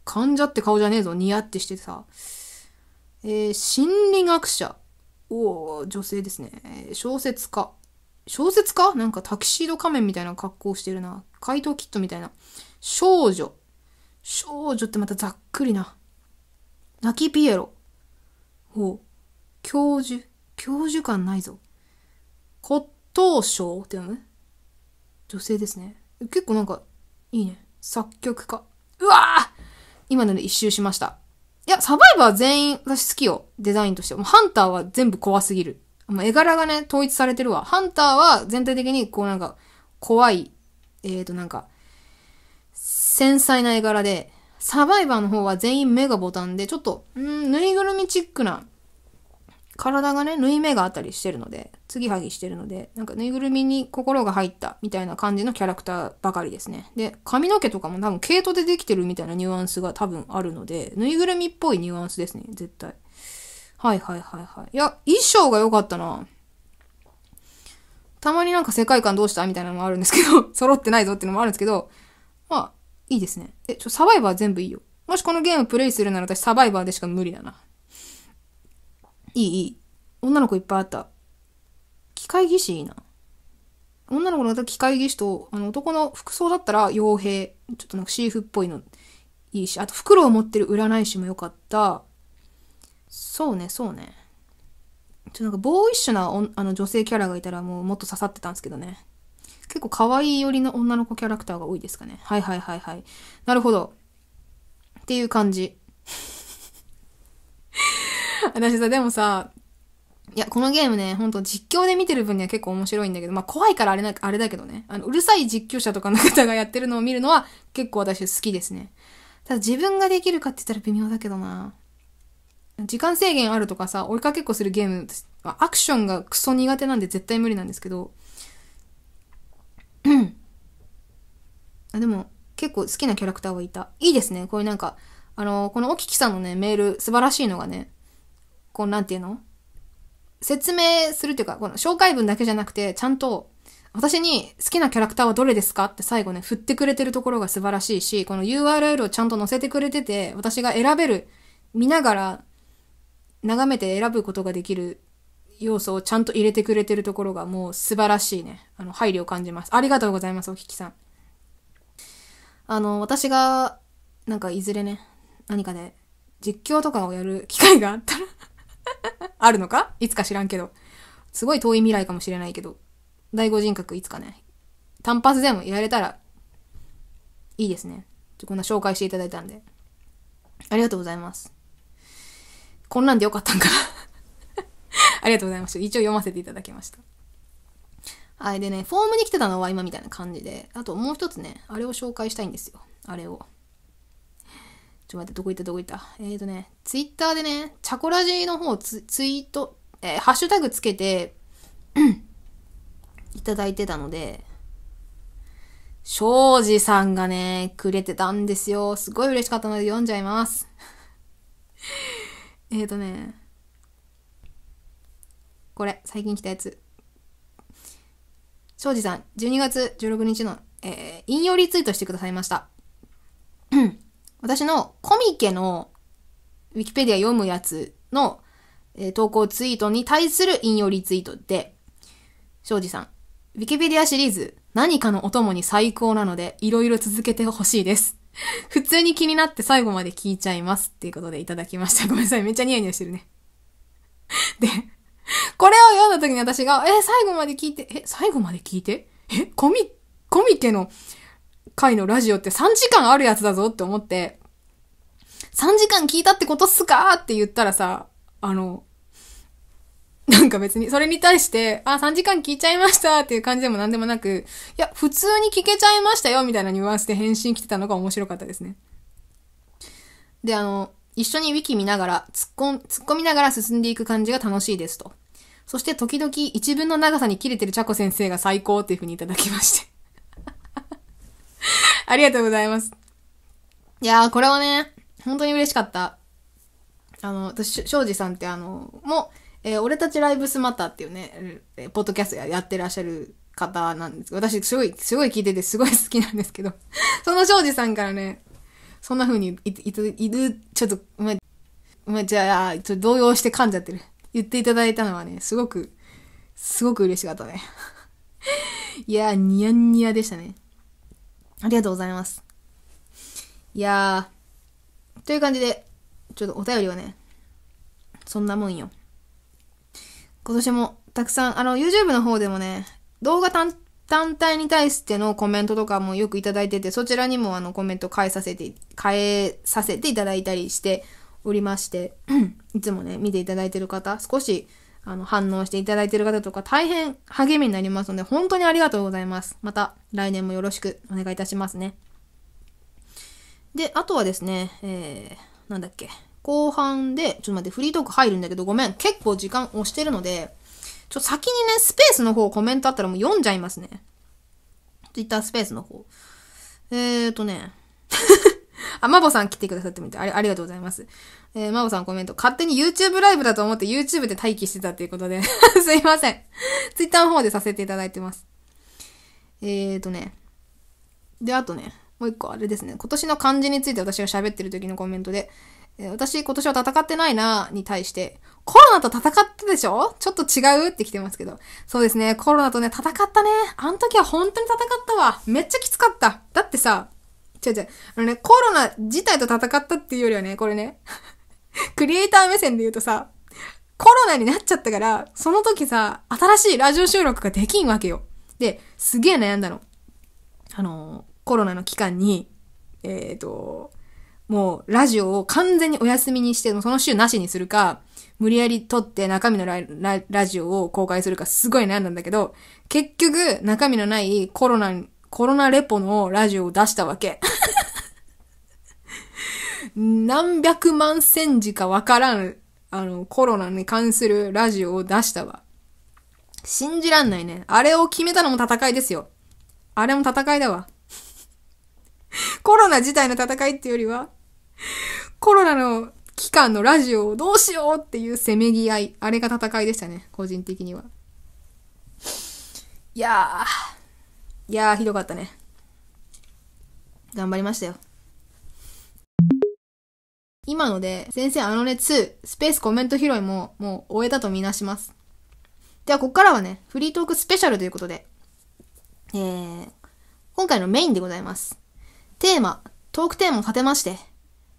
患者って顔じゃねえぞ。ニヤってしてさ。えー、心理学者。おお女性ですね。小説家。小説家なんかタキシード仮面みたいな格好してるな。怪盗キットみたいな。少女。少女ってまたざっくりな。泣きピエロ。お教授。教授感ないぞ。骨董賞って読む女性ですね。結構なんか、いいね。作曲家。うわぁ今ので一周しました。いや、サバイバー全員、私好きよ。デザインとして。もうハンターは全部怖すぎる。もう絵柄がね、統一されてるわ。ハンターは全体的にこうなんか、怖い、えーとなんか、繊細な絵柄で、サバイバーの方は全員目がボタンで、ちょっと、んぬいぐるみチックな体がね、縫い目があったりしてるので、継ぎはぎしてるので、なんかぬいぐるみに心が入ったみたいな感じのキャラクターばかりですね。で、髪の毛とかも多分毛糸でできてるみたいなニュアンスが多分あるので、ぬいぐるみっぽいニュアンスですね、絶対。はいはいはいはい。いや、衣装が良かったな。たまになんか世界観どうしたみたいなのもあるんですけど、<laughs> 揃ってないぞっていうのもあるんですけど、まあ、いいですね。え、ちょ、サバイバー全部いいよ。もしこのゲームプレイするなら私サバイバーでしか無理だな。いいいい。女の子いっぱいあった。機械技師いいな。女の子の機械技師と、あの、男の服装だったら傭兵。ちょっとなんかシーフっぽいのいいし。あと、袋を持ってる占い師もよかった。そうね、そうね。ちょっとなんかボーイッシュなおあの女性キャラがいたらもうもっと刺さってたんですけどね。結構可愛い寄りの女の子キャラクターが多いですかね。はいはいはいはい。なるほど。っていう感じ。<laughs> 私さ、でもさ、いや、このゲームね、ほんと実況で見てる分には結構面白いんだけど、まあ怖いからあれな、あれだけどね。あの、うるさい実況者とかの方がやってるのを見るのは結構私好きですね。ただ自分ができるかって言ったら微妙だけどな。時間制限あるとかさ、追いかけっこするゲーム、アクションがクソ苦手なんで絶対無理なんですけど。うん。あ、でも、結構好きなキャラクターはいた。いいですね。こういうなんか、あの、このおききさんのね、メール、素晴らしいのがね、こうなんていうの説明するっていうか、この紹介文だけじゃなくて、ちゃんと、私に好きなキャラクターはどれですかって最後ね、振ってくれてるところが素晴らしいし、この URL をちゃんと載せてくれてて、私が選べる、見ながら、眺めて選ぶことができる要素をちゃんと入れてくれてるところがもう素晴らしいね。あの、配慮を感じます。ありがとうございます、おききさん。あの、私が、なんかいずれね、何かで、ね、実況とかをやる機会があったら <laughs> あるのかいつか知らんけど。すごい遠い未来かもしれないけど、第五人格いつかね、単発でもやれたら、いいですね。こんな紹介していただいたんで。ありがとうございます。こんなんでよかったんかな <laughs> ありがとうございました。一応読ませていただきました。はい。でね、フォームに来てたのは今みたいな感じで、あともう一つね、あれを紹介したいんですよ。あれを。ちょっと待って、どこ行ったどこ行ったえっ、ー、とね、ツイッターでね、チャコラジの方ツツイート、えー、ハッシュタグつけて、いただいてたので、庄司さんがね、くれてたんですよ。すごい嬉しかったので読んじゃいます。<laughs> えっとね、これ、最近来たやつ。庄司さん、12月16日の、えー、引用リツイートしてくださいました。私のコミケのウィキペディア読むやつの、えー、投稿ツイートに対する引用リツイートで、庄司さん、ウィキペディアシリーズ、何かのお供に最高なので、いろいろ続けてほしいです。<laughs> 普通に気になって最後まで聞いちゃいます。っていうことでいただきました。ごめんなさい。めっちゃニヤニヤしてるね。<laughs> で、これを読んだ時に私が、え、最後まで聞いて、え、最後まで聞いてえ、コミ、コミケの回のラジオって3時間あるやつだぞって思って、3時間聞いたってことっすかって言ったらさ、あの、なんか別に、それに対して、あ、3時間聞いちゃいましたっていう感じでも何でもなく、いや、普通に聞けちゃいましたよみたいなニュアンスで返信来てたのが面白かったですね。で、あの、一緒にウィキ見ながら、突っ込ん、突っ込みながら進んでいく感じが楽しいですと。そして時々一文の長さに切れてるチャコ先生が最高っていう風にいただきまして <laughs> ありがとうございます。いやー、これはね、本当に嬉しかった。あの、私、庄司さんってあの、もう、えー、俺たちライブスマターっていうね、えー、ポッドキャストやってらっしゃる方なんです私、すごい、すごい聞いてて、すごい好きなんですけど、<laughs> その庄司さんからね、そんな風にい、い、いる、ちょっと、お前。じゃあ、ちょっと動揺して噛んじゃってる。言っていただいたのはね、すごく、すごく嬉しかったね。<laughs> いやー、ニヤニヤでしたね。ありがとうございます。いやー、という感じで、ちょっとお便りはね、そんなもんよ。今年もたくさん、あの、YouTube の方でもね、動画単体に対してのコメントとかもよくいただいてて、そちらにもあのコメント変えさせて、変えさせていただいたりしておりまして、<clears throat> いつもね、見ていただいてる方、少しあの、反応していただいている方とか大変励みになりますので、本当にありがとうございます。また来年もよろしくお願いいたしますね。で、あとはですね、えー、なんだっけ。後半で、ちょっと待って、フリートーク入るんだけど、ごめん。結構時間押してるので、ちょ、っと先にね、スペースの方コメントあったらもう読んじゃいますね。Twitter スペースの方。えーとね。<laughs> あ、まぼさん来てくださってみて、ありありがとうございます。えー、まおさんコメント。勝手に YouTube ライブだと思って YouTube で待機してたっていうことで <laughs> すいません。Twitter の方でさせていただいてます。えーとね。で、あとね、もう一個あれですね。今年の漢字について私が喋ってる時のコメントで、えー、私今年は戦ってないなに対して、コロナと戦ったでしょちょっと違うって来てますけど。そうですね、コロナとね、戦ったね。あの時は本当に戦ったわ。めっちゃきつかった。だってさ、違う違う。あのね、コロナ自体と戦ったっていうよりはね、これね、<laughs> クリエイター目線で言うとさ、コロナになっちゃったから、その時さ、新しいラジオ収録ができんわけよ。で、すげえ悩んだの。あの、コロナの期間に、えっ、ー、と、もうラジオを完全にお休みにして、その週なしにするか、無理やり撮って中身のラジオを公開するかすごい悩んだんだけど、結局中身のないコロナ、コロナレポのラジオを出したわけ。<laughs> 何百万センかわからん、あの、コロナに関するラジオを出したわ。信じらんないね。あれを決めたのも戦いですよ。あれも戦いだわ。<laughs> コロナ自体の戦いっていうよりは、コロナの期間のラジオをどうしようっていうせめぎ合い。あれが戦いでしたね。個人的には。いやー。いやー、ひどかったね。頑張りましたよ。今ので、先生あのね2、スペースコメント拾いも、もう終えたとみなします。では、ここからはね、フリートークスペシャルということで、えー、今回のメインでございます。テーマ、トークテーマを立てまして、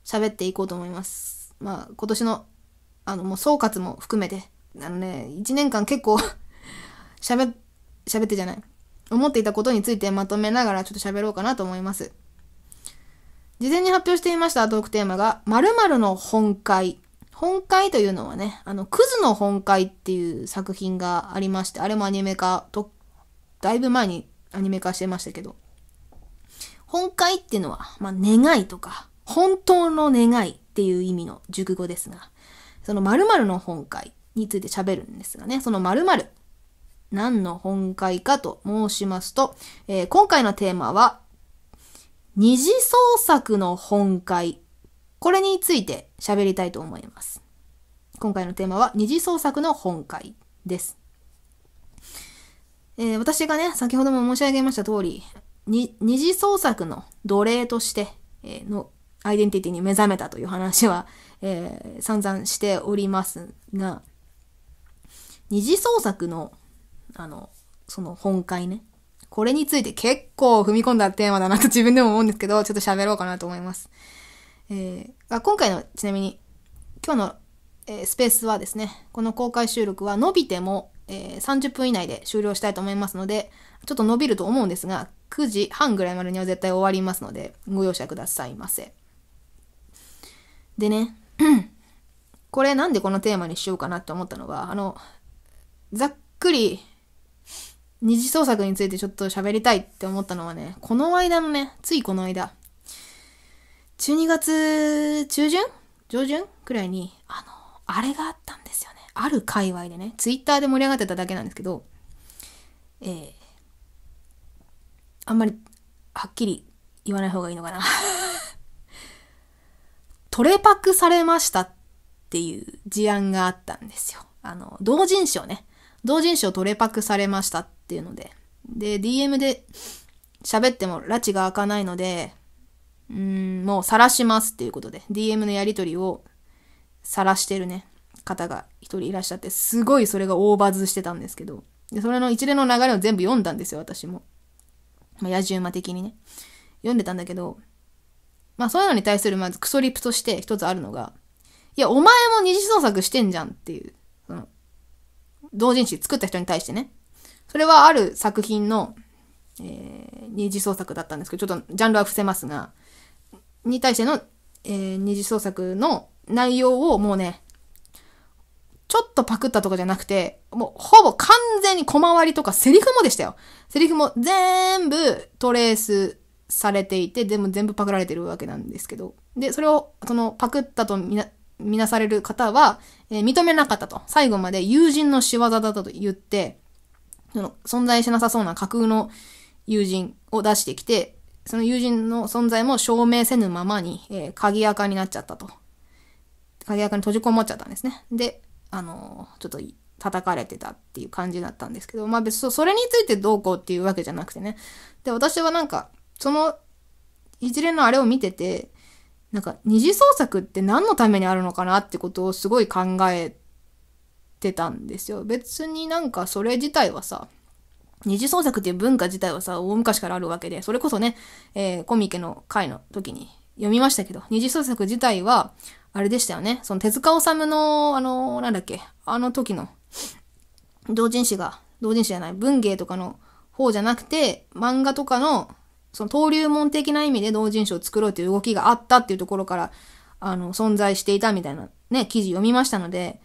喋っていこうと思います。まあ、今年の、あの、もう総括も含めて、あのね、1年間結構 <laughs> 喋、喋ってじゃない。思っていたことについてまとめながらちょっと喋ろうかなと思います。事前に発表していましたトークテーマが、〇〇の本会。本会というのはね、あの、クズの本会っていう作品がありまして、あれもアニメ化と、だいぶ前にアニメ化してましたけど、本会っていうのは、まあ、願いとか、本当の願いっていう意味の熟語ですが、その〇〇の本会について喋るんですがね、その〇〇、何の本会かと申しますと、えー、今回のテーマは、二次創作の本会。これについて喋りたいと思います。今回のテーマは二次創作の本会です。えー、私がね、先ほども申し上げました通り、二次創作の奴隷として、えー、のアイデンティティに目覚めたという話は、えー、散々しておりますが、二次創作の、あの、その本会ね。これについて結構踏み込んだテーマだなと自分でも思うんですけど、ちょっと喋ろうかなと思います。えー、あ今回の、ちなみに、今日の、えー、スペースはですね、この公開収録は伸びても、えー、30分以内で終了したいと思いますので、ちょっと伸びると思うんですが、9時半ぐらいまでには絶対終わりますので、ご容赦くださいませ。でね、<clears throat> これなんでこのテーマにしようかなって思ったのは、あの、ざっくり二次創作についてちょっと喋りたいって思ったのはね、この間のね、ついこの間、12月中旬上旬くらいに、あの、あれがあったんですよね。ある界隈でね、ツイッターで盛り上がってただけなんですけど、えー、あんまりはっきり言わない方がいいのかな <laughs> トレパクされましたっていう事案があったんですよ。あの、同人誌をね、同人誌をトレパクされましたっっていうので。で、DM で喋っても拉致が開かないので、うん、もう晒しますっていうことで、DM のやりとりを晒してるね、方が一人いらっしゃって、すごいそれがオーバーズしてたんですけど、で、それの一連の流れを全部読んだんですよ、私も。まあ、野獣馬的にね。読んでたんだけど、まあそういうのに対するまずクソリプとして一つあるのが、いや、お前も二次創作してんじゃんっていう、その、同人誌作った人に対してね。それはある作品の、えー、二次創作だったんですけど、ちょっとジャンルは伏せますが、に対しての、えー、二次創作の内容をもうね、ちょっとパクったとかじゃなくて、もうほぼ完全に小回りとかセリフもでしたよ。セリフも全部トレースされていて、でも全部パクられてるわけなんですけど。で、それを、そのパクったとみな、みなされる方は、えー、認めなかったと。最後まで友人の仕業だったと言って、その存在しなさそうな架空の友人を出してきて、その友人の存在も証明せぬままに、えー、鍵垢になっちゃったと。鍵垢に閉じこもっちゃったんですね。で、あのー、ちょっと叩かれてたっていう感じだったんですけど、まあ別にそれについてどうこうっていうわけじゃなくてね。で、私はなんか、その一連のあれを見てて、なんか二次創作って何のためにあるのかなってことをすごい考えってたんですよ。別になんかそれ自体はさ、二次創作っていう文化自体はさ、大昔からあるわけで、それこそね、えー、コミケの回の時に読みましたけど、二次創作自体は、あれでしたよね。その手塚治虫の、あの、なんだっけ、あの時の、同人誌が、同人誌じゃない、文芸とかの方じゃなくて、漫画とかの、その登竜門的な意味で同人誌を作ろうという動きがあったっていうところから、あの、存在していたみたいなね、記事読みましたので、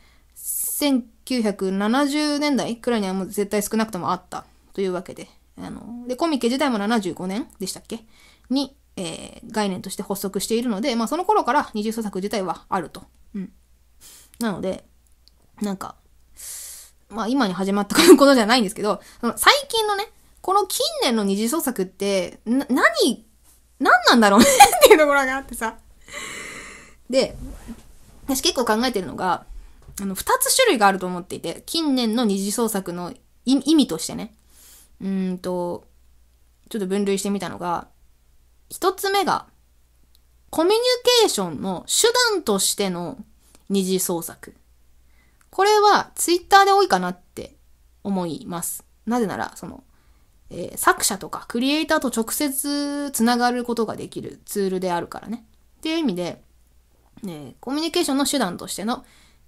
1970年代くらいにはもう絶対少なくともあったというわけで、あの、で、コミケ自体も75年でしたっけに、えー、概念として発足しているので、まあその頃から二次創作自体はあると。うん。なので、なんか、まあ今に始まったことじゃないんですけど、その最近のね、この近年の二次創作って、な、何、何なんだろうねっていうところがあってさ。で、私結構考えてるのが、あの、二つ種類があると思っていて、近年の二次創作の意味としてね、うんと、ちょっと分類してみたのが、一つ目が、コミュニケーションの手段としての二次創作。これはツイッターで多いかなって思います。なぜなら、その、えー、作者とかクリエイターと直接つながることができるツールであるからね。っていう意味で、えー、コミュニケーションの手段としての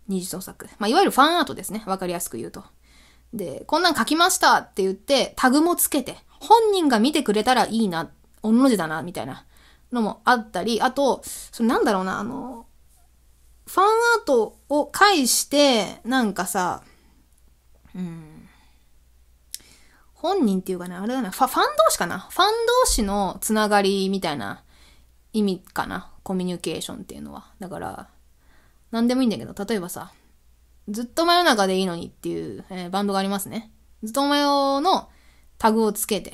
二次創作。まあ、いわゆるファンアートですね。わかりやすく言うと。で、こんなん書きましたって言って、タグもつけて、本人が見てくれたらいいな、おの字だな、みたいなのもあったり、あと、そのなんだろうな、あの、ファンアートを介して、なんかさ、うん、本人っていうかね、あれだな、ファファン同士かなファン同士のつながりみたいな意味かな、コミュニケーションっていうのは。だから、何でもいいんだけど、例えばさ、ずっと真夜中でいいのにっていう、えー、バンドがありますね。ずっと真夜のタグをつけて、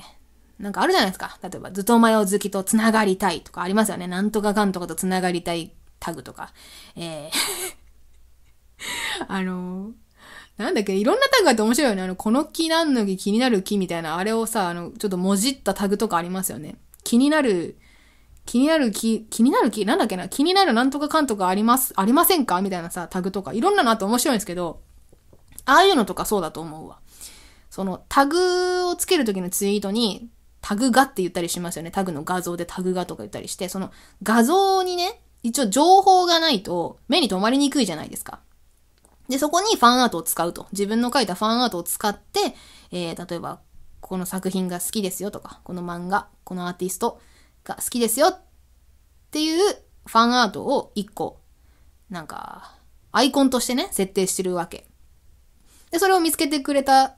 なんかあるじゃないですか。例えば、ずっと真夜好きと繋がりたいとかありますよね。なんとかかんとかと繋がりたいタグとか。えー <laughs> あのー、なんだっけ、いろんなタグがあって面白いよね。あの、この木何の木気になる木みたいな、あれをさ、あの、ちょっともじったタグとかありますよね。気になる気になる気、気になる気、なんだっけな、気になるなんとかかんとかあります、ありませんかみたいなさ、タグとか、いろんなのあって面白いんですけど、ああいうのとかそうだと思うわ。その、タグをつけるときのツイートに、タグがって言ったりしますよね。タグの画像でタグがとか言ったりして、その画像にね、一応情報がないと目に留まりにくいじゃないですか。で、そこにファンアートを使うと。自分の書いたファンアートを使って、えー、例えば、この作品が好きですよとか、この漫画、このアーティスト、が好きですよっていうファンアートを1個、なんか、アイコンとしてね、設定してるわけ。で、それを見つけてくれた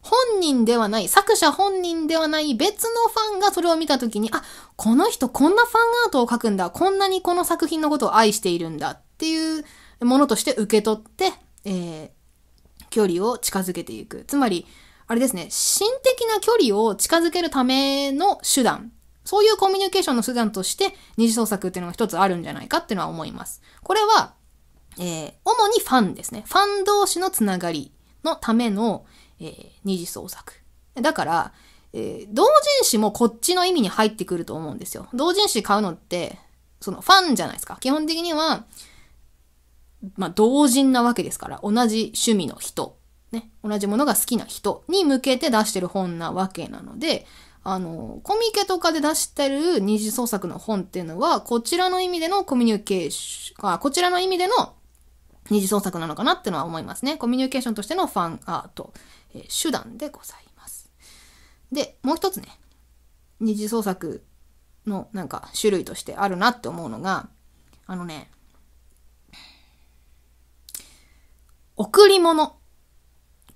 本人ではない、作者本人ではない別のファンがそれを見たときに、あ、この人こんなファンアートを描くんだ、こんなにこの作品のことを愛しているんだっていうものとして受け取って、えー、距離を近づけていく。つまり、あれですね、心的な距離を近づけるための手段そういうコミュニケーションの手段として、二次創作っていうのが一つあるんじゃないかっていうのは思います。これは、えー、主にファンですね。ファン同士のつながりのための、えー、二次創作。だから、えー、同人誌もこっちの意味に入ってくると思うんですよ。同人誌買うのって、そのファンじゃないですか。基本的には、まあ、同人なわけですから、同じ趣味の人、ね、同じものが好きな人に向けて出してる本なわけなので、あの、コミケとかで出してる二次創作の本っていうのは、こちらの意味でのコミュニケーション、あ、こちらの意味での二次創作なのかなってのは思いますね。コミュニケーションとしてのファンアート、えー、手段でございます。で、もう一つね、二次創作のなんか種類としてあるなって思うのが、あのね、贈り物。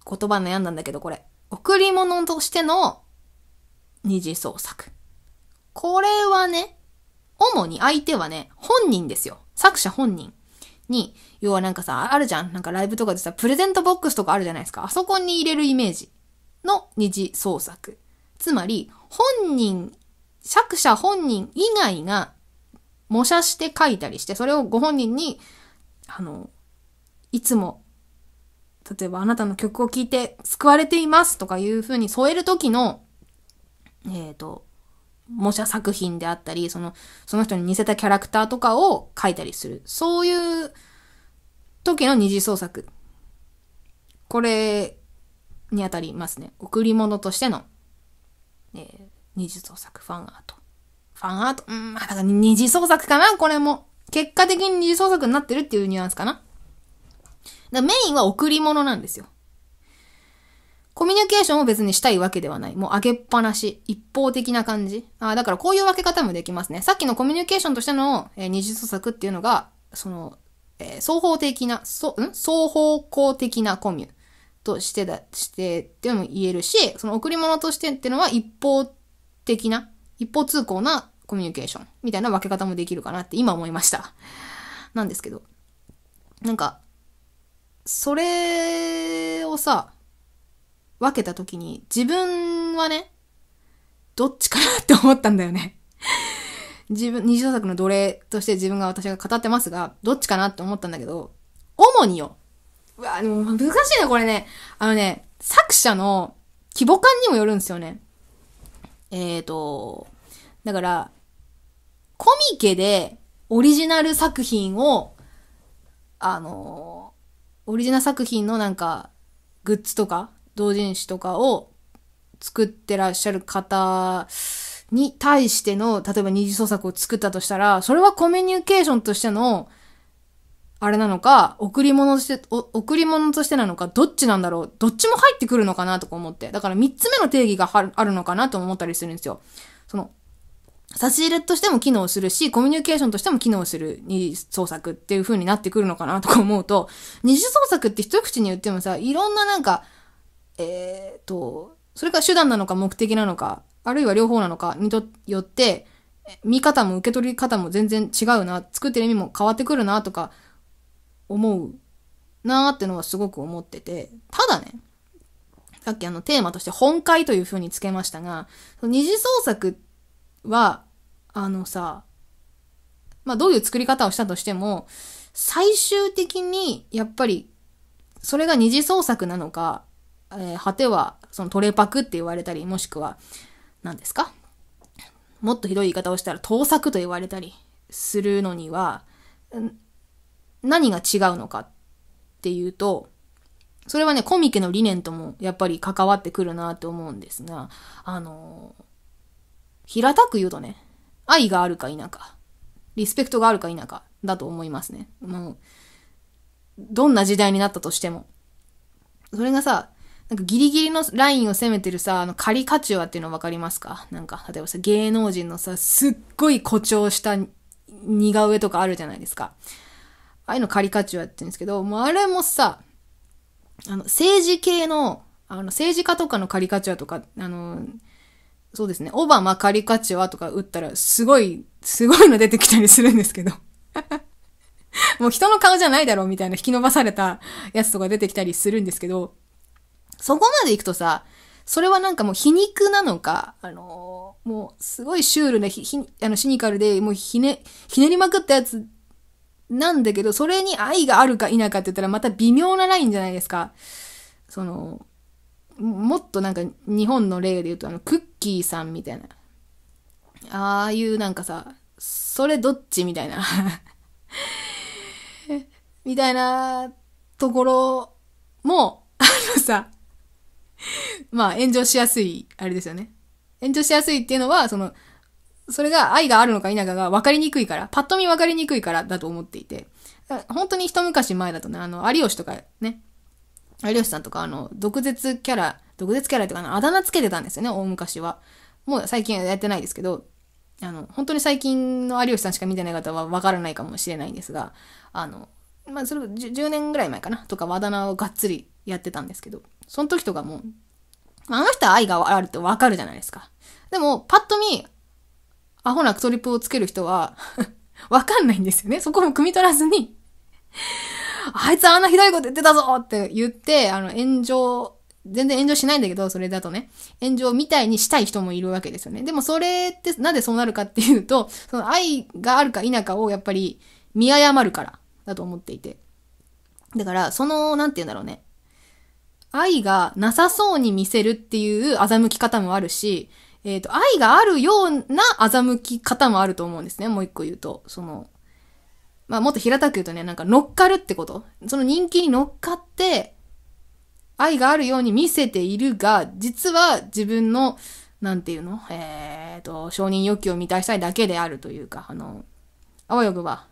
言葉悩んだんだけど、これ。贈り物としての二次創作。これはね、主に相手はね、本人ですよ。作者本人に、要はなんかさ、あるじゃんなんかライブとかでさ、プレゼントボックスとかあるじゃないですか。あそこに入れるイメージの二次創作。つまり、本人、作者本人以外が模写して書いたりして、それをご本人に、あの、いつも、例えばあなたの曲を聴いて救われていますとかいう風に添える時のえっ、ー、と、模写作品であったり、その、その人に似せたキャラクターとかを描いたりする。そういう時の二次創作。これにあたりますね。贈り物としての、えー、二次創作、ファンアート。ファンアート、うん、だから二次創作かなこれも。結果的に二次創作になってるっていうニュアンスかな。だメインは贈り物なんですよ。コミュニケーションを別にしたいわけではない。もう上げっぱなし。一方的な感じ。ああ、だからこういう分け方もできますね。さっきのコミュニケーションとしての、えー、二次創作っていうのが、その、えー、双方的な、そ、ん双方向的なコミュとしてだ、してっても言えるし、その贈り物としてっていうのは一方的な、一方通行なコミュニケーションみたいな分け方もできるかなって今思いました。なんですけど。なんか、それをさ、分けた時に、自分はね、どっちかなって思ったんだよね。自分、二次創作の奴隷として自分が私が語ってますが、どっちかなって思ったんだけど、主によ。うわ、でも難しいな、これね。あのね、作者の規模感にもよるんですよね。えーと、だから、コミケでオリジナル作品を、あの、オリジナル作品のなんか、グッズとか、同人誌とかを作ってらっしゃる方に対しての、例えば二次創作を作ったとしたら、それはコミュニケーションとしての、あれなのか、贈り物として、贈り物としてなのか、どっちなんだろうどっちも入ってくるのかなとか思って。だから三つ目の定義があるのかなと思ったりするんですよ。その、差し入れとしても機能するし、コミュニケーションとしても機能する二次創作っていう風になってくるのかなとか思うと、二次創作って一口に言ってもさ、いろんななんか、えっ、ー、と、それが手段なのか目的なのか、あるいは両方なのかにとよって、見方も受け取り方も全然違うな、作ってる意味も変わってくるなとか、思うなーってのはすごく思ってて、ただね、さっきあのテーマとして本会という風につけましたが、二次創作は、あのさ、まあどういう作り方をしたとしても、最終的にやっぱりそれが二次創作なのか、えー、果てはそのトレパクって言われたり、もしくは、何ですかもっとひどい言い方をしたら盗作と言われたりするのには、何が違うのかっていうと、それはね、コミケの理念ともやっぱり関わってくるなと思うんですが、あのー、平たく言うとね、愛があるか否か、リスペクトがあるか否かだと思いますね。もう、どんな時代になったとしても。それがさ、なんかギリギリのラインを攻めてるさ、あの、カリカチュアっていうの分かりますかなんか、例えばさ、芸能人のさ、すっごい誇張した似顔絵とかあるじゃないですか。ああいうのカリカチュアって言うんですけど、もうあれもさ、あの、政治系の、あの、政治家とかのカリカチュアとか、あの、そうですね、オバマカリカチュアとか打ったら、すごい、すごいの出てきたりするんですけど。<laughs> もう人の顔じゃないだろうみたいな引き伸ばされたやつとか出てきたりするんですけど、そこまで行くとさ、それはなんかもう皮肉なのか、あのー、もうすごいシュールな、ひ、ひ、あの、シニカルで、もうひね、ひねりまくったやつなんだけど、それに愛があるか否かって言ったらまた微妙なラインじゃないですか。その、もっとなんか日本の例で言うとあの、クッキーさんみたいな。ああいうなんかさ、それどっちみたいな <laughs> みたいなところも、あのさ、<laughs> まあ、炎上しやすい、あれですよね。炎上しやすいっていうのは、その、それが愛があるのか否かが分かりにくいから、パッと見分かりにくいからだと思っていて、本当に一昔前だとね、あの、有吉とかね、有吉さんとか、あの、毒舌キャラ、毒舌キャラっていうかあだ名つけてたんですよね、大昔は。もう最近やってないですけど、あの、本当に最近の有吉さんしか見てない方は分からないかもしれないんですが、あの、まあ、それ10年ぐらい前かな、とか、あだ名をがっつりやってたんですけど、その時とかも、あの人は愛があるってわかるじゃないですか。でも、パッと見、アホなトリップをつける人は <laughs> わかんないんですよね。そこも汲み取らずにあいつあんなひどいこと言ってたぞって言って、あの、炎上、全然炎上しないんだけど、それだとね、炎上みたいにしたい人もいるわけですよね。でもそれって、なんでそうなるかっていうと、その愛があるか否かをやっぱり見誤るからだと思っていて。だから、その、なんて言うんだろうね。愛がなさそうに見せるっていう欺き方もあるし、えっ、ー、と、愛があるような欺き方もあると思うんですね。もう一個言うと。その、まあ、もっと平たく言うとね、なんか乗っかるってこと。その人気に乗っかって、愛があるように見せているが、実は自分の、なんていうのえっ、ー、と、承認欲求を満たしたいだけであるというか、あの、あわよくば、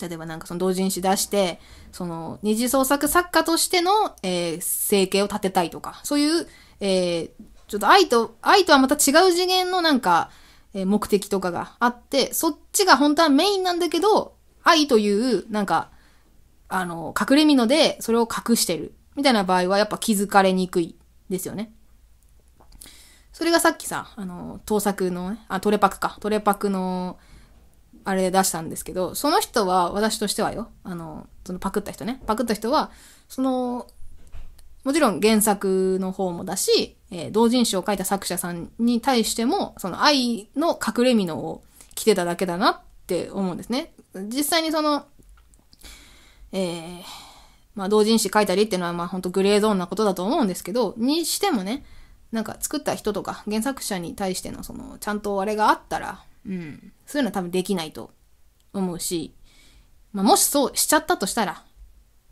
例えばなんかその同人誌出して、その二次創作作家としての、えー、生計を立てたいとか、そういう、えー、ちょっと愛と、愛とはまた違う次元のなんか、えー、目的とかがあって、そっちが本当はメインなんだけど、愛という、なんか、あの、隠れ身ので、それを隠してる。みたいな場合は、やっぱ気づかれにくいですよね。それがさっきさ、あの、盗作の、ね、あ、トレパクか。トレパクの、あれで出したんですけど、その人は、私としてはよ、あの、そのパクった人ね、パクった人は、その、もちろん原作の方もだし、えー、同人誌を書いた作者さんに対しても、その愛の隠れ蓑を着てただけだなって思うんですね。実際にその、えー、まあ同人誌書いたりっていうのはまあほんとグレーゾーンなことだと思うんですけど、にしてもね、なんか作った人とか原作者に対してのそのちゃんとあれがあったらうん。そういうのは多分できないと思うし、まあ、もしそうしちゃったとしたら、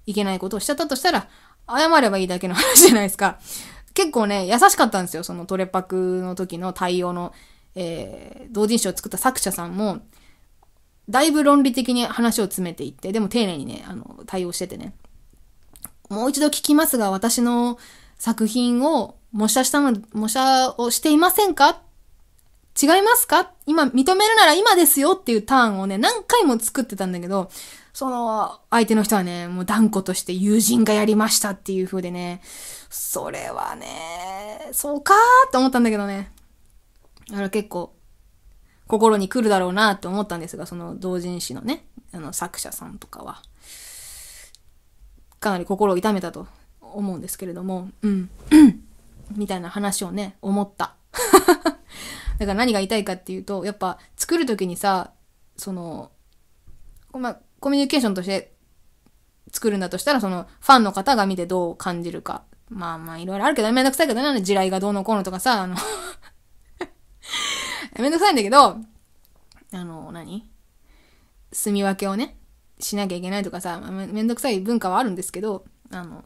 いけないことをしちゃったとしたら、謝ればいいだけの話じゃないですか。結構ね、優しかったんですよ。そのトレパクの時の対応の、えー、同人誌を作った作者さんも、だいぶ論理的に話を詰めていって、でも丁寧にね、あの、対応しててね。もう一度聞きますが、私の作品を模写したの、模写をしていませんか違いますか今、認めるなら今ですよっていうターンをね、何回も作ってたんだけど、その、相手の人はね、もう断固として友人がやりましたっていう風でね、それはね、そうかーって思ったんだけどね。あら結構、心に来るだろうなって思ったんですが、その同人誌のね、あの作者さんとかは、かなり心を痛めたと思うんですけれども、うん、みたいな話をね、思った。だから何が言いたいかっていうと、やっぱ作る時にさ、その、まあ、コミュニケーションとして作るんだとしたら、その、ファンの方が見てどう感じるか。まあまあ、いろいろあるけど、めんどくさいけどね、地雷がどうのこうのとかさ、あの <laughs> めんどくさいんだけど、あの、何住み分けをね、しなきゃいけないとかさ、めめんどくさい文化はあるんですけど、あの、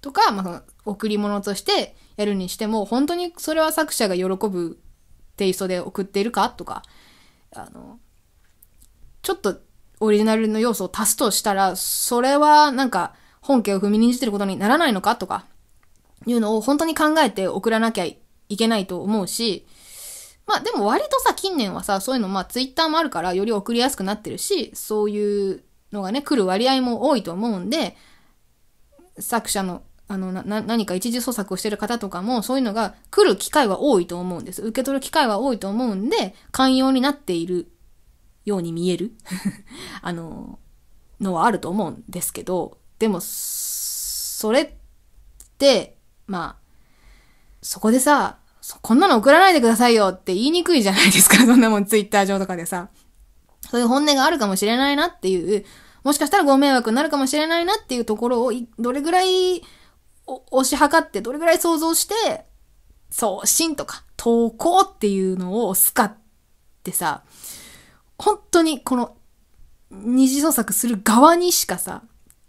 とか、まあ、その贈り物としてやるにしても、本当にそれは作者が喜ぶテイストで送っているかとか、あの、ちょっとオリジナルの要素を足すとしたら、それはなんか本家を踏みにじってることにならないのかとか、いうのを本当に考えて送らなきゃいけないと思うし、まあでも割とさ、近年はさ、そういうの、まあツイッターもあるからより送りやすくなってるし、そういうのがね、来る割合も多いと思うんで、作者のあの、な、何か一時創作をしてる方とかも、そういうのが来る機会は多いと思うんです。受け取る機会は多いと思うんで、寛容になっているように見える <laughs> あの、のはあると思うんですけど、でも、それって、まあ、そこでさ、こんなの送らないでくださいよって言いにくいじゃないですか。<laughs> そんなもんツイッター上とかでさ。そういう本音があるかもしれないなっていう、もしかしたらご迷惑になるかもしれないなっていうところを、どれぐらい押し量ってどれぐらい想像して、送信とか投稿っていうのをすかってさ、本当にこの二次創作する側にしかさ、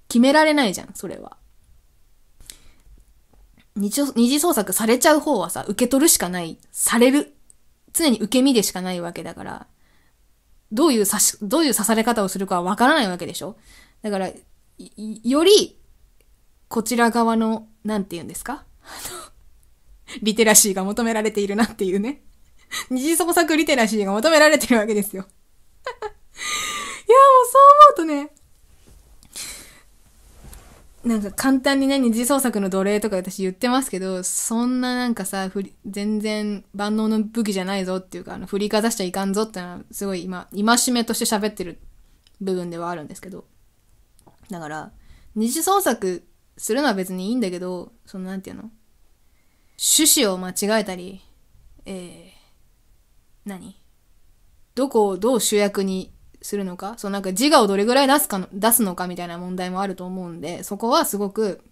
決められないじゃん、それは。二次創作されちゃう方はさ、受け取るしかない、される。常に受け身でしかないわけだから、どういう刺し、どういう刺され方をするかはわからないわけでしょだから、より、こちら側のなんて言うんですか <laughs> リテラシーが求められているなっていうね。<laughs> 二次創作リテラシーが求められてるわけですよ。<laughs> いや、もうそう思うとね、なんか簡単にね、二次創作の奴隷とか私言ってますけど、そんななんかさ、ふり全然万能の武器じゃないぞっていうか、あの振りかざしちゃいかんぞってのは、すごい今、戒めとして喋ってる部分ではあるんですけど。だから、二次創作するのは別にいいんだけど、そのなんていうの趣旨を間違えたり、えー、何どこをどう主役にするのかそうなんか自我をどれぐらい出すかの、出すのかみたいな問題もあると思うんで、そこはすごく、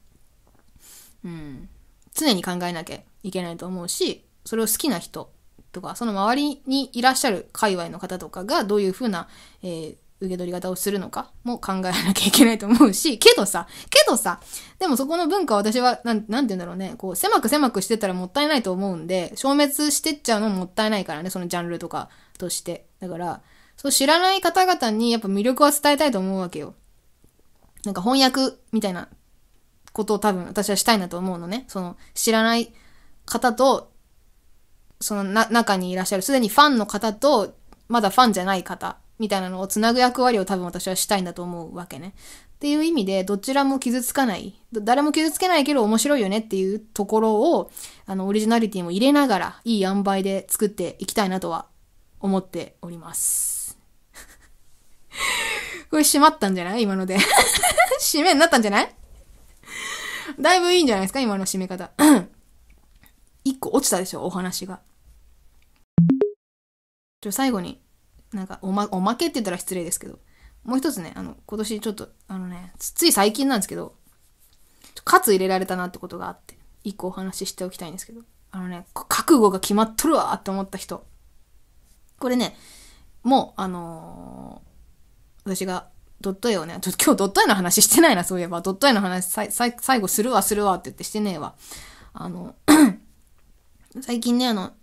うん、常に考えなきゃいけないと思うし、それを好きな人とか、その周りにいらっしゃる界隈の方とかがどういうふうな、えー、受け取り方をするのかも考えなきゃいけないと思うし、けどさ、けどさ、でもそこの文化は私は、なん、なんて言うんだろうね、こう、狭く狭くしてたらもったいないと思うんで、消滅してっちゃうのももったいないからね、そのジャンルとかとして。だから、そう知らない方々にやっぱ魅力は伝えたいと思うわけよ。なんか翻訳みたいなことを多分私はしたいなと思うのね。その、知らない方と、そのな、中にいらっしゃる、すでにファンの方と、まだファンじゃない方みたいなのをつなぐ役割を多分私はしたいんだと思うわけね。っていう意味で、どちらも傷つかない。誰も傷つけないけど面白いよねっていうところを、あの、オリジナリティも入れながら、いい塩梅で作っていきたいなとは思っております。<laughs> これ閉まったんじゃない今ので <laughs> 締めになったんじゃないだいぶいいんじゃないですか今の締め方。<coughs> 一個落ちたでしょお話が。ちょ、最後になんかおま、おまけって言ったら失礼ですけど、もう一つね、あの、今年ちょっと、あのね、つい最近なんですけど、カツ入れられたなってことがあって、一個お話ししておきたいんですけど、あのね、覚悟が決まっとるわって思った人。これね、もう、あのー、私がドット絵をね、ちょっと今日ドット絵の話してないな、そういえば。ドット絵の話、さい最後するわ、するわって言ってしてねえわ。あの <coughs> 最近ね、あの、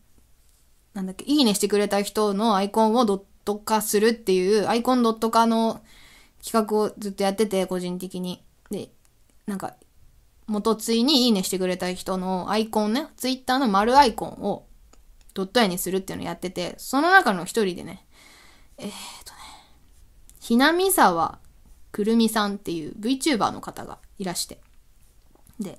なんだっけ、いいねしてくれた人のアイコンをドット化するっていうアイコンドット化の企画をずっとやってて、個人的に。で、なんか、元ついにいいねしてくれた人のアイコンね、ツイッターの丸アイコンをドット絵にするっていうのをやってて、その中の一人でね、えー、っとね、ひなみさわくるみさんっていう VTuber の方がいらして、で、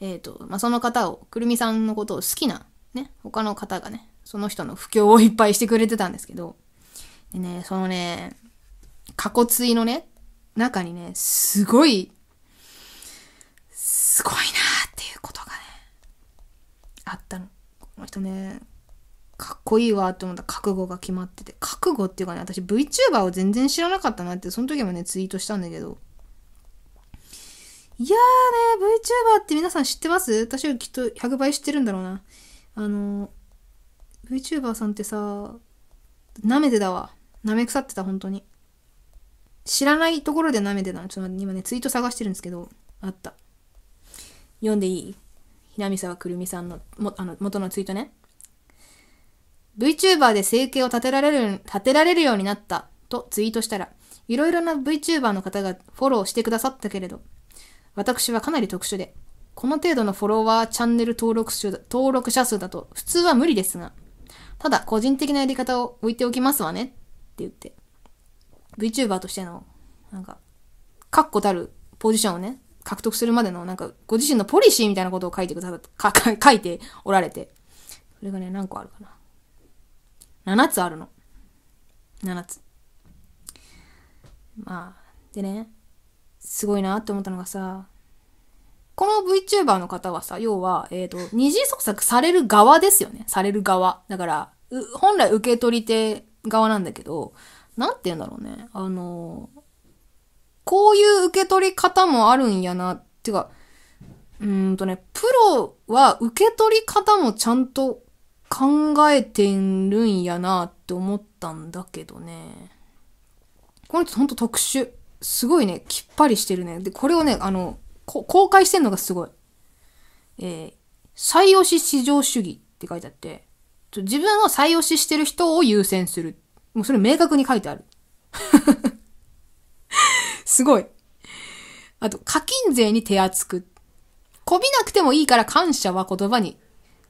えー、っと、まあ、その方を、くるみさんのことを好きな、ね、他の方がね、その人の不況をいっぱいしてくれてたんですけど、でね、そのね、過去追のね、中にね、すごい、すごいなっていうことがね、あったの。この人ね、かっこいいわって思った覚悟が決まってて。覚悟っていうかね、私 VTuber を全然知らなかったなって、その時もね、ツイートしたんだけど。いやーね、VTuber って皆さん知ってます私はきっと100倍知ってるんだろうな。あの、VTuber さんってさ、舐めてだわ。舐め腐ってた、本当に。知らないところで舐めてたの。ちょっと今ね、ツイート探してるんですけど、あった。読んでいいみ見沢くるみさんの、も、あの、元のツイートね。VTuber で生計を立てられる、立てられるようになったとツイートしたら、いろいろな VTuber の方がフォローしてくださったけれど、私はかなり特殊で、この程度のフォロワーチャンネル登録登録者数だと普通は無理ですが、ただ個人的なやり方を置いておきますわねって言って VTuber としてのなんか確固たるポジションをね獲得するまでのなんかご自身のポリシーみたいなことを書いてくださか <laughs> 書いておられてそれがね何個あるかな7つあるの7つまあでねすごいなって思ったのがさこの VTuber の方はさ、要は、えっ、ー、と、二次創作される側ですよね。される側。だから、本来受け取り手側なんだけど、なんて言うんだろうね。あの、こういう受け取り方もあるんやな、っていうか、うんとね、プロは受け取り方もちゃんと考えてるんやなって思ったんだけどね。この人ほんと特殊。すごいね、きっぱりしてるね。で、これをね、あの、公開してんのがすごい。えー、採し市場主義って書いてあって、自分を最推ししてる人を優先する。もうそれ明確に書いてある。<laughs> すごい。あと、課金税に手厚く。こびなくてもいいから感謝は言葉に、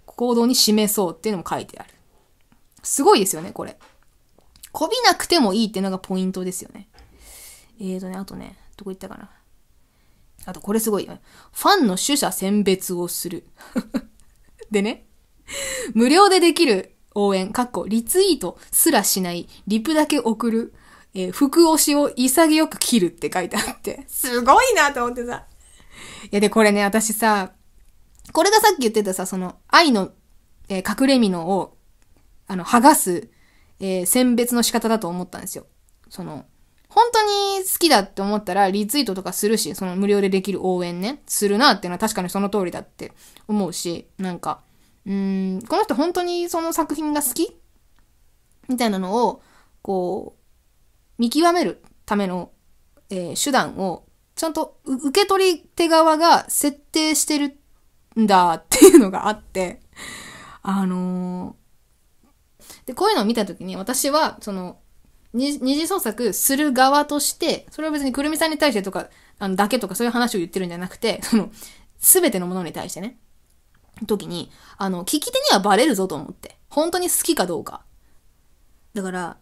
行動に示そうっていうのも書いてある。すごいですよね、これ。こびなくてもいいっていうのがポイントですよね。えーとね、あとね、どこ行ったかな。あと、これすごいよね。ファンの取捨選別をする。<laughs> でね、<laughs> 無料でできる応援、かっこ、リツイートすらしない、リプだけ送る、えー、服押しを潔く切るって書いてあって、すごいなと思ってさ。いやで、これね、私さ、これがさっき言ってたさ、その、愛の、えー、隠れ蓑を、あの、剥がす、えー、選別の仕方だと思ったんですよ。その、本当に好きだって思ったらリツイートとかするし、その無料でできる応援ね、するなっていうのは確かにその通りだって思うし、なんか、うん、この人本当にその作品が好きみたいなのを、こう、見極めるための、えー、手段を、ちゃんと受け取り手側が設定してるんだっていうのがあって、<laughs> あのー、で、こういうのを見たときに私は、その、二次創作する側として、それは別にくるみさんに対してとか、あの、だけとかそういう話を言ってるんじゃなくて、その、すべてのものに対してね。時に、あの、聞き手にはバレるぞと思って。本当に好きかどうか。だから、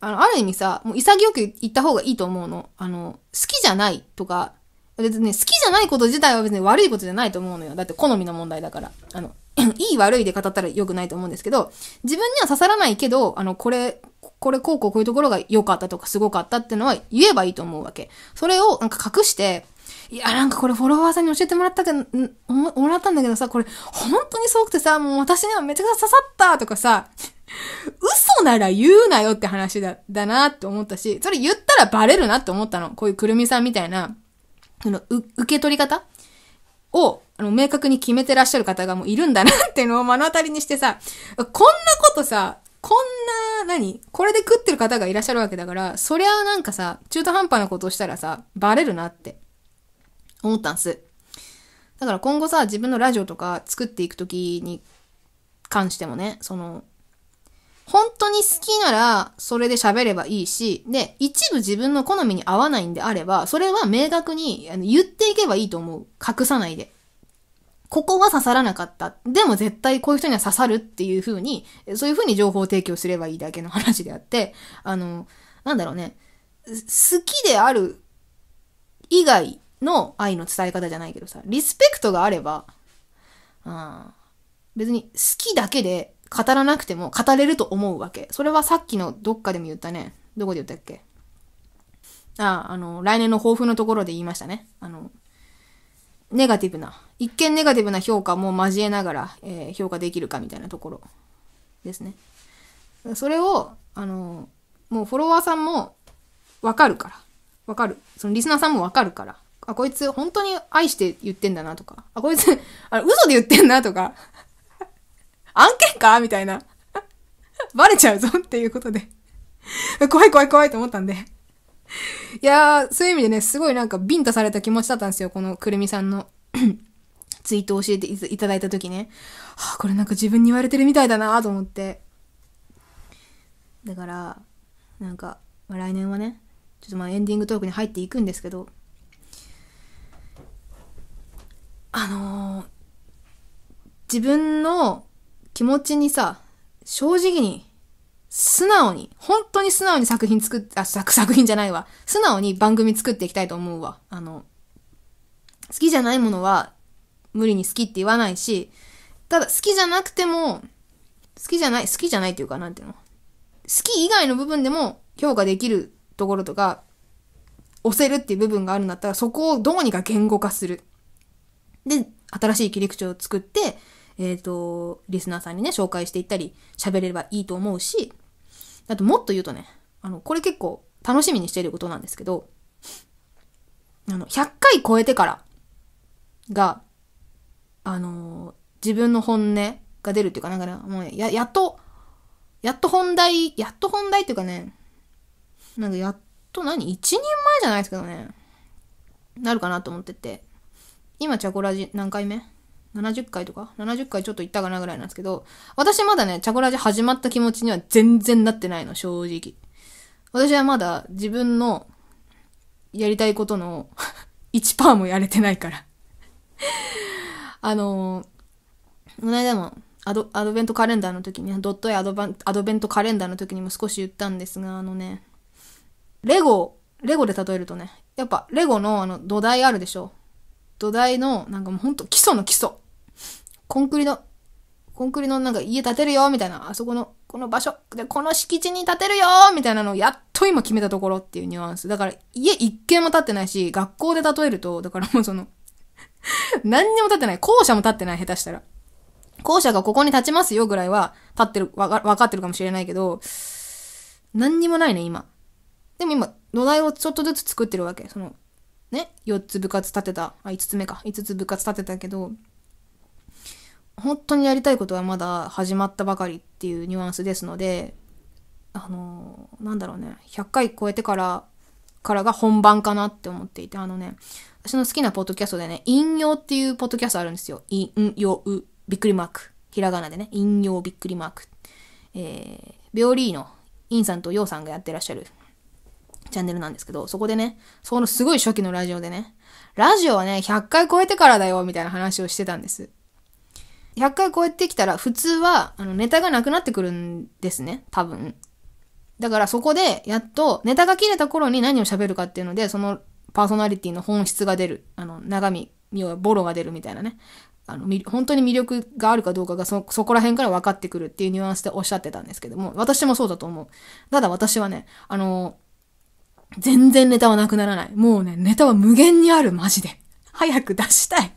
あの、ある意味さ、もう潔く言った方がいいと思うの。あの、好きじゃないとか、別にね、好きじゃないこと自体は別に悪いことじゃないと思うのよ。だって好みの問題だから。あの、<clears throat> いい悪いで語ったら良くないと思うんですけど、自分には刺さらないけど、あの、これ、これこうこうこういうところが良かったとかすごかったってのは言えばいいと思うわけ。それをなんか隠して、いや、なんかこれフォロワーさんに教えてもらったけど、ももらったんだけどさ、これ本当にすごくてさ、もう私にはめちゃくちゃ刺さったとかさ、嘘なら言うなよって話だ、だなって思ったし、それ言ったらバレるなって思ったの。こういうくるみさんみたいな、その、受け取り方を、あの、明確に決めてらっしゃる方がもういるんだなっていうのを目の当たりにしてさ、こんなことさ、こんな、何これで食ってる方がいらっしゃるわけだから、そりゃなんかさ、中途半端なことをしたらさ、バレるなって思ったんす。だから今後さ、自分のラジオとか作っていくときに関してもね、その、本当に好きならそれで喋ればいいし、で、一部自分の好みに合わないんであれば、それは明確に言っていけばいいと思う。隠さないで。ここは刺さらなかった。でも絶対こういう人には刺さるっていう風に、そういう風に情報提供すればいいだけの話であって、あの、なんだろうね。好きである以外の愛の伝え方じゃないけどさ、リスペクトがあれば、うん、別に好きだけで語らなくても語れると思うわけ。それはさっきのどっかでも言ったね。どこで言ったっけあ、あの、来年の抱負のところで言いましたね。あの、ネガティブな、一見ネガティブな評価も交えながら、えー、評価できるかみたいなところですね。それを、あの、もうフォロワーさんもわかるから。わかる。そのリスナーさんもわかるから。あ、こいつ本当に愛して言ってんだなとか、あ、こいつ、あ嘘で言ってんなとか、案件かみたいな。バレちゃうぞっていうことで怖い怖い怖いと思ったんでいやー、そういう意味でね、すごいなんかビンタされた気持ちだったんですよ。このくるみさんの <clears throat> ツイートを教えていただいた時ね。はあ、これなんか自分に言われてるみたいだなと思って。だから、なんか、まあ、来年はね、ちょっとまあエンディングトークに入っていくんですけど、あのー、自分の気持ちにさ、正直に、素直に、本当に素直に作品作って、あ、作、作品じゃないわ。素直に番組作っていきたいと思うわ。あの、好きじゃないものは、無理に好きって言わないし、ただ好きじゃなくても、好きじゃない、好きじゃないっていうか、なんていうの。好き以外の部分でも評価できるところとか、押せるっていう部分があるんだったら、そこをどうにか言語化する。で、新しい切り口を作って、えっ、ー、と、リスナーさんにね、紹介していったり、喋れればいいと思うし、あともっと言うとね、あの、これ結構楽しみにしていることなんですけど、あの、100回超えてからが、あの自分の本音が出るっていうか、なんかね、もうや、やっと、やっと本題、やっと本題っていうかね、なんかやっと何一人前じゃないですけどね、なるかなと思ってて。今、チャコラジ何回目 ?70 回とか ?70 回ちょっと行ったかなぐらいなんですけど、私まだね、チャコラジ始まった気持ちには全然なってないの、正直。私はまだ自分のやりたいことの1% <laughs> もやれてないから <laughs> あのー、この間もアド、アドベントカレンダーの時に、ドットやアドバン、アドベントカレンダーの時にも少し言ったんですが、あのね、レゴ、レゴで例えるとね、やっぱレゴのあの土台あるでしょ土台の、なんかもうほんと基礎の基礎。コンクリの、コンクリのなんか家建てるよ、みたいな、あそこの、この場所、で、この敷地に建てるよ、みたいなのをやっと今決めたところっていうニュアンス。だから家一軒も建ってないし、学校で例えると、だからもうその <laughs> 何にも建ってない。校舎も建ってない、下手したら。校舎がここに立ちますよぐらいは、立ってる、わか、わかってるかもしれないけど、何にもないね、今。でも今、土台をちょっとずつ作ってるわけ。その、ね、4つ部活立てた、あ、5つ目か、5つ部活立てたけど、本当にやりたいことはまだ始まったばかりっていうニュアンスですので、あのなんだろうね、100回超えてから、からが本番かなって思っていて、あのね、私の好きなポッドキャストでね、引用っていうポッドキャストあるんですよ。引用、びっくりマーク。ひらがなでね、引用びっくりマーク。えー、病理医のインさんとヨウさんがやってらっしゃるチャンネルなんですけど、そこでね、そのすごい初期のラジオでね、ラジオはね、100回超えてからだよ、みたいな話をしてたんです。100回超えてきたら、普通は、あの、ネタがなくなってくるんですね、多分。だからそこで、やっと、ネタが切れた頃に何を喋るかっていうので、そのパーソナリティの本質が出る。あの、長身、要はボロが出るみたいなね。あの、本当に魅力があるかどうかがそ、そこら辺から分かってくるっていうニュアンスでおっしゃってたんですけども、私もそうだと思う。ただ私はね、あの、全然ネタはなくならない。もうね、ネタは無限にある、マジで。早く出したい。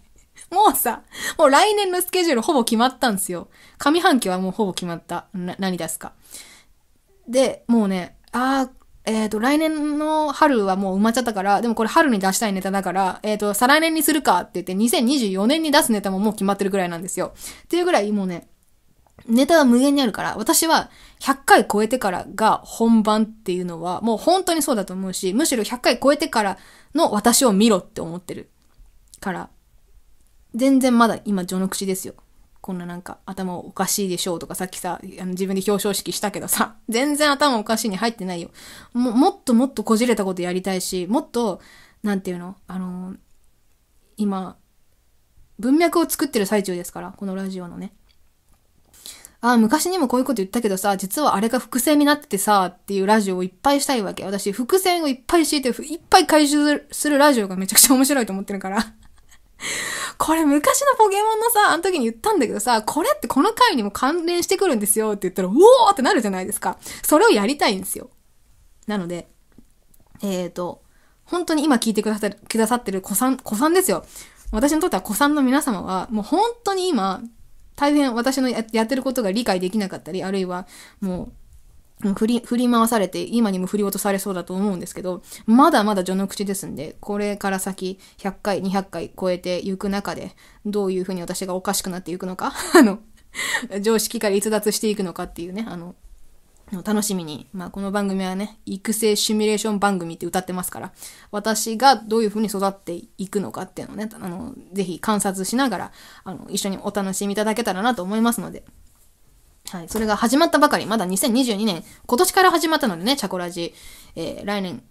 もうさ、もう来年のスケジュールほぼ決まったんですよ。上半期はもうほぼ決まった。な、何出すか。で、もうね、あー、えっ、ー、と、来年の春はもう埋まっちゃったから、でもこれ春に出したいネタだから、えっ、ー、と、再来年にするかって言って、2024年に出すネタももう決まってるぐらいなんですよ。っていうぐらい、もうね、ネタは無限にあるから、私は100回超えてからが本番っていうのは、もう本当にそうだと思うし、むしろ100回超えてからの私を見ろって思ってるから、全然まだ今序の口ですよ。こんななんか頭おかしいでしょうとかさっきさ、あの自分で表彰式したけどさ、<laughs> 全然頭おかしいに入ってないよ。も、もっともっとこじれたことやりたいし、もっと、なんていうのあのー、今、文脈を作ってる最中ですから、このラジオのね。ああ、昔にもこういうこと言ったけどさ、実はあれが伏線になっててさ、っていうラジオをいっぱいしたいわけ。私、伏線をいっぱい敷いて、いっぱい回収するラジオがめちゃくちゃ面白いと思ってるから。<laughs> これ昔のポケモンのさ、あの時に言ったんだけどさ、これってこの回にも関連してくるんですよって言ったら、うおーってなるじゃないですか。それをやりたいんですよ。なので、えっ、ー、と、本当に今聞いてくださくださってる子さん、子さんですよ。私にとっては子さんの皆様は、もう本当に今、大変私のやってることが理解できなかったり、あるいはもう、振り、振り回されて、今にも振り落とされそうだと思うんですけど、まだまだ序の口ですんで、これから先、100回、200回超えていく中で、どういうふうに私がおかしくなっていくのか、<laughs> あの、常識から逸脱していくのかっていうね、あの、楽しみに。まあ、この番組はね、育成シミュレーション番組って歌ってますから、私がどういう風に育っていくのかっていうのをね、あの、ぜひ観察しながら、あの、一緒にお楽しみいただけたらなと思いますので。はい。それが始まったばかり、まだ2022年、今年から始まったのでね、チャコラジ、えー、来年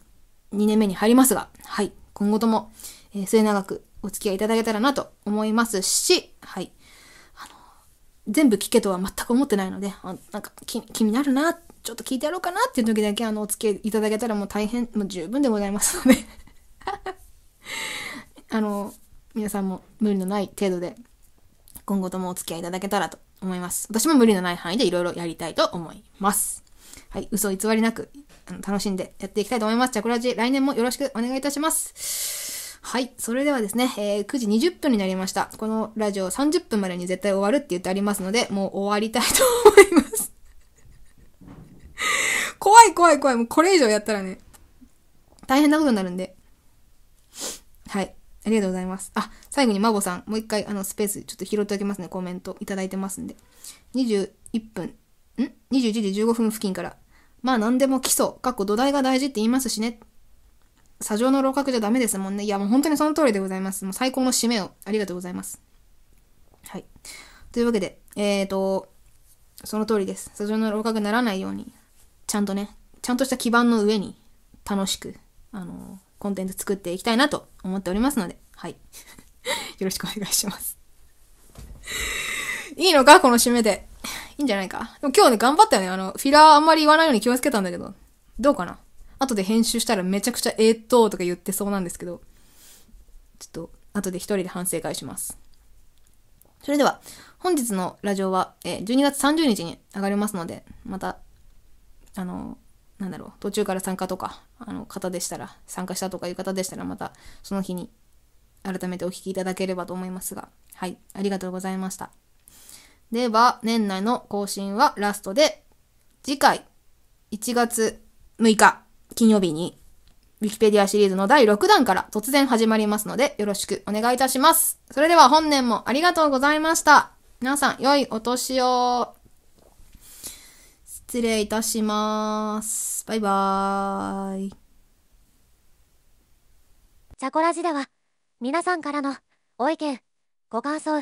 2年目に入りますが、はい。今後とも、えー、末永くお付き合いいただけたらなと思いますし、はい。全部聞けとは全く思ってないので、あなんか気気になるなっちょっと聞いてやろうかなっていう時だけあのお付き合いいただけたらもう大変、もう十分でございますので <laughs> あの、皆さんも無理のない程度で今後ともお付き合いいただけたらと思います。私も無理のない範囲でいろいろやりたいと思います。はい、嘘偽りなくあの楽しんでやっていきたいと思います。チャクラジ、来年もよろしくお願いいたします。はい。それではですね、えー、9時20分になりました。このラジオ30分までに絶対終わるって言ってありますので、もう終わりたいと思います。<laughs> 怖い怖い怖い。もうこれ以上やったらね、大変なことになるんで。はい。ありがとうございます。あ、最後に孫さん、もう一回あのスペースちょっと拾っておきますね。コメントいただいてますんで。21分、ん ?21 時15分付近から。まあ何でも基礎、かっこ土台が大事って言いますしね。砂上の楼閣じゃダメですもんね。いやもう本当にその通りでございます。もう最高の締めを。ありがとうございます。はい。というわけで、えっ、ー、と、その通りです。砂上の楼閣ならないようにちゃんとね、ちゃんとした基盤の上に楽しく、あのコンテンツ作っていきたいなと思っておりますので、はい。<laughs> よろしくお願いします。<laughs> いいのかこの締めで。いいんじゃないか。でも今日ね、頑張ったよね。あの、フィラーあんまり言わないように気をつけたんだけど。どうかな後で編集したらめちゃくちゃえっととか言ってそうなんですけど。ちょっと、後で一人で反省会します。それでは、本日のラジオは、えー、12月30日に上がりますので、またあのなんだろう途中から参加とかあの方でしたら参加したとかいう方でしたらまたその日に改めてお聞きいただければと思いますがはいありがとうございましたでは年内の更新はラストで次回1月6日金曜日に Wikipedia シリーズの第6弾から突然始まりますのでよろしくお願いいたしますそれでは本年もありがとうございました皆さん良いお年を失礼いたします。バイバーイ。チャコラジでは、皆さんからのご意見、ご感想、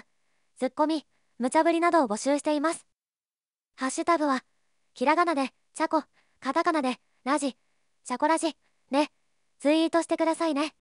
ツッコミ、無茶ぶりなどを募集しています。ハッシュタグは、ひらがなで、チャコ、カタカナで、ラジ、チャコラジ、で、ツイートしてくださいね。